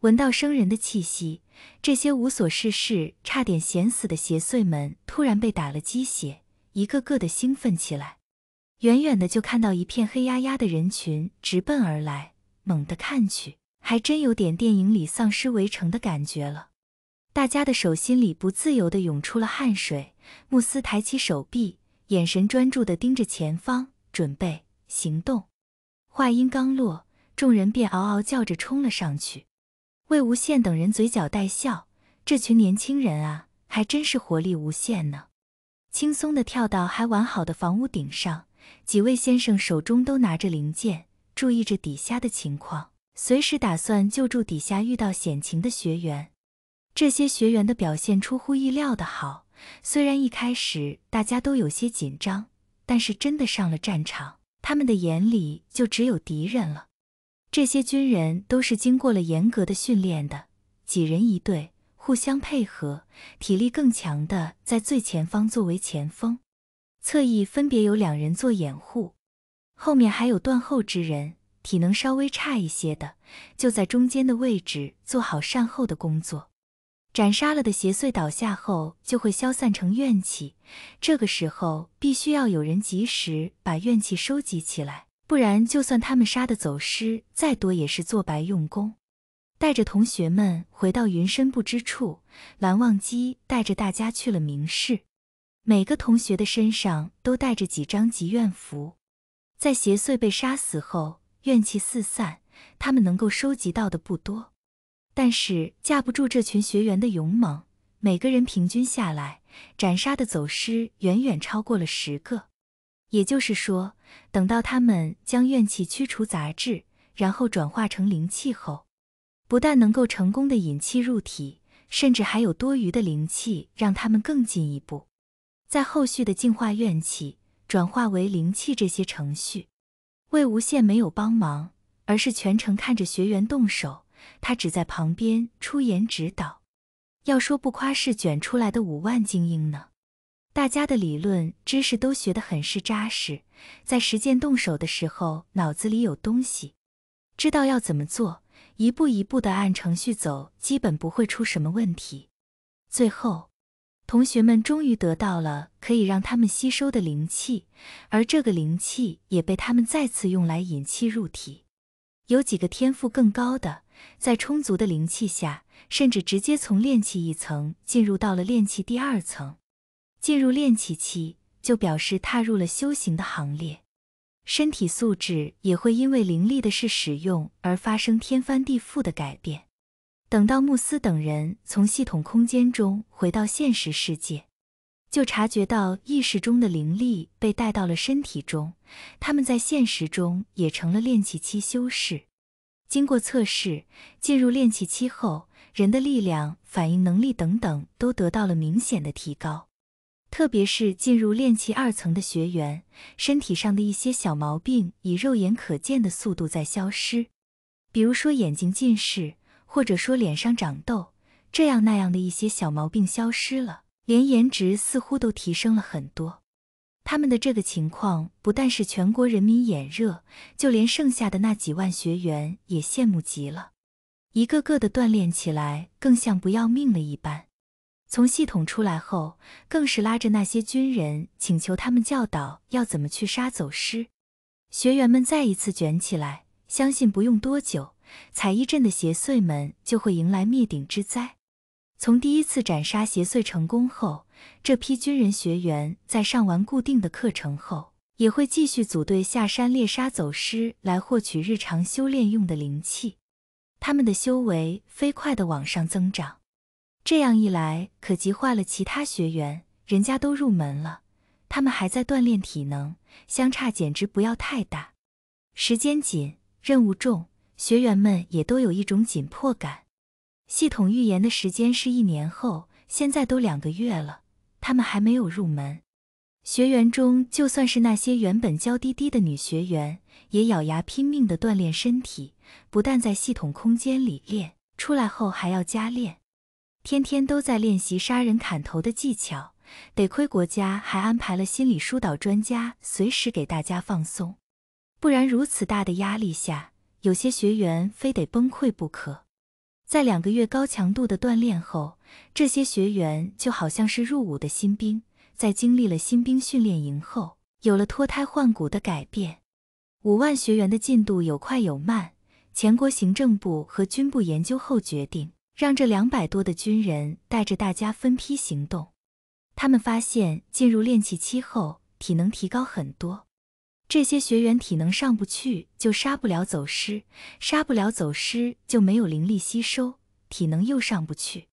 闻到生人的气息，这些无所事事、差点闲死的邪祟们突然被打了鸡血，一个个的兴奋起来。远远的就看到一片黑压压的人群直奔而来，猛地看去，还真有点电影里丧尸围城的感觉了。大家的手心里不自由的涌出了汗水。慕斯抬起手臂，眼神专注的盯着前方，准备行动。话音刚落，众人便嗷嗷叫着冲了上去。魏无羡等人嘴角带笑，这群年轻人啊，还真是活力无限呢。轻松地跳到还完好的房屋顶上，几位先生手中都拿着零件，注意着底下的情况，随时打算救助底下遇到险情的学员。这些学员的表现出乎意料的好，虽然一开始大家都有些紧张，但是真的上了战场，他们的眼里就只有敌人了。这些军人都是经过了严格的训练的，几人一队，互相配合，体力更强的在最前方作为前锋，侧翼分别有两人做掩护，后面还有断后之人，体能稍微差一些的就在中间的位置做好善后的工作。斩杀了的邪祟倒下后就会消散成怨气，这个时候必须要有人及时把怨气收集起来。不然，就算他们杀的走尸再多，也是做白用功。带着同学们回到云深不知处，蓝忘机带着大家去了明室。每个同学的身上都带着几张集怨符，在邪祟被杀死后，怨气四散，他们能够收集到的不多。但是架不住这群学员的勇猛，每个人平均下来，斩杀的走尸远远超过了十个。也就是说，等到他们将怨气驱除杂质，然后转化成灵气后，不但能够成功的引气入体，甚至还有多余的灵气，让他们更进一步，在后续的净化怨气转化为灵气这些程序，魏无羡没有帮忙，而是全程看着学员动手，他只在旁边出言指导。要说不夸是卷出来的五万精英呢。大家的理论知识都学得很是扎实，在实践动手的时候，脑子里有东西，知道要怎么做，一步一步的按程序走，基本不会出什么问题。最后，同学们终于得到了可以让他们吸收的灵气，而这个灵气也被他们再次用来引气入体。有几个天赋更高的，在充足的灵气下，甚至直接从炼气一层进入到了炼气第二层。进入练气期就表示踏入了修行的行列，身体素质也会因为灵力的使用而发生天翻地覆的改变。等到慕斯等人从系统空间中回到现实世界，就察觉到意识中的灵力被带到了身体中，他们在现实中也成了练气期修士。经过测试，进入练气期后，人的力量、反应能力等等都得到了明显的提高。特别是进入练气二层的学员，身体上的一些小毛病以肉眼可见的速度在消失，比如说眼睛近视，或者说脸上长痘，这样那样的一些小毛病消失了，连颜值似乎都提升了很多。他们的这个情况不但是全国人民眼热，就连剩下的那几万学员也羡慕极了，一个个的锻炼起来更像不要命了一般。从系统出来后，更是拉着那些军人，请求他们教导要怎么去杀走尸。学员们再一次卷起来，相信不用多久，彩衣镇的邪祟们就会迎来灭顶之灾。从第一次斩杀邪祟成功后，这批军人学员在上完固定的课程后，也会继续组队下山猎杀走尸，来获取日常修炼用的灵气。他们的修为飞快地往上增长。这样一来，可急坏了其他学员。人家都入门了，他们还在锻炼体能，相差简直不要太大。时间紧，任务重，学员们也都有一种紧迫感。系统预言的时间是一年后，现在都两个月了，他们还没有入门。学员中，就算是那些原本娇滴滴的女学员，也咬牙拼命地锻炼身体，不但在系统空间里练，出来后还要加练。天天都在练习杀人砍头的技巧，得亏国家还安排了心理疏导专家，随时给大家放松，不然如此大的压力下，有些学员非得崩溃不可。在两个月高强度的锻炼后，这些学员就好像是入伍的新兵，在经历了新兵训练营后，有了脱胎换骨的改变。五万学员的进度有快有慢，全国行政部和军部研究后决定。让这两百多的军人带着大家分批行动。他们发现进入练气期后，体能提高很多。这些学员体能上不去，就杀不了走尸；杀不了走尸，就没有灵力吸收，体能又上不去。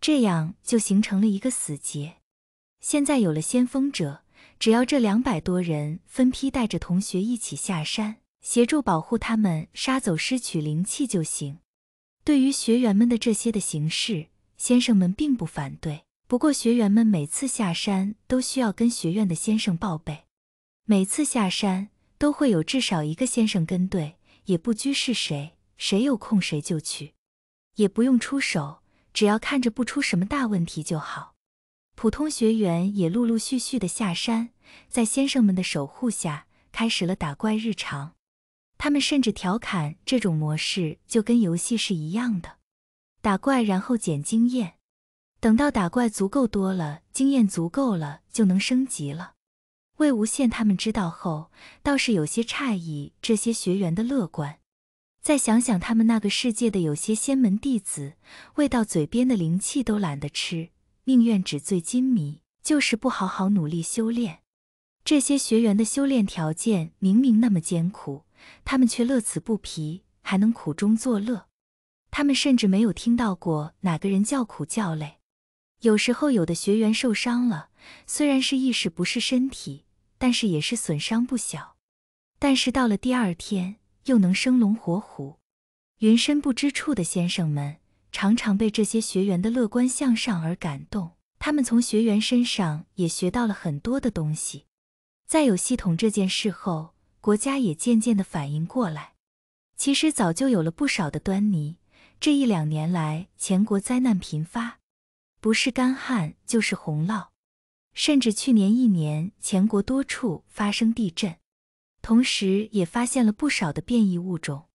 这样就形成了一个死结。现在有了先锋者，只要这两百多人分批带着同学一起下山，协助保护他们杀走尸取灵气就行。对于学员们的这些的形式，先生们并不反对。不过，学员们每次下山都需要跟学院的先生报备，每次下山都会有至少一个先生跟队，也不拘是谁，谁有空谁就去，也不用出手，只要看着不出什么大问题就好。普通学员也陆陆续续的下山，在先生们的守护下，开始了打怪日常。他们甚至调侃这种模式就跟游戏是一样的，打怪然后捡经验，等到打怪足够多了，经验足够了就能升级了。魏无羡他们知道后倒是有些诧异这些学员的乐观。再想想他们那个世界的有些仙门弟子，喂到嘴边的灵气都懒得吃，宁愿纸醉金迷，就是不好好努力修炼。这些学员的修炼条件明明那么艰苦。他们却乐此不疲，还能苦中作乐。他们甚至没有听到过哪个人叫苦叫累。有时候有的学员受伤了，虽然是意识不是身体，但是也是损伤不小。但是到了第二天又能生龙活虎。云深不知处的先生们常常被这些学员的乐观向上而感动。他们从学员身上也学到了很多的东西。在有系统这件事后。国家也渐渐的反应过来，其实早就有了不少的端倪。这一两年来，全国灾难频发，不是干旱就是洪涝，甚至去年一年全国多处发生地震，同时也发现了不少的变异物种。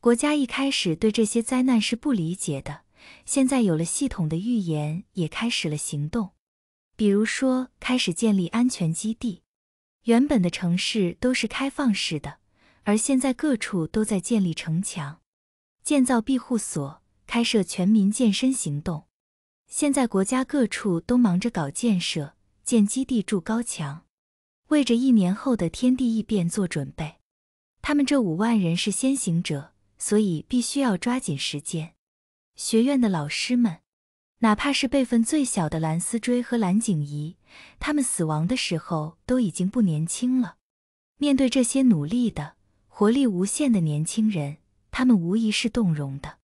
国家一开始对这些灾难是不理解的，现在有了系统的预言，也开始了行动，比如说开始建立安全基地。原本的城市都是开放式的，而现在各处都在建立城墙、建造庇护所、开设全民健身行动。现在国家各处都忙着搞建设、建基地、筑高墙，为着一年后的天地异变做准备。他们这五万人是先行者，所以必须要抓紧时间。学院的老师们。哪怕是辈分最小的蓝思追和蓝景怡，他们死亡的时候都已经不年轻了。面对这些努力的、活力无限的年轻人，他们无疑是动容的。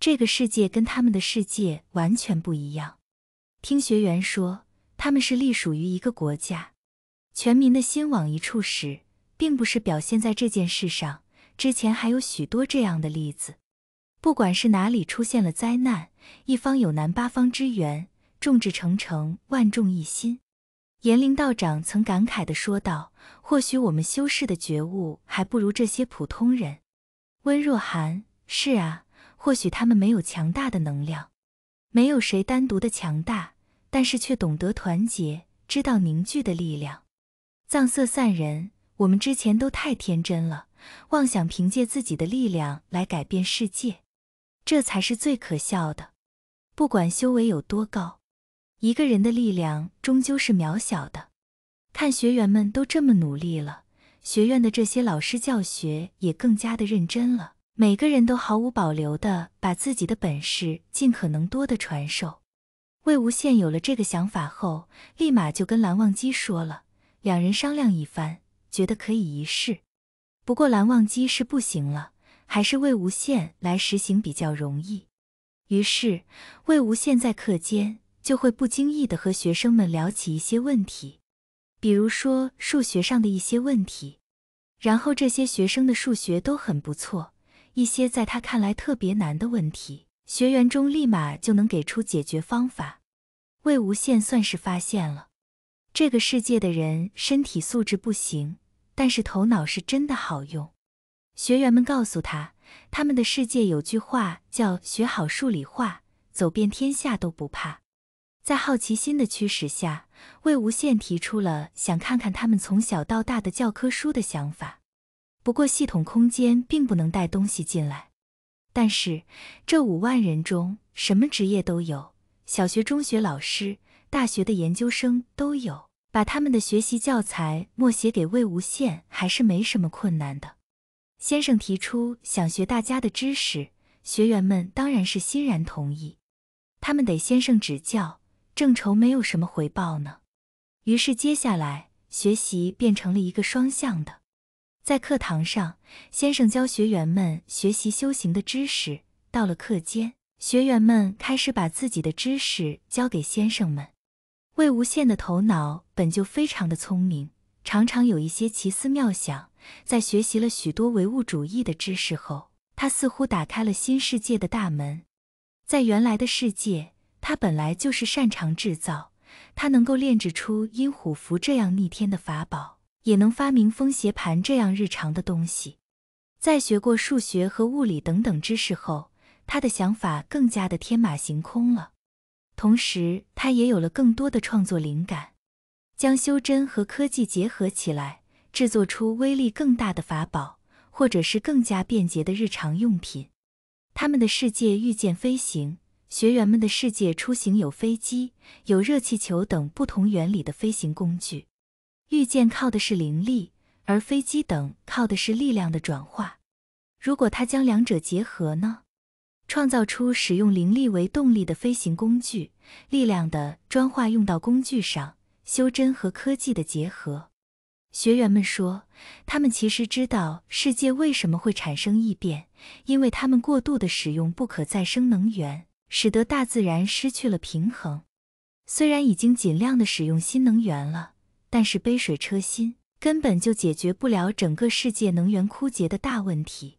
这个世界跟他们的世界完全不一样。听学员说，他们是隶属于一个国家，全民的心往一处使，并不是表现在这件事上。之前还有许多这样的例子，不管是哪里出现了灾难。一方有难，八方支援，众志成城，万众一心。严灵道长曾感慨地说道：“或许我们修士的觉悟还不如这些普通人。”温若寒：“是啊，或许他们没有强大的能量，没有谁单独的强大，但是却懂得团结，知道凝聚的力量。”藏色散人：“我们之前都太天真了，妄想凭借自己的力量来改变世界，这才是最可笑的。”不管修为有多高，一个人的力量终究是渺小的。看学员们都这么努力了，学院的这些老师教学也更加的认真了。每个人都毫无保留的把自己的本事尽可能多的传授。魏无羡有了这个想法后，立马就跟蓝忘机说了。两人商量一番，觉得可以一试。不过蓝忘机是不行了，还是魏无羡来实行比较容易。于是，魏无羡在课间就会不经意的和学生们聊起一些问题，比如说数学上的一些问题。然后这些学生的数学都很不错，一些在他看来特别难的问题，学员中立马就能给出解决方法。魏无羡算是发现了，这个世界的人身体素质不行，但是头脑是真的好用。学员们告诉他。他们的世界有句话叫“学好数理化，走遍天下都不怕”。在好奇心的驱使下，魏无羡提出了想看看他们从小到大的教科书的想法。不过，系统空间并不能带东西进来。但是，这五万人中什么职业都有，小学、中学老师、大学的研究生都有，把他们的学习教材默写给魏无羡还是没什么困难的。先生提出想学大家的知识，学员们当然是欣然同意。他们得先生指教，正愁没有什么回报呢。于是，接下来学习变成了一个双向的。在课堂上，先生教学员们学习修行的知识；到了课间，学员们开始把自己的知识教给先生们。魏无羡的头脑本就非常的聪明，常常有一些奇思妙想。在学习了许多唯物主义的知识后，他似乎打开了新世界的大门。在原来的世界，他本来就是擅长制造，他能够炼制出阴虎符这样逆天的法宝，也能发明风邪盘这样日常的东西。在学过数学和物理等等知识后，他的想法更加的天马行空了，同时他也有了更多的创作灵感，将修真和科技结合起来。制作出威力更大的法宝，或者是更加便捷的日常用品。他们的世界御剑飞行，学员们的世界出行有飞机、有热气球等不同原理的飞行工具。御剑靠的是灵力，而飞机等靠的是力量的转化。如果他将两者结合呢？创造出使用灵力为动力的飞行工具，力量的转化用到工具上，修真和科技的结合。学员们说，他们其实知道世界为什么会产生异变，因为他们过度的使用不可再生能源，使得大自然失去了平衡。虽然已经尽量的使用新能源了，但是杯水车薪，根本就解决不了整个世界能源枯竭的大问题。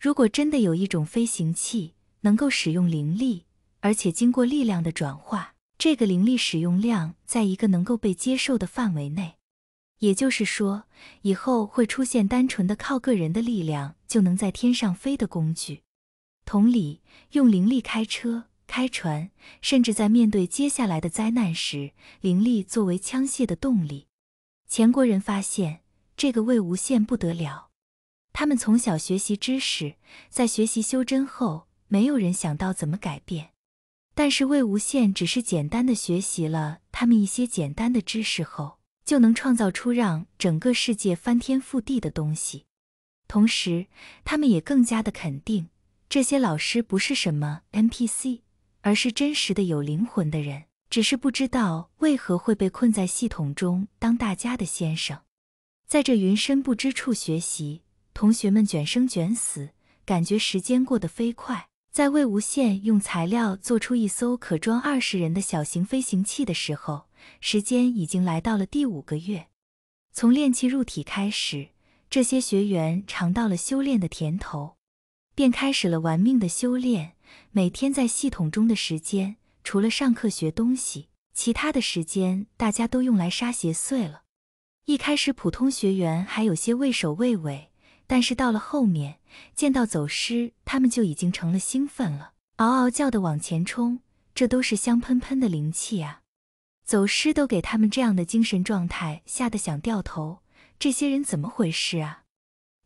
如果真的有一种飞行器能够使用灵力，而且经过力量的转化，这个灵力使用量在一个能够被接受的范围内。也就是说，以后会出现单纯的靠个人的力量就能在天上飞的工具。同理，用灵力开车、开船，甚至在面对接下来的灾难时，灵力作为枪械的动力。前国人发现这个魏无羡不得了。他们从小学习知识，在学习修真后，没有人想到怎么改变。但是魏无羡只是简单的学习了他们一些简单的知识后。就能创造出让整个世界翻天覆地的东西。同时，他们也更加的肯定，这些老师不是什么 NPC，而是真实的有灵魂的人。只是不知道为何会被困在系统中当大家的先生，在这云深不知处学习。同学们卷生卷死，感觉时间过得飞快。在魏无羡用材料做出一艘可装二十人的小型飞行器的时候。时间已经来到了第五个月，从练气入体开始，这些学员尝到了修炼的甜头，便开始了玩命的修炼。每天在系统中的时间，除了上课学东西，其他的时间大家都用来杀邪祟了。一开始普通学员还有些畏首畏尾，但是到了后面，见到走尸，他们就已经成了兴奋了，嗷嗷叫的往前冲。这都是香喷喷的灵气啊！走失都给他们这样的精神状态吓得想掉头，这些人怎么回事啊？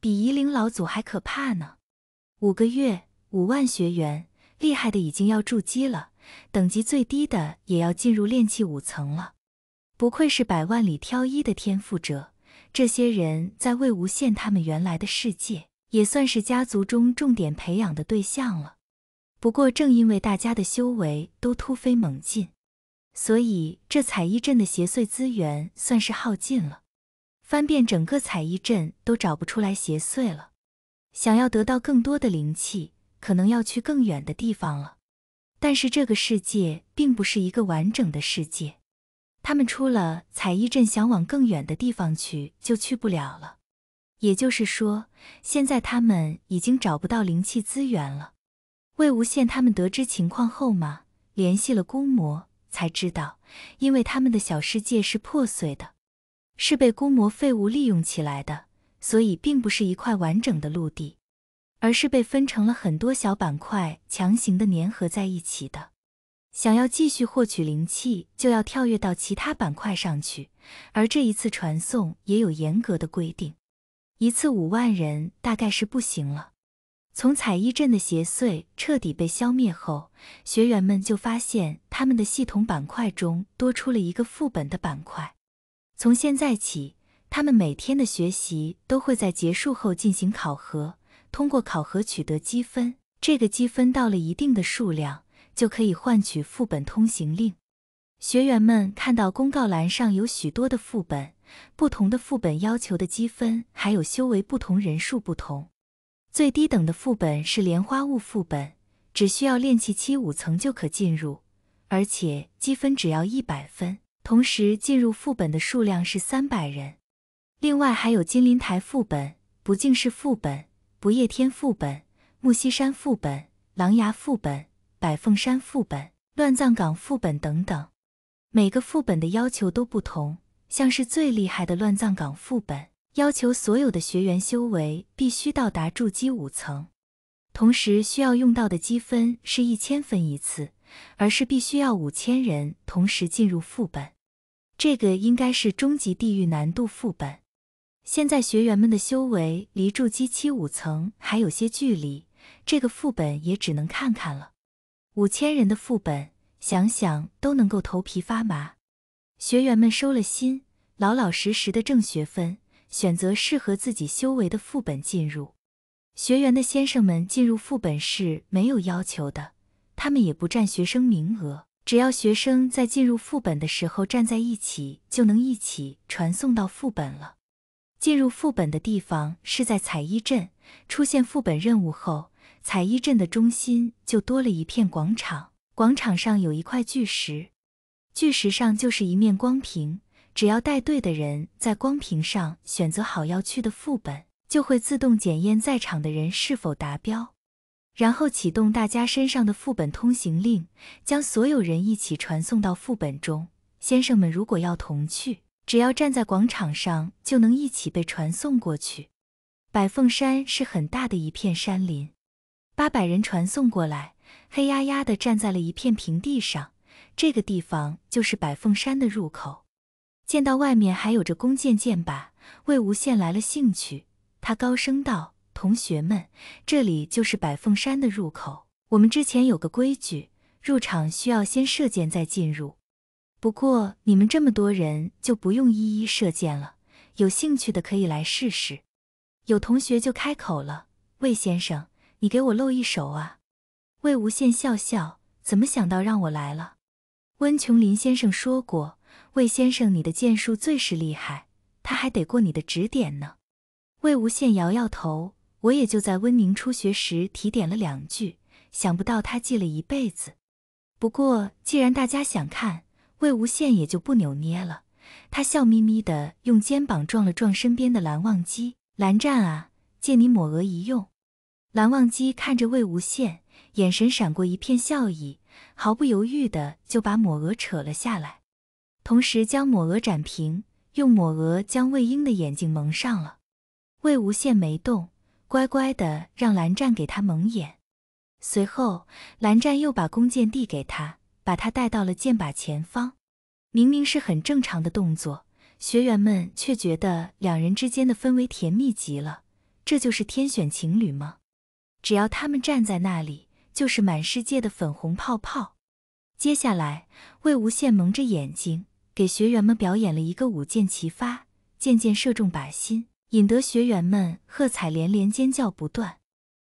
比夷陵老祖还可怕呢！五个月，五万学员，厉害的已经要筑基了，等级最低的也要进入炼气五层了。不愧是百万里挑一的天赋者，这些人在魏无羡他们原来的世界也算是家族中重点培养的对象了。不过，正因为大家的修为都突飞猛进。所以，这彩衣镇的邪祟资源算是耗尽了，翻遍整个彩衣镇都找不出来邪祟了。想要得到更多的灵气，可能要去更远的地方了。但是，这个世界并不是一个完整的世界，他们出了彩衣镇，想往更远的地方去，就去不了了。也就是说，现在他们已经找不到灵气资源了。魏无羡他们得知情况后嘛，联系了孤魔。才知道，因为他们的小世界是破碎的，是被孤魔废物利用起来的，所以并不是一块完整的陆地，而是被分成了很多小板块，强行的粘合在一起的。想要继续获取灵气，就要跳跃到其他板块上去，而这一次传送也有严格的规定，一次五万人大概是不行了。从彩衣镇的邪祟彻底被消灭后，学员们就发现他们的系统板块中多出了一个副本的板块。从现在起，他们每天的学习都会在结束后进行考核，通过考核取得积分。这个积分到了一定的数量，就可以换取副本通行令。学员们看到公告栏上有许多的副本，不同的副本要求的积分还有修为不同，人数不同。最低等的副本是莲花坞副本，只需要练气期五层就可进入，而且积分只要一百分。同时进入副本的数量是三百人。另外还有金鳞台副本、不净室副本、不夜天副本、木西山副本、狼牙副本、百凤山副本、乱葬岗副本等等。每个副本的要求都不同，像是最厉害的乱葬岗副本。要求所有的学员修为必须到达筑基五层，同时需要用到的积分是一千分一次，而是必须要五千人同时进入副本，这个应该是终极地狱难度副本。现在学员们的修为离筑基七五层还有些距离，这个副本也只能看看了。五千人的副本，想想都能够头皮发麻。学员们收了心，老老实实的挣学分。选择适合自己修为的副本进入。学员的先生们进入副本是没有要求的，他们也不占学生名额。只要学生在进入副本的时候站在一起，就能一起传送到副本了。进入副本的地方是在彩衣镇。出现副本任务后，彩衣镇的中心就多了一片广场，广场上有一块巨石，巨石上就是一面光屏。只要带队的人在光屏上选择好要去的副本，就会自动检验在场的人是否达标，然后启动大家身上的副本通行令，将所有人一起传送到副本中。先生们，如果要同去，只要站在广场上，就能一起被传送过去。百凤山是很大的一片山林，八百人传送过来，黑压压的站在了一片平地上，这个地方就是百凤山的入口。见到外面还有着弓箭箭靶，魏无羡来了兴趣。他高声道：“同学们，这里就是百凤山的入口。我们之前有个规矩，入场需要先射箭再进入。不过你们这么多人，就不用一一射箭了。有兴趣的可以来试试。”有同学就开口了：“魏先生，你给我露一手啊！”魏无羡笑笑：“怎么想到让我来了？”温琼林先生说过。魏先生，你的剑术最是厉害，他还得过你的指点呢。魏无羡摇摇头，我也就在温宁初学时提点了两句，想不到他记了一辈子。不过既然大家想看，魏无羡也就不扭捏了。他笑眯眯的用肩膀撞了撞身边的蓝忘机，蓝湛啊，借你抹额一用。蓝忘机看着魏无羡，眼神闪过一片笑意，毫不犹豫的就把抹额扯了下来。同时将抹额展平，用抹额将魏婴的眼睛蒙上了。魏无羡没动，乖乖的让蓝湛给他蒙眼。随后，蓝湛又把弓箭递给他，把他带到了箭靶前方。明明是很正常的动作，学员们却觉得两人之间的氛围甜蜜极了。这就是天选情侣吗？只要他们站在那里，就是满世界的粉红泡泡。接下来，魏无羡蒙着眼睛。给学员们表演了一个五箭齐发，箭箭射中靶心，引得学员们喝彩连连、尖叫不断。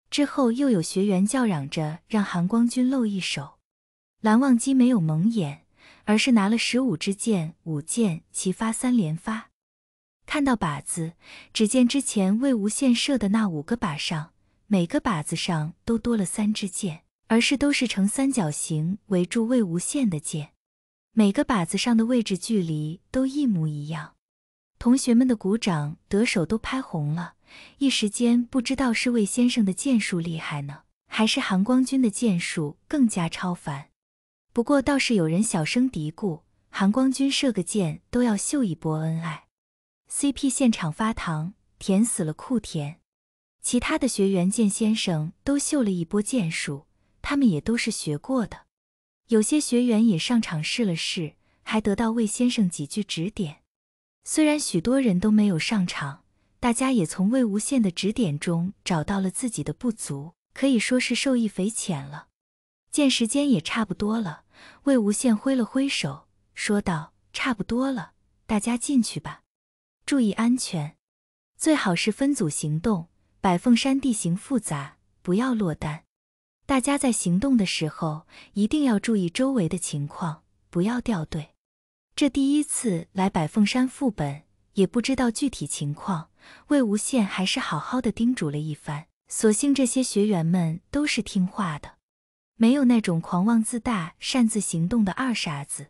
之后又有学员叫嚷着让韩光君露一手。蓝忘机没有蒙眼，而是拿了十五支箭，五箭齐发三连发。看到靶子，只见之前魏无羡射的那五个靶上，每个靶子上都多了三支箭，而是都是呈三角形围住魏无羡的箭。每个靶子上的位置距离都一模一样，同学们的鼓掌得手都拍红了，一时间不知道是魏先生的箭术厉害呢，还是韩光军的箭术更加超凡。不过倒是有人小声嘀咕，韩光军射个箭都要秀一波恩爱，CP 现场发糖，甜死了酷甜。其他的学员见先生都秀了一波剑术，他们也都是学过的。有些学员也上场试了试，还得到魏先生几句指点。虽然许多人都没有上场，大家也从魏无羡的指点中找到了自己的不足，可以说是受益匪浅了。见时间也差不多了，魏无羡挥了挥手，说道：“差不多了，大家进去吧，注意安全，最好是分组行动。百凤山地形复杂，不要落单。”大家在行动的时候一定要注意周围的情况，不要掉队。这第一次来百凤山副本，也不知道具体情况，魏无羡还是好好的叮嘱了一番。所幸这些学员们都是听话的，没有那种狂妄自大、擅自行动的二傻子。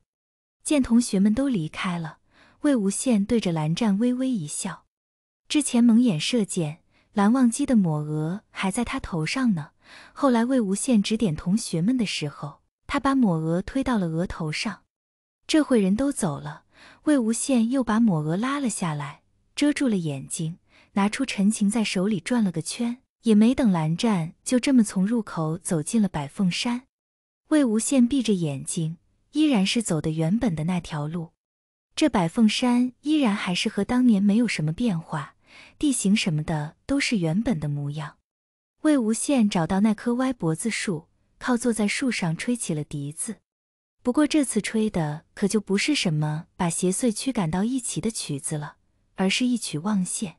见同学们都离开了，魏无羡对着蓝湛微微一笑。之前蒙眼射箭，蓝忘机的抹额还在他头上呢。后来，魏无羡指点同学们的时候，他把抹额推到了额头上。这会人都走了，魏无羡又把抹额拉了下来，遮住了眼睛，拿出陈情在手里转了个圈，也没等蓝湛，就这么从入口走进了百凤山。魏无羡闭着眼睛，依然是走的原本的那条路。这百凤山依然还是和当年没有什么变化，地形什么的都是原本的模样。魏无羡找到那棵歪脖子树，靠坐在树上吹起了笛子。不过这次吹的可就不是什么把邪祟驱赶到一起的曲子了，而是一曲望线。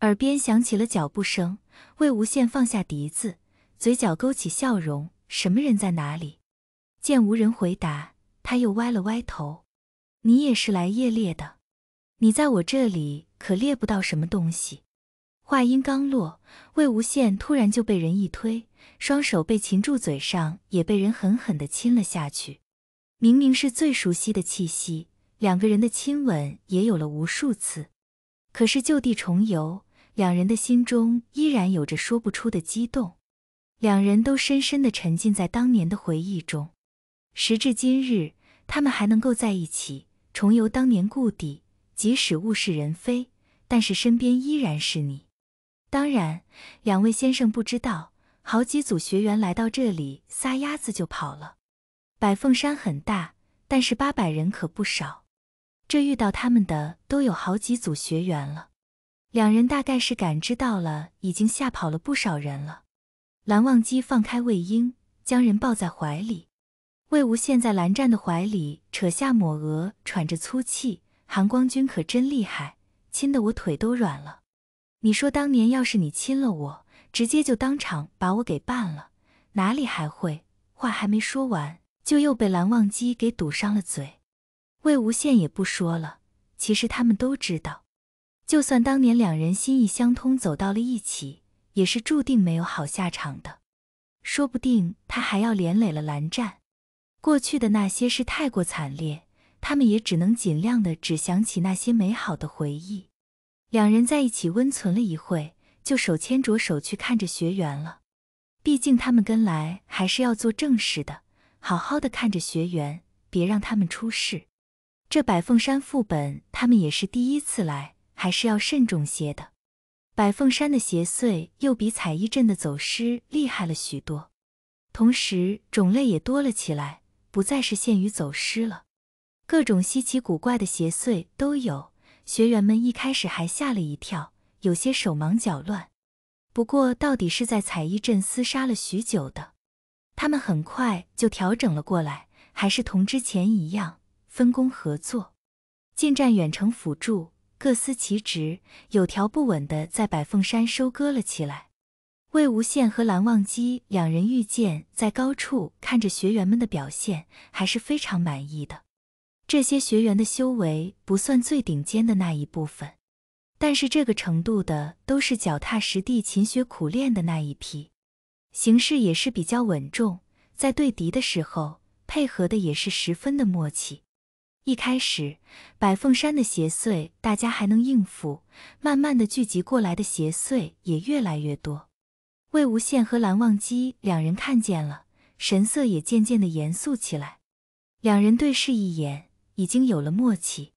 耳边响起了脚步声，魏无羡放下笛子，嘴角勾起笑容：“什么人在哪里？”见无人回答，他又歪了歪头：“你也是来夜猎的？你在我这里可猎不到什么东西。”话音刚落，魏无羡突然就被人一推，双手被擒住，嘴上也被人狠狠的亲了下去。明明是最熟悉的气息，两个人的亲吻也有了无数次，可是旧地重游，两人的心中依然有着说不出的激动。两人都深深的沉浸在当年的回忆中，时至今日，他们还能够在一起重游当年故地，即使物是人非，但是身边依然是你。当然，两位先生不知道，好几组学员来到这里，撒丫子就跑了。百凤山很大，但是八百人可不少，这遇到他们的都有好几组学员了。两人大概是感知到了，已经吓跑了不少人了。蓝忘机放开魏婴，将人抱在怀里。魏无羡在蓝湛的怀里扯下抹额，喘着粗气。含光君可真厉害，亲得我腿都软了。你说当年要是你亲了我，直接就当场把我给办了，哪里还会？话还没说完，就又被蓝忘机给堵上了嘴。魏无羡也不说了，其实他们都知道，就算当年两人心意相通，走到了一起，也是注定没有好下场的。说不定他还要连累了蓝湛。过去的那些事太过惨烈，他们也只能尽量的只想起那些美好的回忆。两人在一起温存了一会，就手牵着手去看着学员了。毕竟他们跟来还是要做正事的，好好的看着学员，别让他们出事。这百凤山副本他们也是第一次来，还是要慎重些的。百凤山的邪祟又比彩衣镇的走失厉害了许多，同时种类也多了起来，不再是限于走失了，各种稀奇古怪的邪祟都有。学员们一开始还吓了一跳，有些手忙脚乱。不过，到底是在彩衣镇厮杀了许久的，他们很快就调整了过来，还是同之前一样分工合作，近战、远程、辅助，各司其职，有条不紊地在百凤山收割了起来。魏无羡和蓝忘机两人遇见，在高处看着学员们的表现，还是非常满意的。这些学员的修为不算最顶尖的那一部分，但是这个程度的都是脚踏实地、勤学苦练的那一批，形势也是比较稳重，在对敌的时候配合的也是十分的默契。一开始，百凤山的邪祟大家还能应付，慢慢的聚集过来的邪祟也越来越多。魏无羡和蓝忘机两人看见了，神色也渐渐的严肃起来，两人对视一眼。已经有了默契，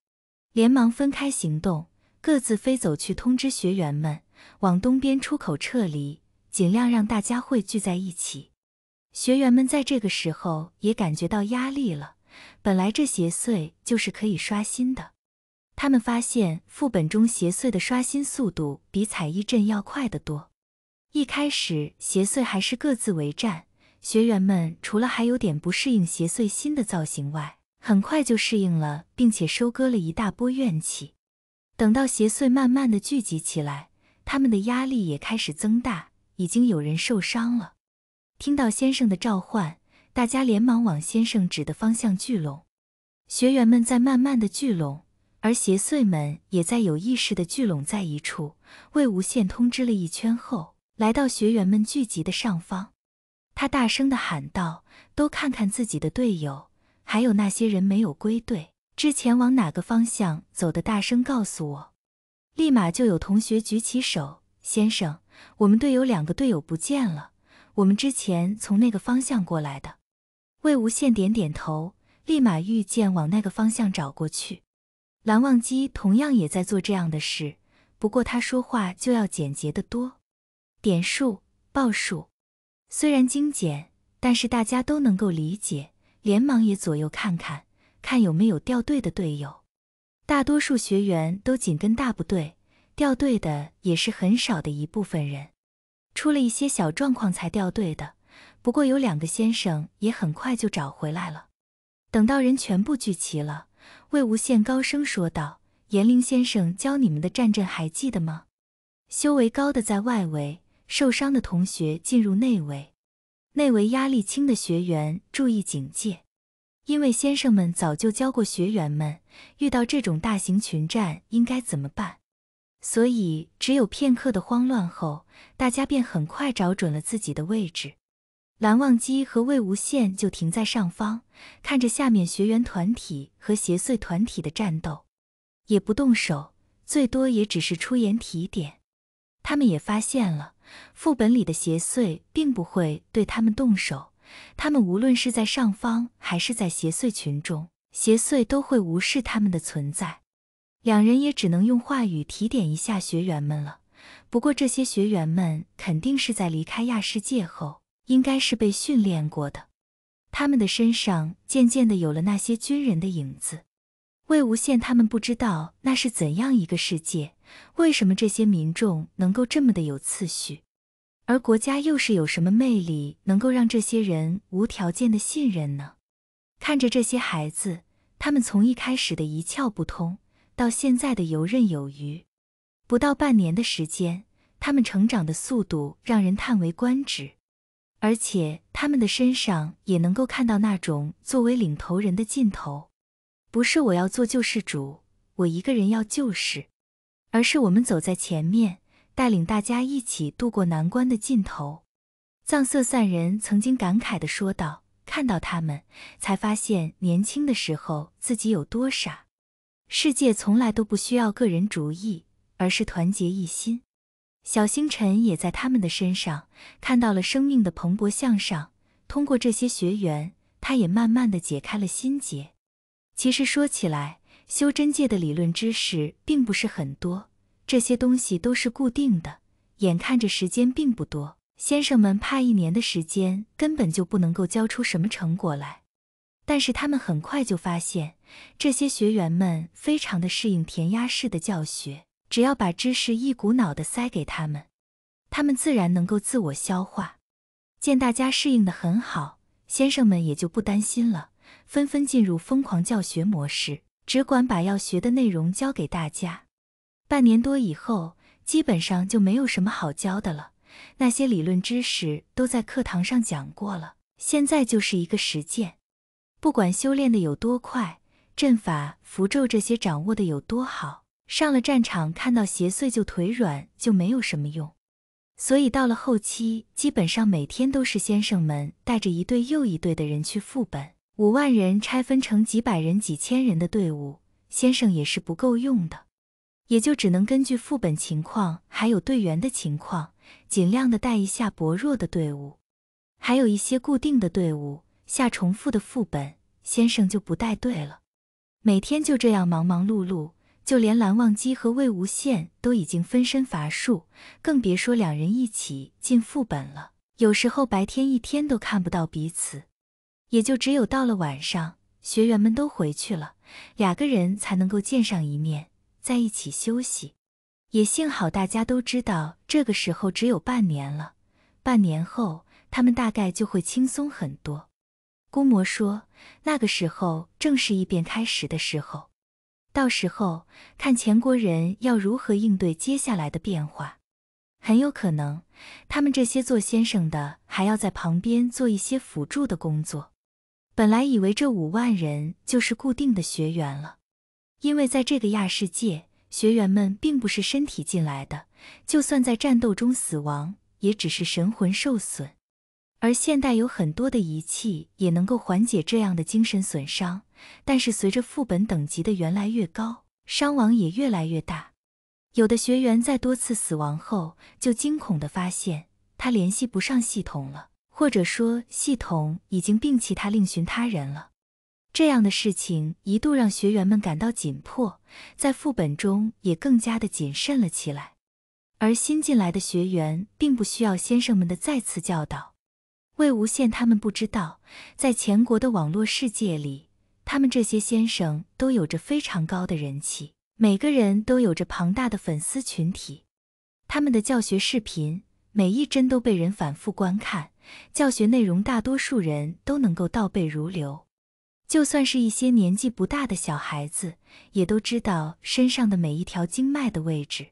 连忙分开行动，各自飞走去通知学员们往东边出口撤离，尽量让大家汇聚在一起。学员们在这个时候也感觉到压力了。本来这邪祟就是可以刷新的，他们发现副本中邪祟的刷新速度比彩衣阵要快得多。一开始邪祟还是各自为战，学员们除了还有点不适应邪祟新的造型外，很快就适应了，并且收割了一大波怨气。等到邪祟慢慢的聚集起来，他们的压力也开始增大，已经有人受伤了。听到先生的召唤，大家连忙往先生指的方向聚拢。学员们在慢慢的聚拢，而邪祟们也在有意识的聚拢在一处。魏无羡通知了一圈后，来到学员们聚集的上方，他大声的喊道：“都看看自己的队友。”还有那些人没有归队？之前往哪个方向走的？大声告诉我！立马就有同学举起手：“先生，我们队有两个队友不见了，我们之前从那个方向过来的。”魏无羡点点头，立马御剑往那个方向找过去。蓝忘机同样也在做这样的事，不过他说话就要简洁的多，点数报数，虽然精简，但是大家都能够理解。连忙也左右看看，看有没有掉队的队友。大多数学员都紧跟大部队，掉队的也是很少的一部分人，出了一些小状况才掉队的。不过有两个先生也很快就找回来了。等到人全部聚齐了，魏无羡高声说道：“严灵先生教你们的战阵还记得吗？修为高的在外围，受伤的同学进入内围。”内围压力轻的学员注意警戒，因为先生们早就教过学员们遇到这种大型群战应该怎么办，所以只有片刻的慌乱后，大家便很快找准了自己的位置。蓝忘机和魏无羡就停在上方，看着下面学员团体和邪祟团体的战斗，也不动手，最多也只是出言提点。他们也发现了。副本里的邪祟并不会对他们动手，他们无论是在上方还是在邪祟群中，邪祟都会无视他们的存在。两人也只能用话语提点一下学员们了。不过这些学员们肯定是在离开亚世界后，应该是被训练过的，他们的身上渐渐的有了那些军人的影子。魏无羡他们不知道那是怎样一个世界，为什么这些民众能够这么的有次序，而国家又是有什么魅力能够让这些人无条件的信任呢？看着这些孩子，他们从一开始的一窍不通到现在的游刃有余，不到半年的时间，他们成长的速度让人叹为观止，而且他们的身上也能够看到那种作为领头人的劲头。不是我要做救世主，我一个人要救世，而是我们走在前面，带领大家一起渡过难关的尽头。藏色散人曾经感慨的说道：“看到他们，才发现年轻的时候自己有多傻。世界从来都不需要个人主意，而是团结一心。”小星辰也在他们的身上看到了生命的蓬勃向上。通过这些学员，他也慢慢的解开了心结。其实说起来，修真界的理论知识并不是很多，这些东西都是固定的。眼看着时间并不多，先生们怕一年的时间根本就不能够教出什么成果来。但是他们很快就发现，这些学员们非常的适应填鸭式的教学，只要把知识一股脑的塞给他们，他们自然能够自我消化。见大家适应的很好，先生们也就不担心了。纷纷进入疯狂教学模式，只管把要学的内容教给大家。半年多以后，基本上就没有什么好教的了。那些理论知识都在课堂上讲过了，现在就是一个实践。不管修炼的有多快，阵法、符咒这些掌握的有多好，上了战场看到邪祟就腿软，就没有什么用。所以到了后期，基本上每天都是先生们带着一队又一队的人去副本。五万人拆分成几百人、几千人的队伍，先生也是不够用的，也就只能根据副本情况还有队员的情况，尽量的带一下薄弱的队伍，还有一些固定的队伍下重复的副本，先生就不带队了。每天就这样忙忙碌碌，就连蓝忘机和魏无羡都已经分身乏术，更别说两人一起进副本了。有时候白天一天都看不到彼此。也就只有到了晚上，学员们都回去了，两个人才能够见上一面，在一起休息。也幸好大家都知道，这个时候只有半年了，半年后他们大概就会轻松很多。姑魔说，那个时候正是异变开始的时候，到时候看前国人要如何应对接下来的变化，很有可能他们这些做先生的还要在旁边做一些辅助的工作。本来以为这五万人就是固定的学员了，因为在这个亚世界，学员们并不是身体进来的，就算在战斗中死亡，也只是神魂受损。而现代有很多的仪器也能够缓解这样的精神损伤，但是随着副本等级的原来越高，伤亡也越来越大。有的学员在多次死亡后，就惊恐的发现他联系不上系统了。或者说，系统已经摒弃他，另寻他人了。这样的事情一度让学员们感到紧迫，在副本中也更加的谨慎了起来。而新进来的学员并不需要先生们的再次教导。魏无羡他们不知道，在前国的网络世界里，他们这些先生都有着非常高的人气，每个人都有着庞大的粉丝群体，他们的教学视频。每一帧都被人反复观看，教学内容大多数人都能够倒背如流，就算是一些年纪不大的小孩子，也都知道身上的每一条经脉的位置。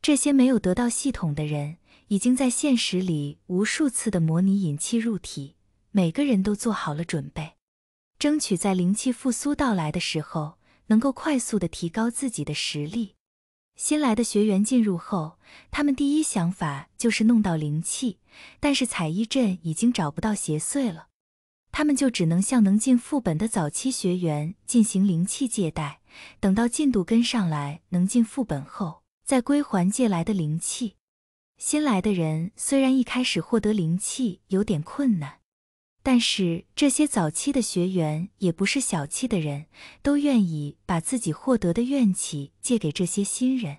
这些没有得到系统的人，已经在现实里无数次的模拟引气入体，每个人都做好了准备，争取在灵气复苏到来的时候，能够快速的提高自己的实力。新来的学员进入后，他们第一想法就是弄到灵气，但是彩衣镇已经找不到邪祟了，他们就只能向能进副本的早期学员进行灵气借贷，等到进度跟上来能进副本后，再归还借来的灵气。新来的人虽然一开始获得灵气有点困难。但是这些早期的学员也不是小气的人，都愿意把自己获得的怨气借给这些新人。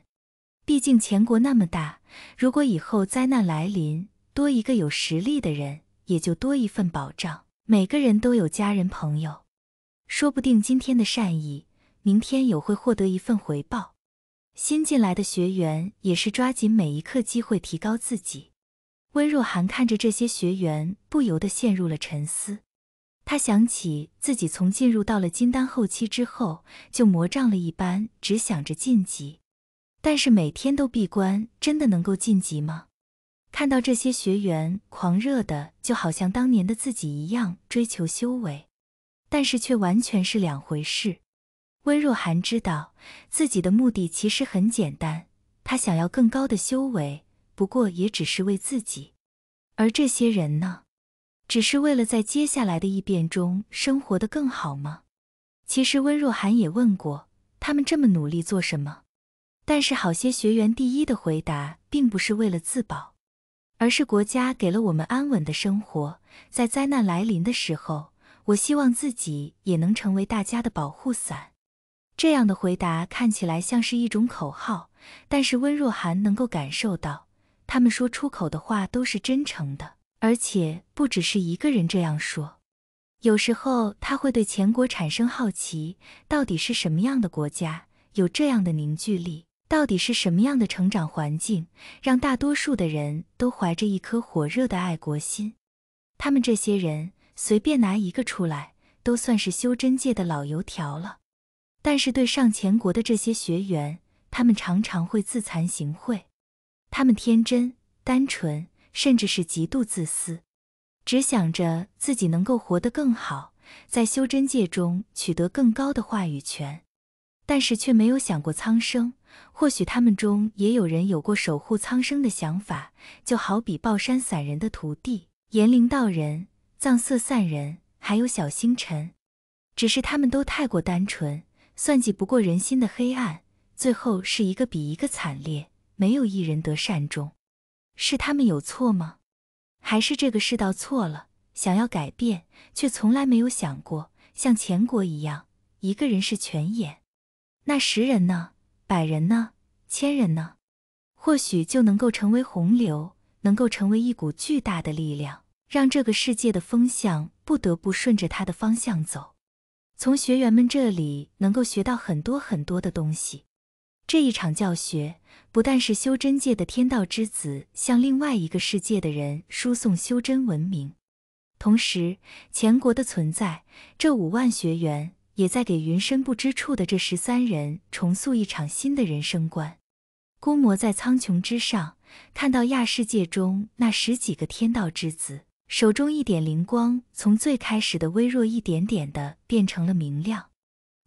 毕竟钱国那么大，如果以后灾难来临，多一个有实力的人，也就多一份保障。每个人都有家人朋友，说不定今天的善意，明天有会获得一份回报。新进来的学员也是抓紧每一刻机会提高自己。温若寒看着这些学员，不由得陷入了沉思。他想起自己从进入到了金丹后期之后，就魔障了一般，只想着晋级。但是每天都闭关，真的能够晋级吗？看到这些学员狂热的，就好像当年的自己一样追求修为，但是却完全是两回事。温若寒知道自己的目的其实很简单，他想要更高的修为。不过也只是为自己，而这些人呢，只是为了在接下来的异变中生活的更好吗？其实温若寒也问过他们这么努力做什么，但是好些学员第一的回答并不是为了自保，而是国家给了我们安稳的生活，在灾难来临的时候，我希望自己也能成为大家的保护伞。这样的回答看起来像是一种口号，但是温若寒能够感受到。他们说出口的话都是真诚的，而且不只是一个人这样说。有时候他会对前国产生好奇，到底是什么样的国家有这样的凝聚力？到底是什么样的成长环境让大多数的人都怀着一颗火热的爱国心？他们这些人随便拿一个出来，都算是修真界的老油条了。但是对上前国的这些学员，他们常常会自惭形秽。他们天真单纯，甚至是极度自私，只想着自己能够活得更好，在修真界中取得更高的话语权，但是却没有想过苍生。或许他们中也有人有过守护苍生的想法，就好比抱山散人的徒弟炎灵道人、藏色散人，还有小星辰，只是他们都太过单纯，算计不过人心的黑暗，最后是一个比一个惨烈。没有一人得善终，是他们有错吗？还是这个世道错了？想要改变，却从来没有想过像前国一样，一个人是泉眼，那十人呢？百人呢？千人呢？或许就能够成为洪流，能够成为一股巨大的力量，让这个世界的风向不得不顺着他的方向走。从学员们这里能够学到很多很多的东西。这一场教学，不但是修真界的天道之子向另外一个世界的人输送修真文明，同时前国的存在，这五万学员也在给云深不知处的这十三人重塑一场新的人生观。孤魔在苍穹之上，看到亚世界中那十几个天道之子手中一点灵光，从最开始的微弱，一点点的变成了明亮。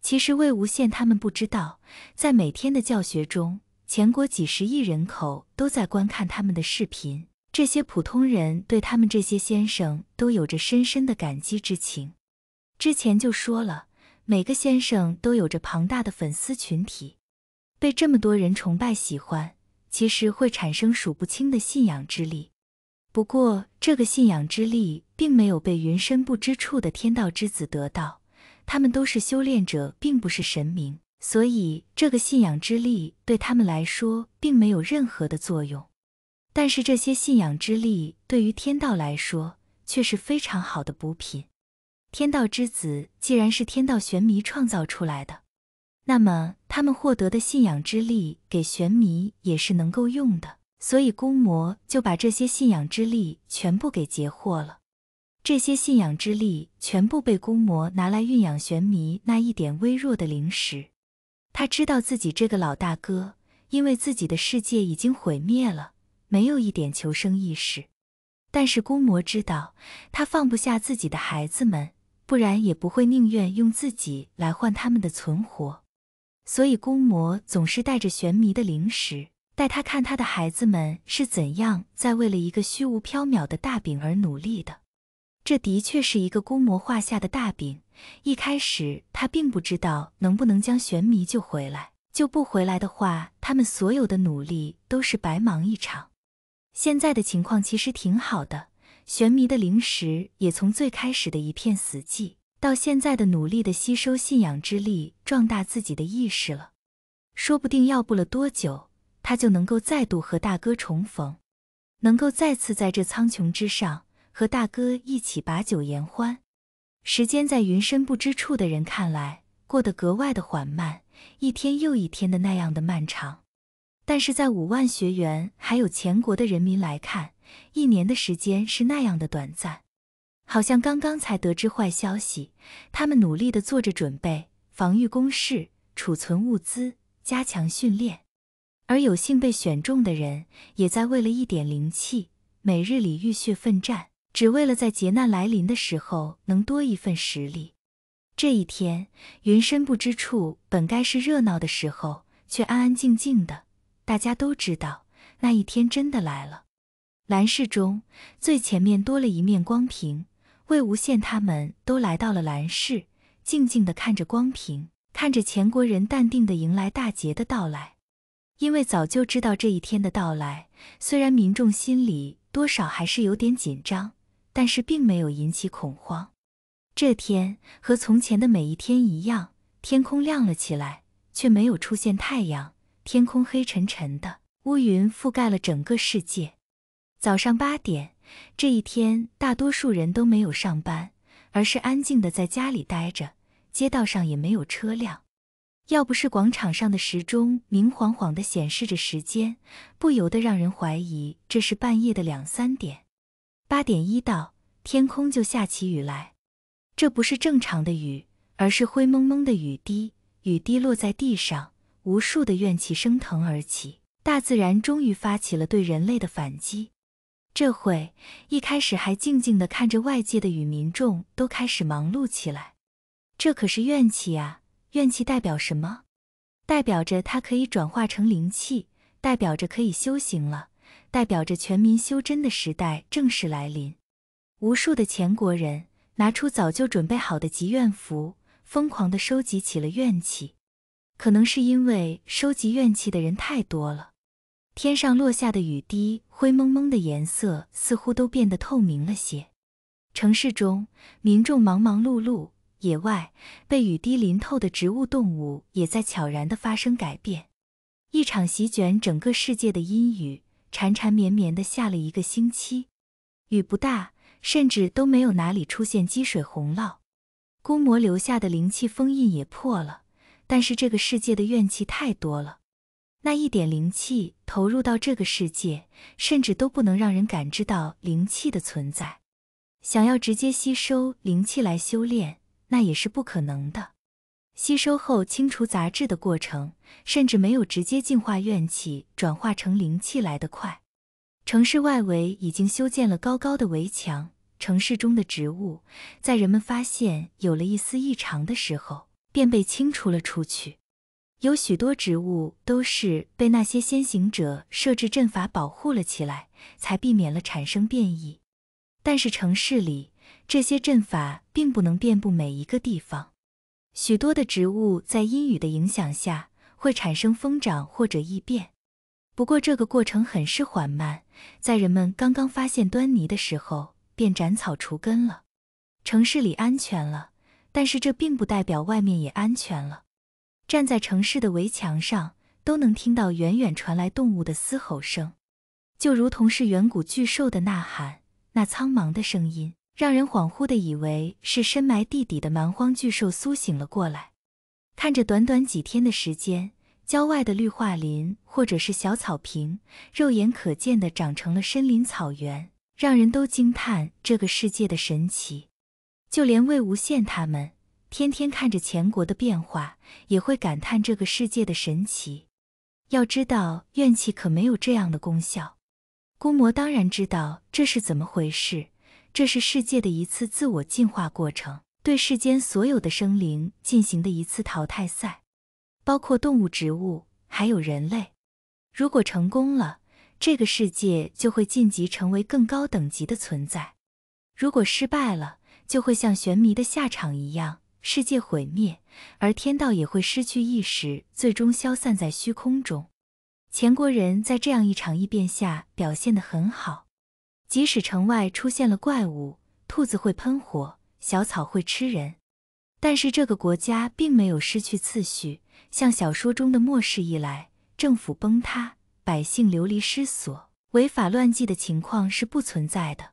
其实魏无羡他们不知道，在每天的教学中，全国几十亿人口都在观看他们的视频。这些普通人对他们这些先生都有着深深的感激之情。之前就说了，每个先生都有着庞大的粉丝群体，被这么多人崇拜喜欢，其实会产生数不清的信仰之力。不过，这个信仰之力并没有被云深不知处的天道之子得到。他们都是修炼者，并不是神明，所以这个信仰之力对他们来说并没有任何的作用。但是这些信仰之力对于天道来说却是非常好的补品。天道之子既然是天道玄弥创造出来的，那么他们获得的信仰之力给玄弥也是能够用的，所以公魔就把这些信仰之力全部给截获了。这些信仰之力全部被公魔拿来运养玄弥那一点微弱的灵石。他知道自己这个老大哥，因为自己的世界已经毁灭了，没有一点求生意识。但是公魔知道，他放不下自己的孩子们，不然也不会宁愿用自己来换他们的存活。所以公魔总是带着玄弥的灵石，带他看他的孩子们是怎样在为了一个虚无缥缈的大饼而努力的。这的确是一个孤魔画下的大饼。一开始他并不知道能不能将玄弥救回来，救不回来的话，他们所有的努力都是白忙一场。现在的情况其实挺好的，玄弥的灵石也从最开始的一片死寂，到现在的努力的吸收信仰之力，壮大自己的意识了。说不定要不了多久，他就能够再度和大哥重逢，能够再次在这苍穹之上。和大哥一起把酒言欢，时间在云深不知处的人看来过得格外的缓慢，一天又一天的那样的漫长；但是在五万学员还有全国的人民来看，一年的时间是那样的短暂，好像刚刚才得知坏消息。他们努力地做着准备，防御工事、储存物资、加强训练，而有幸被选中的人也在为了一点灵气，每日里浴血奋战。只为了在劫难来临的时候能多一份实力。这一天，云深不知处本该是热闹的时候，却安安静静的。大家都知道，那一天真的来了。蓝室中最前面多了一面光屏，魏无羡他们都来到了蓝室，静静的看着光屏，看着钱国人淡定的迎来大劫的到来。因为早就知道这一天的到来，虽然民众心里多少还是有点紧张。但是并没有引起恐慌。这天和从前的每一天一样，天空亮了起来，却没有出现太阳，天空黑沉沉的，乌云覆盖了整个世界。早上八点，这一天大多数人都没有上班，而是安静的在家里待着，街道上也没有车辆。要不是广场上的时钟明晃晃的显示着时间，不由得让人怀疑这是半夜的两三点。八点一到，天空就下起雨来。这不是正常的雨，而是灰蒙蒙的雨滴。雨滴落在地上，无数的怨气升腾而起。大自然终于发起了对人类的反击。这会一开始还静静的看着外界的雨，民众都开始忙碌起来。这可是怨气啊！怨气代表什么？代表着它可以转化成灵气，代表着可以修行了。代表着全民修真的时代正式来临，无数的钱国人拿出早就准备好的集怨符，疯狂的收集起了怨气。可能是因为收集怨气的人太多了，天上落下的雨滴灰蒙蒙的颜色似乎都变得透明了些。城市中民众忙忙碌碌，野外被雨滴淋透的植物动物也在悄然的发生改变。一场席卷整个世界的阴雨。缠缠绵绵的下了一个星期，雨不大，甚至都没有哪里出现积水洪涝。孤魔留下的灵气封印也破了，但是这个世界的怨气太多了，那一点灵气投入到这个世界，甚至都不能让人感知到灵气的存在。想要直接吸收灵气来修炼，那也是不可能的。吸收后清除杂质的过程，甚至没有直接净化怨气转化成灵气来得快。城市外围已经修建了高高的围墙，城市中的植物在人们发现有了一丝异常的时候，便被清除了出去。有许多植物都是被那些先行者设置阵法保护了起来，才避免了产生变异。但是城市里这些阵法并不能遍布每一个地方。许多的植物在阴雨的影响下会产生疯长或者异变，不过这个过程很是缓慢，在人们刚刚发现端倪的时候便斩草除根了。城市里安全了，但是这并不代表外面也安全了。站在城市的围墙上，都能听到远远传来动物的嘶吼声，就如同是远古巨兽的呐喊，那苍茫的声音。让人恍惚的以为是深埋地底的蛮荒巨兽苏醒了过来，看着短短几天的时间，郊外的绿化林或者是小草坪，肉眼可见的长成了森林草原，让人都惊叹这个世界的神奇。就连魏无羡他们天天看着前国的变化，也会感叹这个世界的神奇。要知道怨气可没有这样的功效。姑魔当然知道这是怎么回事。这是世界的一次自我进化过程，对世间所有的生灵进行的一次淘汰赛，包括动物、植物，还有人类。如果成功了，这个世界就会晋级成为更高等级的存在；如果失败了，就会像玄弥的下场一样，世界毁灭，而天道也会失去意识，最终消散在虚空中。钱国人，在这样一场异变下表现得很好。即使城外出现了怪物，兔子会喷火，小草会吃人，但是这个国家并没有失去次序，像小说中的末世一来，政府崩塌，百姓流离失所，违法乱纪的情况是不存在的。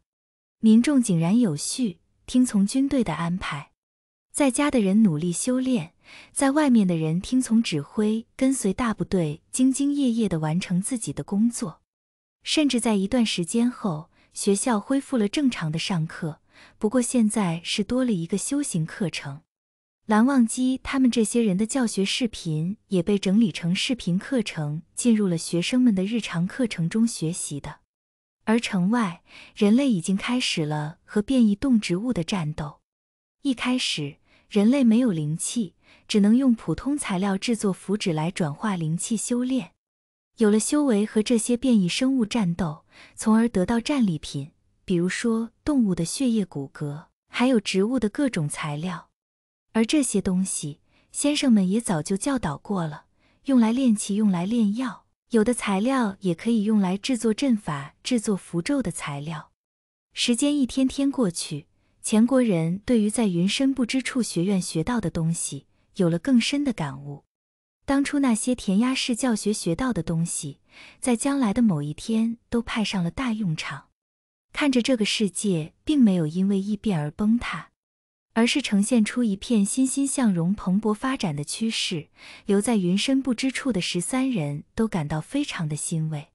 民众井然有序，听从军队的安排，在家的人努力修炼，在外面的人听从指挥，跟随大部队，兢兢业业地完成自己的工作，甚至在一段时间后。学校恢复了正常的上课，不过现在是多了一个修行课程。蓝忘机他们这些人的教学视频也被整理成视频课程，进入了学生们的日常课程中学习的。而城外，人类已经开始了和变异动植物的战斗。一开始，人类没有灵气，只能用普通材料制作符纸来转化灵气修炼。有了修为和这些变异生物战斗。从而得到战利品，比如说动物的血液、骨骼，还有植物的各种材料。而这些东西，先生们也早就教导过了，用来炼器，用来炼药，有的材料也可以用来制作阵法、制作符咒的材料。时间一天天过去，钱国人对于在云深不知处学院学到的东西，有了更深的感悟。当初那些填鸭式教学学到的东西，在将来的某一天都派上了大用场。看着这个世界并没有因为异变而崩塌，而是呈现出一片欣欣向荣、蓬勃发展的趋势，留在云深不知处的十三人都感到非常的欣慰。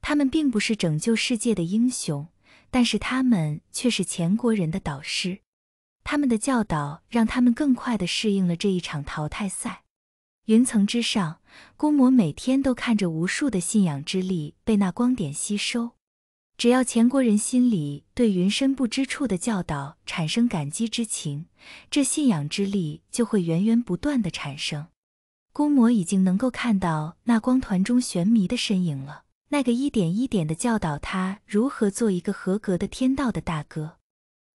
他们并不是拯救世界的英雄，但是他们却是前国人的导师。他们的教导让他们更快的适应了这一场淘汰赛。云层之上，孤魔每天都看着无数的信仰之力被那光点吸收。只要前国人心里对“云深不知处”的教导产生感激之情，这信仰之力就会源源不断的产生。孤魔已经能够看到那光团中玄弥的身影了，那个一点一点的教导他如何做一个合格的天道的大哥，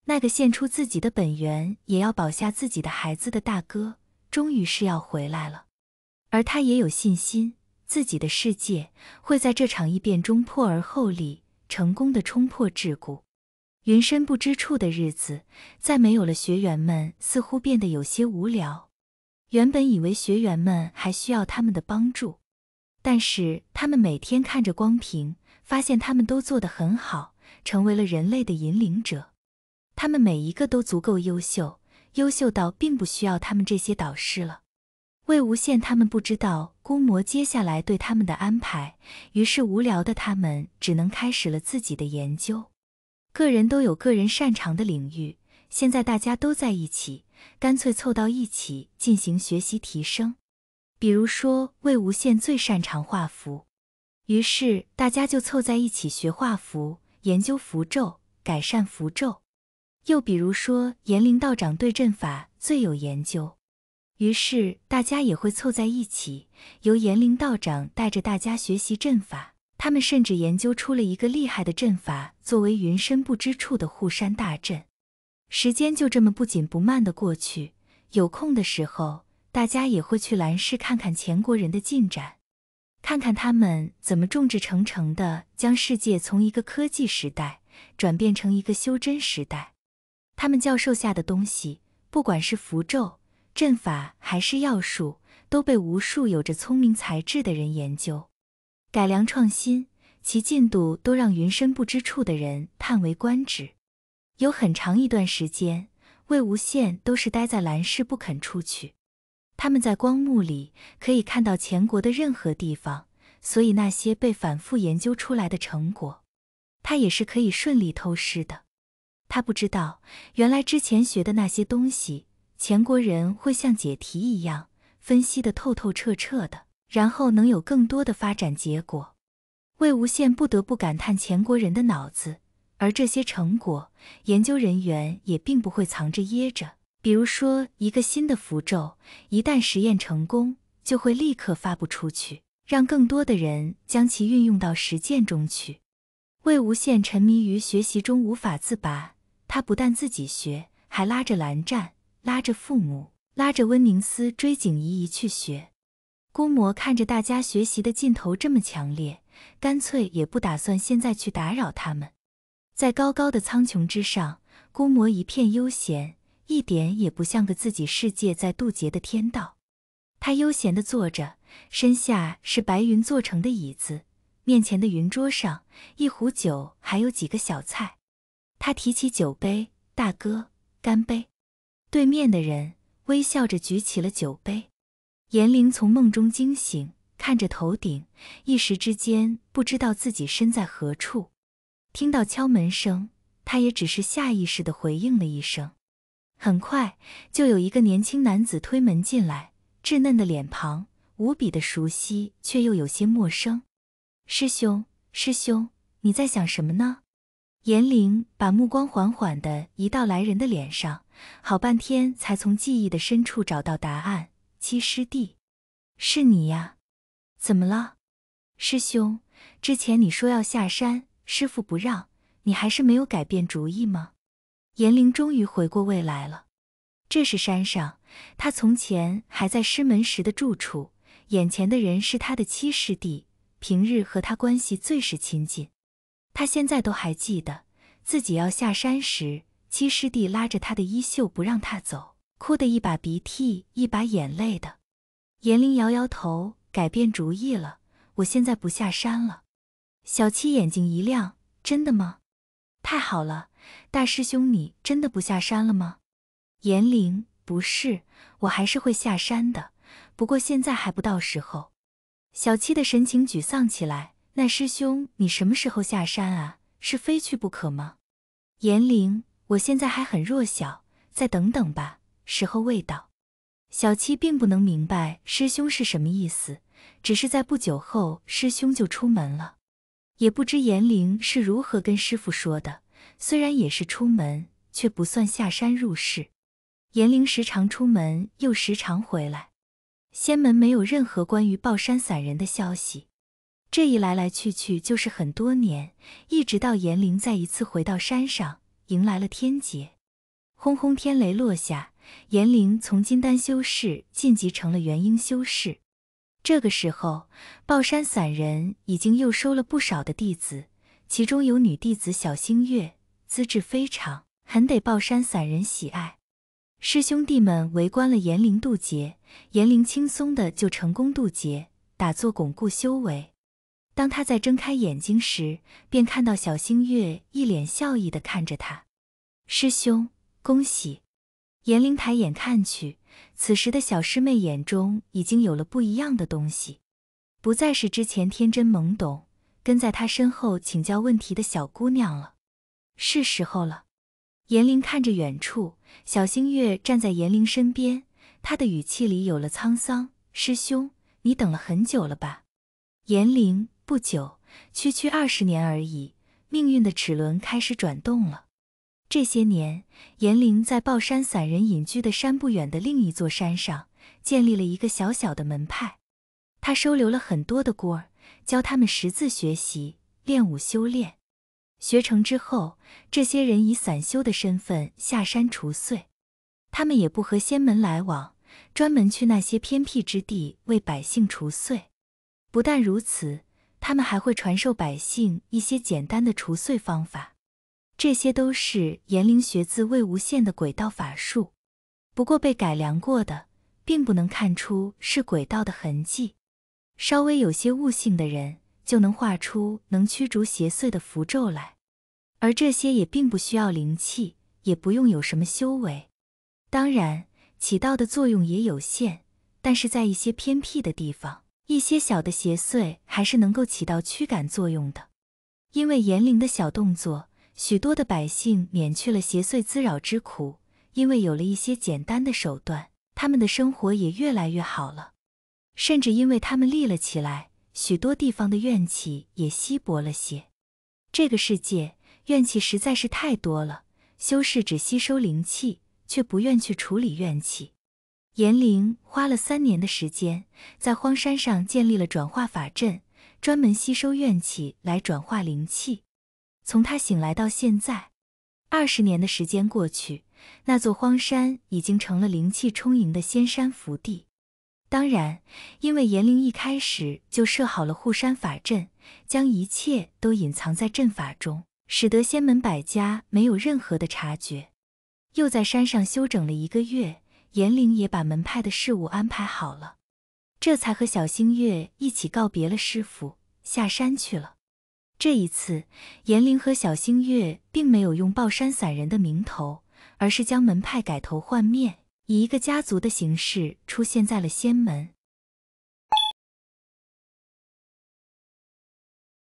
那个献出自己的本源也要保下自己的孩子的大哥，终于是要回来了。而他也有信心，自己的世界会在这场异变中破而后立，成功的冲破桎梏。云深不知处的日子，再没有了学员们，似乎变得有些无聊。原本以为学员们还需要他们的帮助，但是他们每天看着光屏，发现他们都做得很好，成为了人类的引领者。他们每一个都足够优秀，优秀到并不需要他们这些导师了。魏无羡他们不知道公魔接下来对他们的安排，于是无聊的他们只能开始了自己的研究。个人都有个人擅长的领域，现在大家都在一起，干脆凑到一起进行学习提升。比如说魏无羡最擅长画符，于是大家就凑在一起学画符，研究符咒，改善符咒。又比如说炎灵道长对阵法最有研究。于是大家也会凑在一起，由严灵道长带着大家学习阵法。他们甚至研究出了一个厉害的阵法，作为“云深不知处”的护山大阵。时间就这么不紧不慢的过去。有空的时候，大家也会去兰氏看看前国人的进展，看看他们怎么众志成城的将世界从一个科技时代转变成一个修真时代。他们教授下的东西，不管是符咒。阵法还是要术，都被无数有着聪明才智的人研究、改良、创新，其进度都让云深不知处的人叹为观止。有很长一段时间，魏无羡都是待在兰室不肯出去。他们在光幕里可以看到前国的任何地方，所以那些被反复研究出来的成果，他也是可以顺利偷师的。他不知道，原来之前学的那些东西。前国人会像解题一样分析的透透彻彻的，然后能有更多的发展结果。魏无羡不得不感叹前国人的脑子，而这些成果，研究人员也并不会藏着掖着。比如说一个新的符咒，一旦实验成功，就会立刻发布出去，让更多的人将其运用到实践中去。魏无羡沉迷于学习中无法自拔，他不但自己学，还拉着蓝湛。拉着父母，拉着温宁思追景怡怡去学。姑魔看着大家学习的劲头这么强烈，干脆也不打算现在去打扰他们。在高高的苍穹之上，姑魔一片悠闲，一点也不像个自己世界在渡劫的天道。他悠闲的坐着，身下是白云做成的椅子，面前的云桌上一壶酒还有几个小菜。他提起酒杯，大哥，干杯。对面的人微笑着举起了酒杯，严玲从梦中惊醒，看着头顶，一时之间不知道自己身在何处。听到敲门声，他也只是下意识的回应了一声。很快就有一个年轻男子推门进来，稚嫩的脸庞无比的熟悉，却又有些陌生。师兄，师兄，你在想什么呢？严玲把目光缓缓的移到来人的脸上。好半天才从记忆的深处找到答案，七师弟，是你呀？怎么了，师兄？之前你说要下山，师傅不让你，还是没有改变主意吗？严灵终于回过味来了，这是山上，他从前还在师门时的住处。眼前的人是他的七师弟，平日和他关系最是亲近。他现在都还记得自己要下山时。七师弟拉着他的衣袖不让他走，哭得一把鼻涕一把眼泪的。严灵摇摇头，改变主意了，我现在不下山了。小七眼睛一亮，真的吗？太好了，大师兄，你真的不下山了吗？严灵不是，我还是会下山的，不过现在还不到时候。小七的神情沮丧起来，那师兄你什么时候下山啊？是非去不可吗？严灵。我现在还很弱小，再等等吧，时候未到。小七并不能明白师兄是什么意思，只是在不久后，师兄就出门了，也不知严灵是如何跟师父说的。虽然也是出门，却不算下山入世。严灵时常出门，又时常回来。仙门没有任何关于抱山散人的消息。这一来来去去就是很多年，一直到严灵再一次回到山上。迎来了天劫，轰轰天雷落下，严灵从金丹修士晋级成了元婴修士。这个时候，抱山散人已经又收了不少的弟子，其中有女弟子小星月，资质非常，很得抱山散人喜爱。师兄弟们围观了严灵渡劫，严灵轻松的就成功渡劫，打坐巩固修为。当他在睁开眼睛时，便看到小星月一脸笑意地看着他。师兄，恭喜！严灵抬眼看去，此时的小师妹眼中已经有了不一样的东西，不再是之前天真懵懂、跟在他身后请教问题的小姑娘了。是时候了。严灵看着远处，小星月站在严灵身边，他的语气里有了沧桑。师兄，你等了很久了吧？严灵。不久，区区二十年而已，命运的齿轮开始转动了。这些年，严灵在抱山散人隐居的山不远的另一座山上，建立了一个小小的门派。他收留了很多的孤儿，教他们识字、学习、练武、修炼。学成之后，这些人以散修的身份下山除祟。他们也不和仙门来往，专门去那些偏僻之地为百姓除祟。不但如此，他们还会传授百姓一些简单的除祟方法，这些都是炎灵学自魏无羡的鬼道法术，不过被改良过的，并不能看出是鬼道的痕迹。稍微有些悟性的人，就能画出能驱逐邪祟的符咒来，而这些也并不需要灵气，也不用有什么修为。当然，起到的作用也有限，但是在一些偏僻的地方。一些小的邪祟还是能够起到驱赶作用的，因为炎陵的小动作，许多的百姓免去了邪祟滋扰之苦。因为有了一些简单的手段，他们的生活也越来越好了。甚至因为他们立了起来，许多地方的怨气也稀薄了些。这个世界怨气实在是太多了，修士只吸收灵气，却不愿去处理怨气。严灵花了三年的时间，在荒山上建立了转化法阵，专门吸收怨气来转化灵气。从他醒来到现在，二十年的时间过去，那座荒山已经成了灵气充盈的仙山福地。当然，因为严灵一开始就设好了护山法阵，将一切都隐藏在阵法中，使得仙门百家没有任何的察觉。又在山上休整了一个月。严玲也把门派的事务安排好了，这才和小星月一起告别了师傅，下山去了。这一次，严灵和小星月并没有用抱山散人的名头，而是将门派改头换面，以一个家族的形式出现在了仙门。